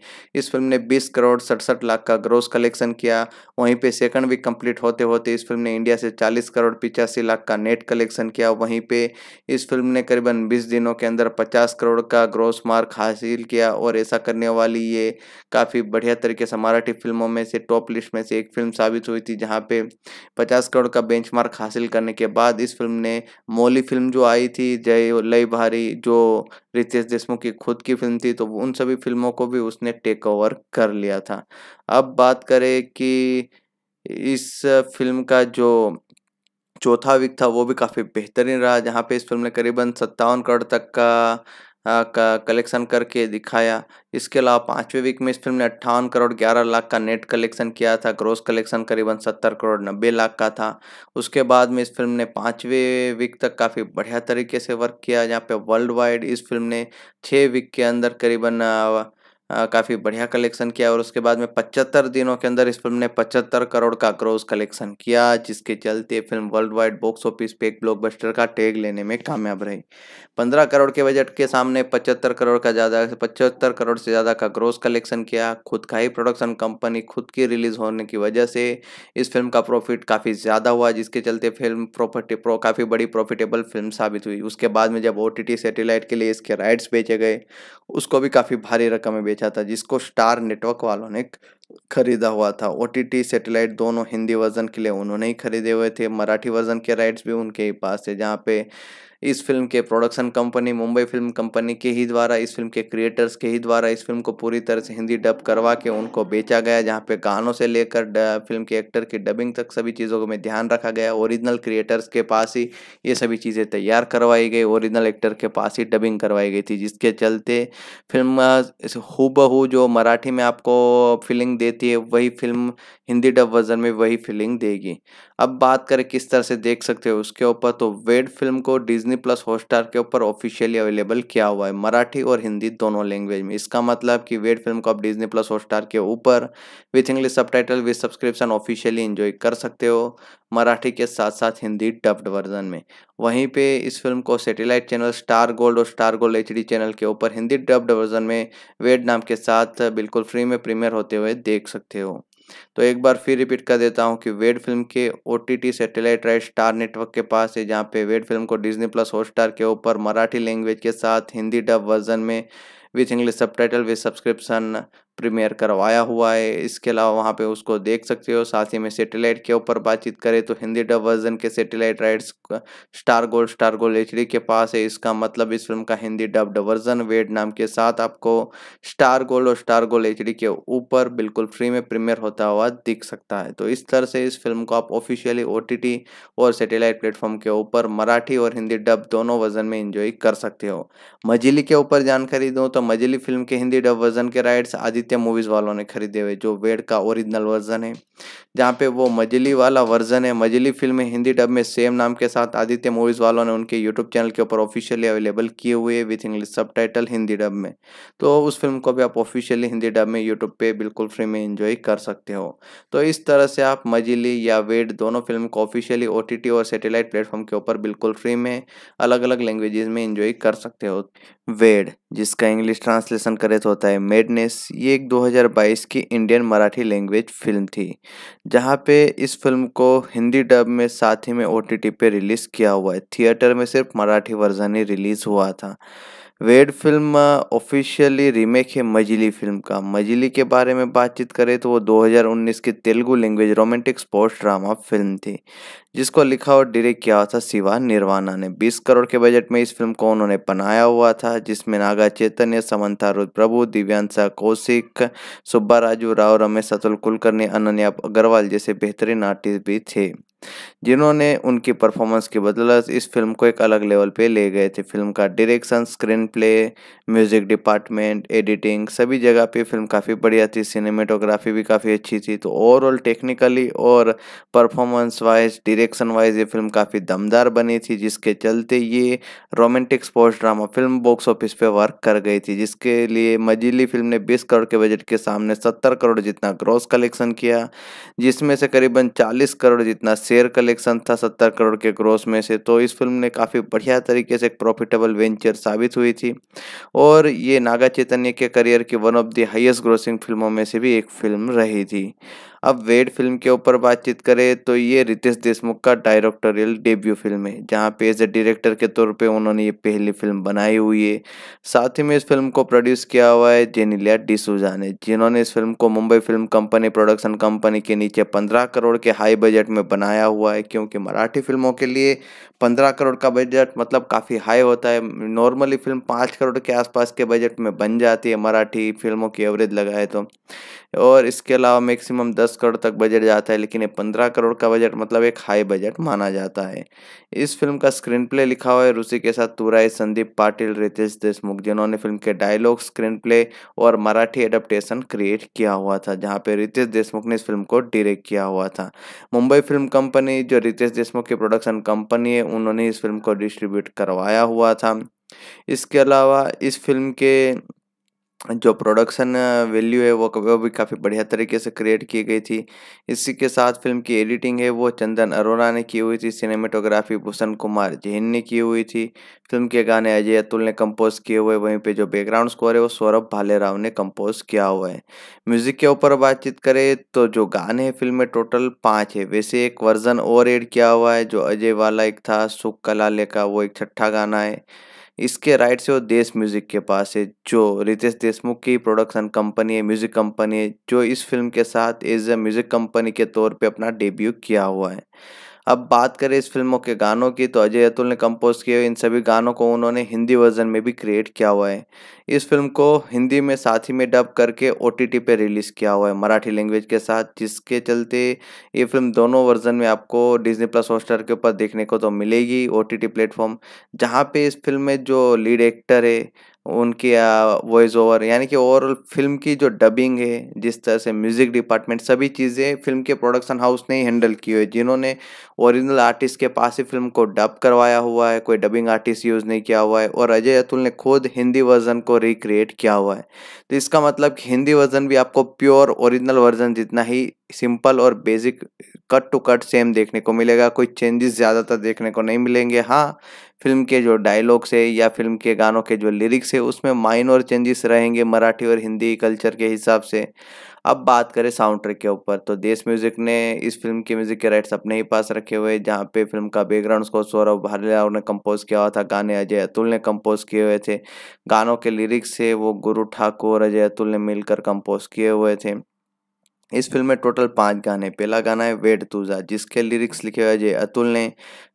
इस फिल्म ने बीस करोड़ सड़सठ लाख का ग्रोस कलेक्शन किया वहीं पे सेकंड वीक कंप्लीट होते होते इस फिल्म ने इंडिया से चालीस करोड़ पिचासी लाख का नेट कलेक्शन किया वहीं पे इस फिल्म ने करीबन बीस दिनों के अंदर पचास करोड़ का ग्रोस मार्क हासिल किया और ऐसा करने वाली ये काफ़ी बढ़िया तरीके से मराठी फिल्मों में से टॉप लिस्ट में से एक फिल्म साबित हुई थी जहाँ पे पचास करोड़ का बेंच हासिल करने के बाद इस फिल्म ने मौली फिल्म जो आई थी जय लय भारी जो रितेश देशमुख की खुद की फिल्म थी तो उन सभी फिल्मों को भी उसने टेक ओवर कर लिया था अब बात करें कि इस फिल्म का जो चौथा वीक था वो भी काफ़ी बेहतरीन रहा जहाँ पे इस फिल्म ने करीबन सत्तावन करोड़ तक का हाँ, का कलेक्शन करके दिखाया इसके अलावा पाँचवें वीक में इस फिल्म ने अट्ठावन करोड़ ग्यारह लाख का नेट कलेक्शन किया था ग्रोस कलेक्शन करीबन सत्तर करोड़ नब्बे लाख का था उसके बाद में इस फिल्म ने पाँचवें वीक तक काफ़ी बढ़िया तरीके से वर्क किया जहाँ पे वर्ल्ड वाइड इस फिल्म ने छः वीक के अंदर करीबन काफ़ी बढ़िया कलेक्शन किया और उसके बाद में पचहत्तर दिनों के अंदर इस फिल्म ने पचहत्तर करोड़ का ग्रोस कलेक्शन किया जिसके चलते film worldwide box office पे एक ब्लॉकबस्टर का टैग लेने में कामयाब रही पंद्रह करोड़ के बजट के सामने पचहत्तर करोड़ का ज़्यादा पचहत्तर करोड़ से ज़्यादा का ग्रोस कलेक्शन किया खुद का ही प्रोडक्शन कंपनी खुद की रिलीज होने की वजह से इस फिल्म का प्रॉफिट काफ़ी ज़्यादा हुआ जिसके चलते फिल्म प्रॉफिट प्रो काफ़ी बड़ी प्रॉफिटेबल फिल्म साबित हुई उसके बाद में जब ओ टी के लिए इसके राइट्स बेचे गए उसको भी काफ़ी भारी रकमें बेचा था जिसको स्टार नेटवर्क वालों ने खरीदा हुआ था ओ टी सेटेलाइट दोनों हिंदी वर्जन के लिए उन्होंने ही खरीदे हुए थे मराठी वर्जन के राइट्स भी उनके ही पास थे जहाँ पे इस फिल्म के production company Mumbai film company के ही द्वारा इस फिल्म के क्रिएटर्स के ही द्वारा इस फिल्म को पूरी तरह से हिंदी डब करवा के उनको बेचा गया जहाँ पे गानों से लेकर फिल्म के एक्टर की डबिंग तक सभी चीज़ों में ध्यान रखा गया ओरिजिनल क्रिएटर्स के पास ही ये सभी चीज़ें तैयार करवाई गई ओरिजिनल एक्टर के पास ही डबिंग करवाई गई थी जिसके चलते फिल्म हु जो मराठी में आपको फीलिंग देती है वही फिल्म हिंदी डब वर्जन में वही फीलिंग देगी अब बात करें किस तरह से देख सकते हो उसके ऊपर तो वेड फिल्म को डिजनी डिजनी प्लस हॉटस्टार के ऊपर ऑफिशियली अवेलेबल किया हुआ है मराठी और हिंदी दोनों लैंग्वेज में इसका मतलब कि वेट फिल्म को आप डिजनी प्लस हॉटस्टार के ऊपर with English subtitle with subscription officially enjoy कर सकते हो मराठी के साथ साथ हिंदी डब्ड वर्जन में वहीं पे इस फिल्म को सैटेलाइट चैनल स्टार गोल्ड और स्टार गोल्ड एच चैनल के ऊपर हिंदी डब्ड वर्जन में वेट नाम के साथ बिल्कुल फ्री में प्रीमियर होते हुए देख सकते हो तो एक बार फिर रिपीट कर देता हूँ कि वेड फिल्म के O satellite right Star network के पास है जहाँ पे वेड फिल्म को डिजनी प्लस हॉटस्टार के ऊपर मराठी लैंग्वेज के साथ हिंदी डब वर्जन में with English subtitle with subscription premiere करवाया हुआ है इसके अलावा वहाँ पे उसको देख सकते हो साथ ही में सेटेलाइट के ऊपर बातचीत करें तो हिंदी डब वर्जन के satellite rights Star Gold Star Gold H के पास है इसका मतलब इस फिल्म का हिंदी डब वर्जन वेड नाम के साथ आपको स्टार गोल्ड और स्टार गोल्ड एच के ऊपर बिल्कुल फ्री में प्रीमियर होता हुआ दिख सकता है तो इस तरह से इस फिल्म को आप ऑफिशियली ओ और सेटेलाइट प्लेटफॉर्म के ऊपर मराठी और हिंदी डब दोनों वर्जन में इंजॉय कर सकते हो मजिली के ऊपर जानकारी दूँ तो मजिली फिल्म के हिंदी डब वर्जन के राइट्स आदित्य आदित्य मूवीज वालों ने खरीदे हुए जो वेड का ओरिजिनल वर्जन है जहाँ पे वो मजली वाला वर्जन है मजली फिल्म हिंदी डब में सेम नाम के साथ आदित्य मूवीज वालों ने उनके यूट्यूब चैनल के ऊपर ऑफिशियली अवेलेबल किए हुए विथ इंग्लिश सब हिंदी डब में तो उस फिल्म को भी आप ऑफिशियली हिंदी डब में यूट्यूब पे बिल्कुल फ्री में इंजॉय कर सकते हो तो इस तरह से आप मजली या वेड दोनों फिल्म को ऑफिशियली ओ और सेटेलाइट प्लेटफॉर्म के ऊपर बिल्कुल फ्री में अलग अलग लैंग्वेजेस में इंजॉय कर सकते हो वेड जिसका इंग्लिश ट्रांसलेशन करे तो होता है मेडनेस ये एक 2022 की इंडियन मराठी लैंग्वेज फिल्म थी जहाँ पे इस फिल्म को हिंदी डब में साथ ही में ओ पे रिलीज़ किया हुआ है थिएटर में सिर्फ मराठी वर्जन ही रिलीज़ हुआ था वेड फिल्म ऑफिशियली रीमेक है मजिली फिल्म का मजिली के बारे में बातचीत करें तो वो 2019 की Telugu language romantic sports drama film थी जिसको लिखा और डायरेक्ट किया हुआ था शिवा निर्वाणा ने 20 करोड़ के बजट में इस फिल्म को उन्होंने बनाया हुआ था जिसमें नागा चैतन्य समंथा रुद प्रभु दिव्यांशा कौशिक सुब्बा राजू राव रमेश अतुल कुलकर्णी अनन्या अग्रवाल जैसे बेहतरीन आर्टिस्ट भी थे जिन्होंने उनकी परफॉर्मेंस की बदल इस फिल्म को एक अलग लेवल पे ले गए थे फिल्म का direction screenplay music department editing सभी जगह पे फिल्म काफ़ी बढ़िया थी सिनेमेटोग्राफी भी काफ़ी अच्छी थी तो ओवरऑल टेक्निकली और performance wise direct direction wise ये फिल्म काफ़ी दमदार बनी थी जिसके चलते ये romantic sports drama film box office पे वर्क कर गई थी जिसके लिए मजीली फिल्म ने 20 करोड़ के बजट के सामने 70 करोड़ जितना ग्रॉस कलेक्शन किया जिसमें से करीबन 40 करोड़ जितना शेयर कलेक्शन था सत्तर करोड़ के ग्रॉस में से तो इस फिल्म ने काफ़ी बढ़िया तरीके से एक प्रॉफिटेबल वेंचर साबित हुई थी और ये नागा चैतन्य के करियर की one of the highest grossing फिल्मों में से भी एक फिल्म रही थी अब वेड फिल्म के ऊपर बातचीत करें तो ये रितेश देशमुख का डायरेक्टोरियल डेब्यू फिल्म है जहाँ पे एज ए डायरेक्टर के तौर पे उन्होंने ये पहली फिल्म बनाई हुई है साथ ही में इस फिल्म को प्रोड्यूस किया हुआ है जेनिलिया डिसूजा ने जिन्होंने इस फिल्म को Mumbai film company production company के नीचे पंद्रह करोड़ के हाई बजट में बनाया हुआ है क्योंकि मराठी फिल्मों के लिए पंद्रह करोड़ का बजट मतलब काफ़ी हाई होता है नॉर्मली फिल्म पाँच करोड़ के आसपास के बजट में बन जाती है मराठी फिल्मों की एवरेज लगाए तो और इसके अलावा मैक्सिमम दस दस करोड़ तक बजट जाता है लेकिन ये पंद्रह करोड़ का बजट मतलब एक हाई बजट माना जाता है इस फिल्म का स्क्रीन प्ले लिखा हुआ है रूसी के साथ तुराई संदीप पाटिल रितेश देशमुख जिन्होंने फिल्म के डायलॉग स्क्रीन प्ले और मराठी एडप्टेशन क्रिएट किया हुआ था जहाँ पे रितेश देशमुख ने इस फिल्म को डिरेक्ट किया हुआ था मुंबई फिल्म कंपनी जो रितेश देशमुख की प्रोडक्शन कंपनी है उन्होंने इस फिल्म को डिस्ट्रीब्यूट करवाया हुआ था इसके अलावा इस फिल्म के जो प्रोडक्शन वैल्यू uh, है वो वो भी काफ़ी बढ़िया तरीके से क्रिएट की गई थी इसी के साथ फिल्म की एडिटिंग है वो चंदन अरोड़ा ने की हुई थी सिनेमेटोग्राफी भूषण कुमार जैन ने की हुई थी फिल्म के गाने अजय अतुल ने कंपोज किए हुए वहीं पे जो बैकग्राउंड स्कोर है वो सौरभ भालेराव ने कंपोज किया हुआ है म्यूजिक के ऊपर बातचीत करें तो जो गाने हैं फिल्म में टोटल पाँच है वैसे एक वर्जन और एड किया हुआ है जो अजय वाला एक था सुख कला का वो एक छठा गाना है इसके राइट से वो देश म्यूजिक के पास है जो रितेश देशमुख की प्रोडक्शन कंपनी है म्यूजिक कंपनी है जो इस फिल्म के साथ एज ए म्यूजिक कंपनी के तौर पे अपना डेब्यू किया हुआ है अब बात करें इस फिल्मों के गानों की तो अजय अतुल ने कंपोज किए इन सभी गानों को उन्होंने हिंदी वर्जन में भी क्रिएट किया हुआ है इस फिल्म को हिंदी में साथ ही में डब करके ओ टी टी रिलीज़ किया हुआ है मराठी लैंग्वेज के साथ जिसके चलते ये फिल्म दोनों वर्जन में आपको डिजनी प्लस हॉटस्टार के ऊपर देखने को तो मिलेगी ओ टी टी प्लेटफॉर्म जहाँ पे इस फिल्म में जो लीड एक्टर है उनके वॉइस ओवर यानी कि ओवरऑल फिल्म की जो डबिंग है जिस तरह से म्यूज़िक डिपार्टमेंट सभी चीज़ें फिल्म के प्रोडक्शन हाउस ने ही हैंडल की हुई है जिन्होंने ओरिजिनल आर्टिस्ट के पास ही फिल्म को डब करवाया हुआ है कोई डबिंग आर्टिस्ट यूज़ नहीं किया हुआ है और अजय अतुल ने खुद हिंदी वर्जन को रिक्रिएट किया हुआ है तो इसका मतलब हिंदी वर्जन भी आपको प्योर ओरिजिनल वर्जन जितना ही सिंपल और basic cut to cut same देखने को मिलेगा कोई चेंजेस ज़्यादातर देखने को नहीं मिलेंगे हाँ फिल्म के जो डायलॉग्स है या फिल्म के गानों के जो लिरिक्स है उसमें माइनर चेंजेस रहेंगे मराठी और हिंदी कल्चर के हिसाब से अब बात करें साउंड ट्रैक के ऊपर तो देश म्यूजिक ने इस फिल्म के म्यूजिक के राइट्स अपने ही पास रखे हुए जहाँ पे फिल्म का बैकग्राउंड उसको सौरभ भालिया ने कंपोज किया हुआ था गाने अजय अतुल ने कंपोज किए हुए थे गानों के लिरिक्स से वो गुरु ठाकुर अजय अतुल ने मिलकर कंपोज किए हुए थे इस फिल्म में टोटल पांच गाने पहला गाना है वेट तुजा जिसके लिरिक्स लिखे हुए जय अतुल ने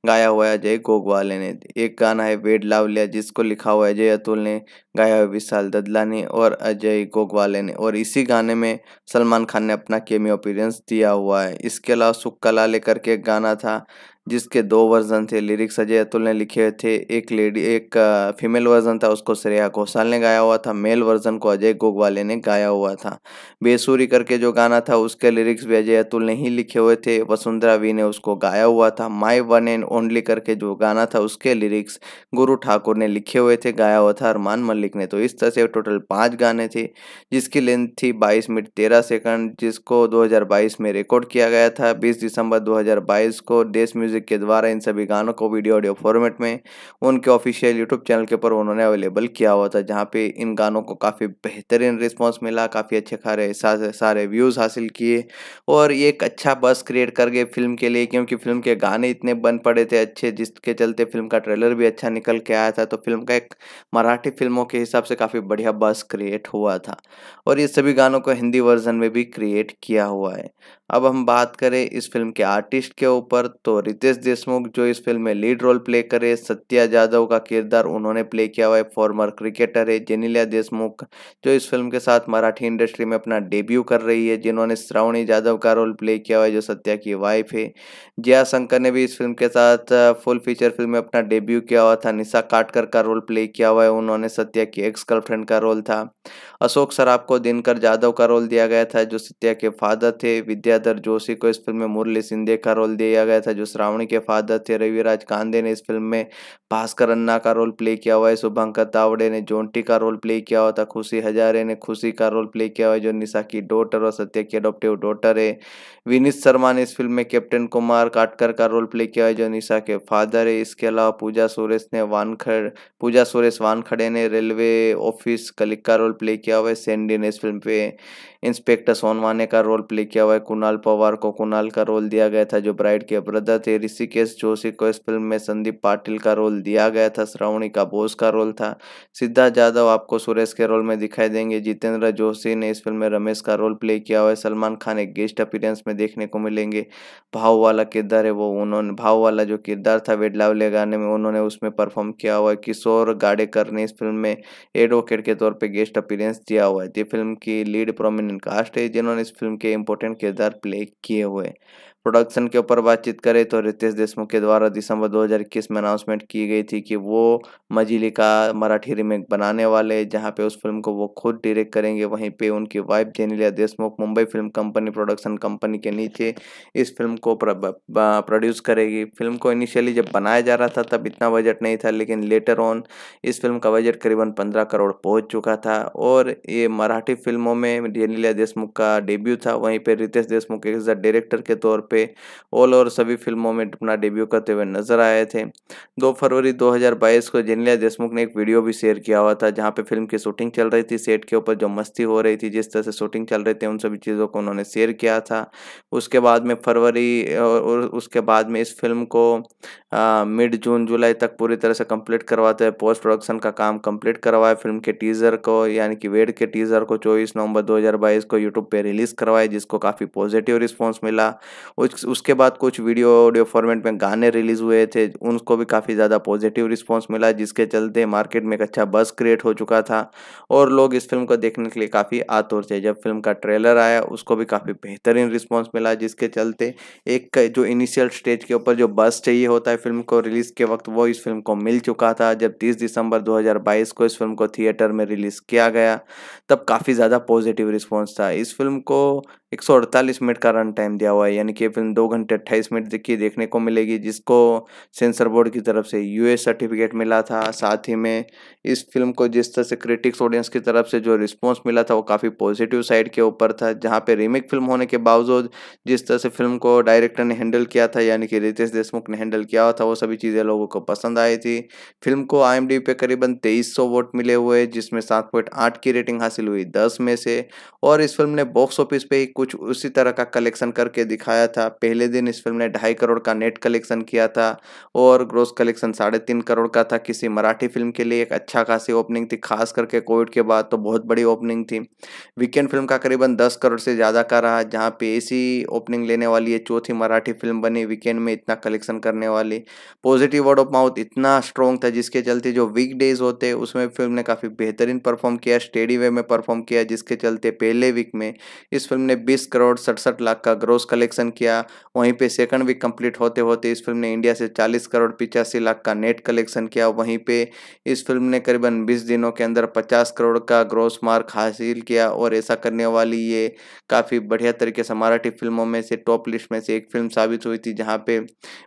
गाया हुआ है जय गोगवाले ने एक गाना है वेट लावलिया जिसको लिखा हुआ है जय अतुल ने गाया हुआ विशाल ददला ने और अजय गोगवाले ने और इसी गाने में सलमान खान ने अपना केमी अपीरेंस दिया हुआ है इसके अलावा सुक्का लाले करके एक गाना था जिसके दो वर्जन थे लिरिक्स अजय अतुल ने लिखे थे एक लेडी एक फीमेल वर्जन था उसको श्रेया घोषाल ने गाया हुआ था मेल वर्जन को अजय गोगवाले ने गाया हुआ था बेसूरी करके जो गाना था उसके लिरिक्स भी अजय अतुल ने ही लिखे हुए थे वसुंधरा वी ने उसको गाया हुआ था माई वन एंड ओनली करके जो गाना था उसके लिरिक्स गुरु ठाकुर ने लिखे हुए थे गाया हुआ था अरमान मलिक ने तो इस तरह से टोटल पाँच गाने थे जिसकी लेंथ थी बाईस मिनट तेरह सेकंड जिसको दो में रिकॉर्ड किया गया था बीस दिसंबर दो को देश म्यूजिक म्यूज़िक के द्वारा इन सभी गानों को वीडियो ऑडियो फॉर्मेट में उनके ऑफिशियल यूट्यूब चैनल के ऊपर उन्होंने अवेलेबल किया हुआ था जहाँ पे इन गानों को काफ़ी बेहतरीन रिस्पॉन्स मिला काफ़ी अच्छे खारे सारे व्यूज़ हासिल किए और ये एक अच्छा बस क्रिएट कर गए फिल्म के लिए क्योंकि फिल्म के गाने इतने बन पड़े थे अच्छे जिसके चलते फिल्म का ट्रेलर भी अच्छा निकल के आया था तो फिल्म का एक मराठी फिल्मों के हिसाब से काफ़ी बढ़िया बस क्रिएट हुआ था और ये सभी गानों को हिंदी वर्जन में भी क्रिएट किया हुआ है अब हम बात करें इस फिल्म के आर्टिस्ट के ऊपर तो रितेश देशमुख जो इस फिल्म में लीड रोल प्ले करे सत्या जाधव का किरदार उन्होंने प्ले किया हुआ है फॉर्मर क्रिकेटर है जेनिलिया देशमुख जो इस फिल्म के साथ मराठी इंडस्ट्री में अपना डेब्यू कर रही है जिन्होंने श्रावणी यादव का रोल प्ले किया हुआ है जो सत्या की वाइफ है जया शंकर ने भी इस फिल्म के साथ फुल फीचर फिल्म में अपना डेब्यू किया हुआ था निशा काटकर का रोल प्ले किया हुआ है उन्होंने सत्या की एक्स गर्लफ्रेंड का रोल था अशोक सराफ को दिनकर जाधव का रोल दिया गया था जो सत्या के फादर थे विद्या विद्याधर जोशी को इस फिल्म में मुरली सिंधे का रोल दिया गया था जो श्रावणी के फादर थे रविराज कांदे ने इस फिल्म में भास्कर अन्ना का रोल प्ले किया हुआ है शुभंकर तावड़े ने जोंटी का रोल प्ले किया हुआ था खुशी हजारे ने खुशी का रोल प्ले किया हुआ है जो निशा की डॉटर और सत्य की अडोप्टिव डॉटर है विनीत शर्मा ने इस फिल्म में कैप्टन कुमार काटकर का रोल प्ले किया है जो निशा के फादर है इसके अलावा पूजा सुरेश ने वानखड़ पूजा सुरेश वानखड़े ने रेलवे ऑफिस कलिक का रोल प्ले किया हुआ है सेंडी ने इस फिल्म पे इंस्पेक्टर सोनवाने का रोल प्ले किया हुआ है कुणाल पवार को कुणाल का रोल दिया गया था जो ब्राइड के ब्रदर थे ऋषिकेश जोशी को इस फिल्म में संदीप पाटिल का रोल दिया गया था श्रावणी का बोस का रोल था सिद्धार्थ यादव आपको सुरेश के रोल में दिखाई देंगे जितेंद्र जोशी ने इस फिल्म में रमेश का रोल प्ले किया हुआ है सलमान खान एक गेस्ट अपीरेंस में देखने को मिलेंगे भाव वाला किरदार है वो उन्होंने भाव वाला जो किरदार था ले गाने में उन्होंने उसमें परफॉर्म किया हुआ है किशोर गाडेकर ने इस फिल्म में एडवोकेट के तौर पर गेस्ट अपीरेंस दिया हुआ है ये फिल्म की लीड प्रोमिन कॉमन कास्ट है जिन्होंने इस फिल्म के इम्पोर्टेंट किरदार प्ले किए हुए प्रोडक्शन के ऊपर बातचीत करें तो रितेश देशमुख के द्वारा दिसंबर 2021 में अनाउंसमेंट की गई थी कि वो मजिलिका का मराठी रीमेक बनाने वाले जहां पे उस फिल्म को वो खुद डायरेक्ट करेंगे वहीं पे उनकी wife Genelia Deshmukh Mumbai film company production company के नीचे इस फिल्म को प्रोड्यूस करेगी फिल्म को इनिशियली जब बनाया जा रहा था तब इतना बजट नहीं था लेकिन लेटर ऑन इस फिल्म का बजट करीबन पंद्रह करोड़ पहुँच चुका था और ये मराठी फिल्मों में जेनिलिया देशमुख का डेब्यू था वहीं पर रितेश देशमुख एक डायरेक्टर के तौर पर पे ऑल और सभी फिल्मों में अपना डेब्यू करते हुए नजर आए थे दो फरवरी 2022 को जेनिलिया देशमुख ने एक वीडियो भी शेयर किया हुआ था जहाँ पे फिल्म की शूटिंग चल रही थी सेट के ऊपर जो मस्ती हो रही थी जिस तरह से शूटिंग चल रही थी उन सभी चीज़ों को उन्होंने शेयर किया था उसके बाद में फरवरी और उसके बाद में इस फिल्म को मिड जून जुलाई तक पूरी तरह से कम्प्लीट करवाते हुए पोस्ट प्रोडक्शन का काम कम्प्लीट करवाया फिल्म के टीज़र को यानी कि वेड के टीज़र को चौबीस नवंबर 2022 को यूट्यूब पे रिलीज़ करवाया जिसको काफ़ी पॉजिटिव रिस्पॉन्स मिला उस, उसके बाद कुछ वीडियो ऑडियो फॉर्मेट में गाने रिलीज हुए थे उनको भी काफ़ी ज़्यादा पॉजिटिव रिस्पॉन्स मिला जिसके चलते मार्केट में एक अच्छा बस क्रिएट हो चुका था और लोग इस फिल्म को देखने के लिए काफ़ी आतुर थे जब फिल्म का ट्रेलर आया उसको भी काफ़ी बेहतरीन रिस्पॉन्स मिला जिसके चलते एक जो इनिशियल स्टेज के ऊपर जो बस चाहिए होता है फिल्म को रिलीज़ के वक्त वो इस फिल्म को मिल चुका था जब तीस दिसंबर 2022 को इस फिल्म को थिएटर में रिलीज़ किया गया तब काफ़ी ज़्यादा पॉजिटिव रिस्पॉन्स था इस फिल्म को अड़तालीस मिनट का रन टाइम दिया हुआ है यानी कि फिल्म दो घंटे अट्ठाईस मिनट की देखने को मिलेगी जिसको सेंसर बोर्ड की तरफ से यूए सर्टिफिकेट मिला था साथ ही में इस फिल्म को जिस तरह से क्रिटिक्स ऑडियंस की तरफ से जो रिस्पॉन्स मिला था वो काफ़ी पॉजिटिव साइड के ऊपर था जहाँ पे रीमेक फिल्म होने के बावजूद जिस तरह से फिल्म को डायरेक्टर ने हैंडल किया था यानी कि रितेश देशमुख ने हैंडल किया था वो सभी चीज़ें लोगों को पसंद आई थी फिल्म को आई पे करीबन तेईस वोट मिले हुए जिसमें सात की रेटिंग हासिल हुई दस में से और इस फिल्म ने बॉक्स ऑफिस पर ही कुछ कुछ उसी तरह का कलेक्शन करके दिखाया था पहले दिन इस फिल्म ने ढाई करोड़ का नेट कलेक्शन किया था और ग्रोस कलेक्शन साढ़े तीन करोड़ का था किसी मराठी फिल्म के लिए एक अच्छा खासी ओपनिंग थी खास करके कोविड के बाद तो बहुत बड़ी ओपनिंग थी वीकेंड फिल्म का करीबन दस करोड़ से ज़्यादा का रहा जहाँ पे ऐसी ओपनिंग लेने वाली है चौथी मराठी फिल्म बनी वीकेंड में इतना कलेक्शन करने वाली पॉजिटिव वर्ड ऑफ माउथ इतना स्ट्रॉन्ग था जिसके चलते जो वीक डेज होते उसमें फिल्म ने काफ़ी बेहतरीन परफॉर्म किया स्टेडी वे में परफॉर्म किया जिसके चलते पहले वीक में इस फिल्म ने बीस करोड़ सड़सठ लाख का ग्रोस कलेक्शन किया वहीं पे सेकंड वीक कंप्लीट होते होते इस फिल्म ने इंडिया से चालीस करोड़ पिचासी लाख का नेट कलेक्शन किया वहीं पे इस फिल्म ने करीबन बीस दिनों के अंदर पचास करोड़ का ग्रोस मार्क हासिल किया और ऐसा करने वाली ये काफ़ी बढ़िया तरीके से मराठी फिल्मों में से टॉप लिस्ट में से एक फिल्म साबित हुई थी जहाँ पे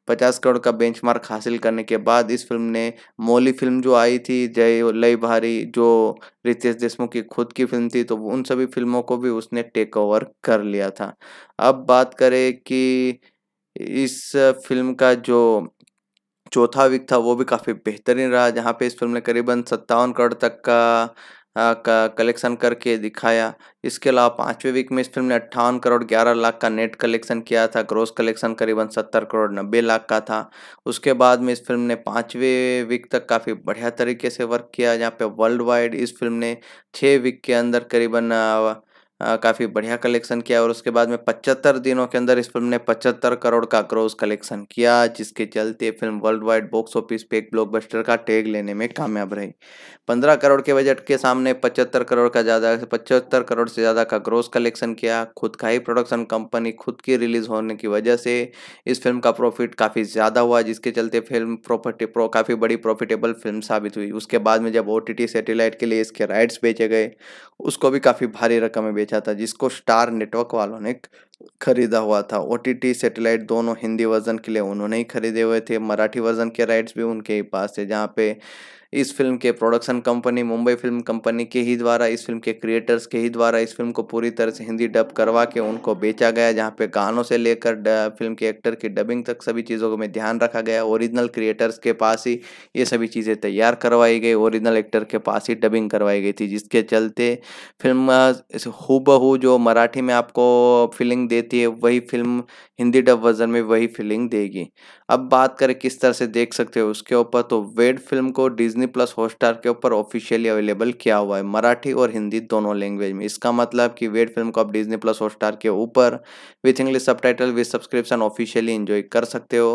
पचास करोड़ का बेंच हासिल करने के बाद इस फिल्म ने मौली फिल्म जो आई थी जय लय भारी जो रितेश देशमुख की खुद की फिल्म थी तो उन सभी फिल्मों को भी उसने टेक ओवर कर लिया था अब बात करें कि इस फिल्म का जो चौथा वीक था वो भी काफ़ी बेहतरीन रहा जहाँ पे इस फिल्म ने करीबन सत्तावन करोड़ तक का का कलेक्शन करके दिखाया इसके अलावा पाँचवें वीक में इस फिल्म ने अट्ठावन करोड़ ग्यारह लाख का नेट कलेक्शन किया था ग्रोस कलेक्शन करीबन सत्तर करोड़ नब्बे लाख का था उसके बाद में इस फिल्म ने पाँचवें वीक तक काफ़ी बढ़िया तरीके से वर्क किया जहाँ पे वर्ल्ड वाइड इस फिल्म ने छः वीक के अंदर करीबन काफ़ी बढ़िया कलेक्शन किया और उसके बाद में पचहत्तर दिनों के अंदर इस फिल्म ने पचहत्तर करोड़ का क्रोज कलेक्शन किया जिसके चलते film worldwide box office पे एक ब्लॉकबस्टर का टैग लेने में कामयाब रही पंद्रह करोड़ के बजट के सामने पचहत्तर करोड़ का ज़्यादा पचहत्तर करोड़ से ज़्यादा का क्रोज कलेक्शन किया खुद का ही प्रोडक्शन कंपनी खुद की रिलीज होने की वजह से इस फिल्म का प्रॉफिट काफ़ी ज़्यादा हुआ जिसके चलते फिल्म प्रॉफिटी प्रो काफ़ी बड़ी प्रॉफिटेबल फिल्म साबित हुई उसके बाद में जब ओ टी के लिए इसके राइट्स बेचे गए उसको भी काफ़ी भारी रकमें बेचा था जिसको स्टार नेटवर्क वालों ने खरीदा हुआ था ओ टी सैटेलाइट दोनों हिंदी वर्जन के लिए उन्होंने ही खरीदे हुए थे मराठी वर्जन के राइट्स भी उनके ही पास थे जहाँ पे इस फिल्म के production company Mumbai film company के ही द्वारा इस फिल्म के क्रिएटर्स के ही द्वारा इस फिल्म को पूरी तरह से हिंदी डब करवा के उनको बेचा गया जहाँ पे गानों से लेकर फिल्म के एक्टर की डबिंग तक सभी चीज़ों में ध्यान रखा गया ओरिजिनल क्रिएटर्स के पास ही ये सभी चीज़ें तैयार करवाई गई ओरिजिनल एक्टर के पास ही डबिंग करवाई गई थी जिसके चलते फिल्म हु जो मराठी में आपको फीलिंग देती है वही फिल्म हिंदी डब वर्जन में वही फीलिंग देगी अब बात करें किस तरह से देख सकते हो उसके ऊपर तो वेड फिल्म को डिजनी डिज्नी प्लस हॉटस्टार के ऊपर ऑफिशियली अवेलेबल किया हुआ है मराठी और हिंदी दोनों लैंग्वेज में इसका मतलब कि वेट फिल्म को आप डिज्नी प्लस हॉटस्टार के ऊपर with English subtitle with subscription officially enjoy कर सकते हो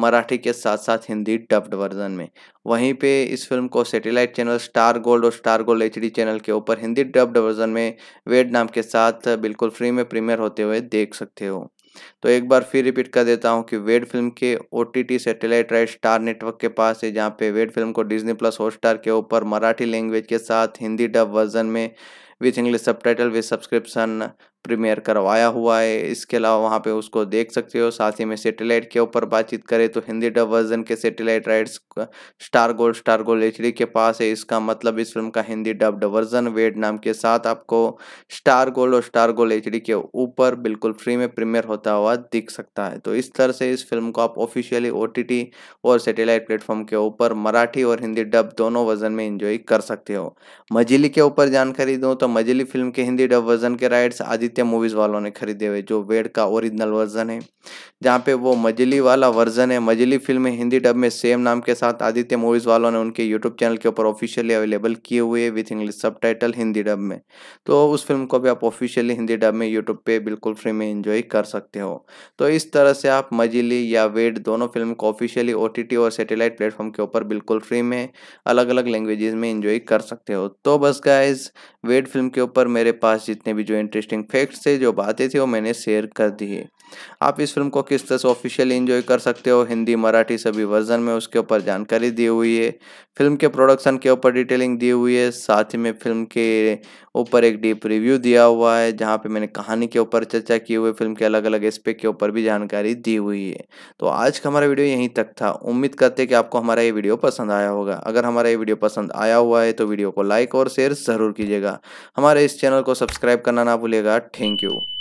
मराठी के साथ साथ हिंदी डब्ड वर्जन में वहीं पे इस फिल्म को सैटेलाइट चैनल स्टार गोल्ड और स्टार गोल्ड एच चैनल के ऊपर हिंदी डब्ड वर्जन में वेड नाम के साथ बिल्कुल फ्री में प्रीमियर होते हुए देख सकते हो तो एक बार फिर रिपीट कर देता हूँ कि वेड फिल्म के O T T satellite right Star network के पास है जहाँ पे वेड फिल्म को डिजनी प्लस हॉटस्टार के ऊपर मराठी लैंग्वेज के साथ हिंदी डब वर्जन में with English subtitle with subscription premiere करवाया हुआ है इसके अलावा वहाँ पे उसको देख सकते हो साथ ही में सेटेलाइट के ऊपर बातचीत करें तो हिंदी डब वर्जन के satellite rights Star Gold Star Gold H के पास है इसका मतलब इस फिल्म का हिंदी डब वर्जन वेड नाम के साथ आपको स्टार गोल्ड और स्टार गोल्ड एच के ऊपर बिल्कुल फ्री में प्रीमियर होता हुआ दिख सकता है तो इस तरह से इस फिल्म को आप ऑफिशियली ओ और सेटेलाइट प्लेटफॉर्म के ऊपर मराठी और हिंदी डब दोनों वर्जन में इंजॉय कर सकते हो मजिली के ऊपर जानकारी दूँ तो मजिली फिल्म के हिंदी डब वर्जन के राइट्स आदित्य आदित्य मूवीज़ वालों ने खरीदे हुए जो वेड का ओरिजिनल वर्जन है जहाँ पे वो मजली वाला वर्जन है मजली फिल्म हिंदी डब में सेम नाम के साथ आदित्य मूवीज़ वालों ने उनके यूट्यूब चैनल के ऊपर ऑफिशियली अवेलेबल किए हुए विथ इंग्लिश सब हिंदी डब में तो उस फिल्म को भी आप ऑफिशियली हिंदी डब में यूट्यूब पे बिल्कुल फ्री में इंजॉय कर सकते हो तो इस तरह से आप मजली या वेड दोनों फिल्म को ऑफिशियली ओ और सेटेलाइट प्लेटफॉर्म के ऊपर बिल्कुल फ्री में अलग अलग लैंग्वेजेस में इंजॉय कर सकते हो तो बस गाइज वेड फिल्म के ऊपर मेरे पास जितने भी जो इंटरेस्टिंग फैक्ट्स थे जो बातें थी वो मैंने शेयर कर दी है आप इस फिल्म को किस तरह से ऑफिशियली इन्जॉय कर सकते हो हिंदी मराठी सभी वर्जन में उसके ऊपर जानकारी दी हुई है फिल्म के प्रोडक्शन के ऊपर डिटेलिंग दी हुई है साथ ही में फिल्म के ऊपर एक डीप रिव्यू दिया हुआ है जहाँ पे मैंने कहानी के ऊपर चर्चा की हुई फिल्म के अलग अलग एस्पेक्ट के ऊपर भी जानकारी दी हुई है तो आज का हमारा वीडियो यहीं तक था उम्मीद करते हैं कि आपको हमारा ये वीडियो पसंद आया होगा अगर हमारा ये वीडियो पसंद आया हुआ है तो वीडियो को लाइक और शेयर ज़रूर कीजिएगा हमारे इस चैनल को सब्सक्राइब करना ना भूलेगा थैंक यू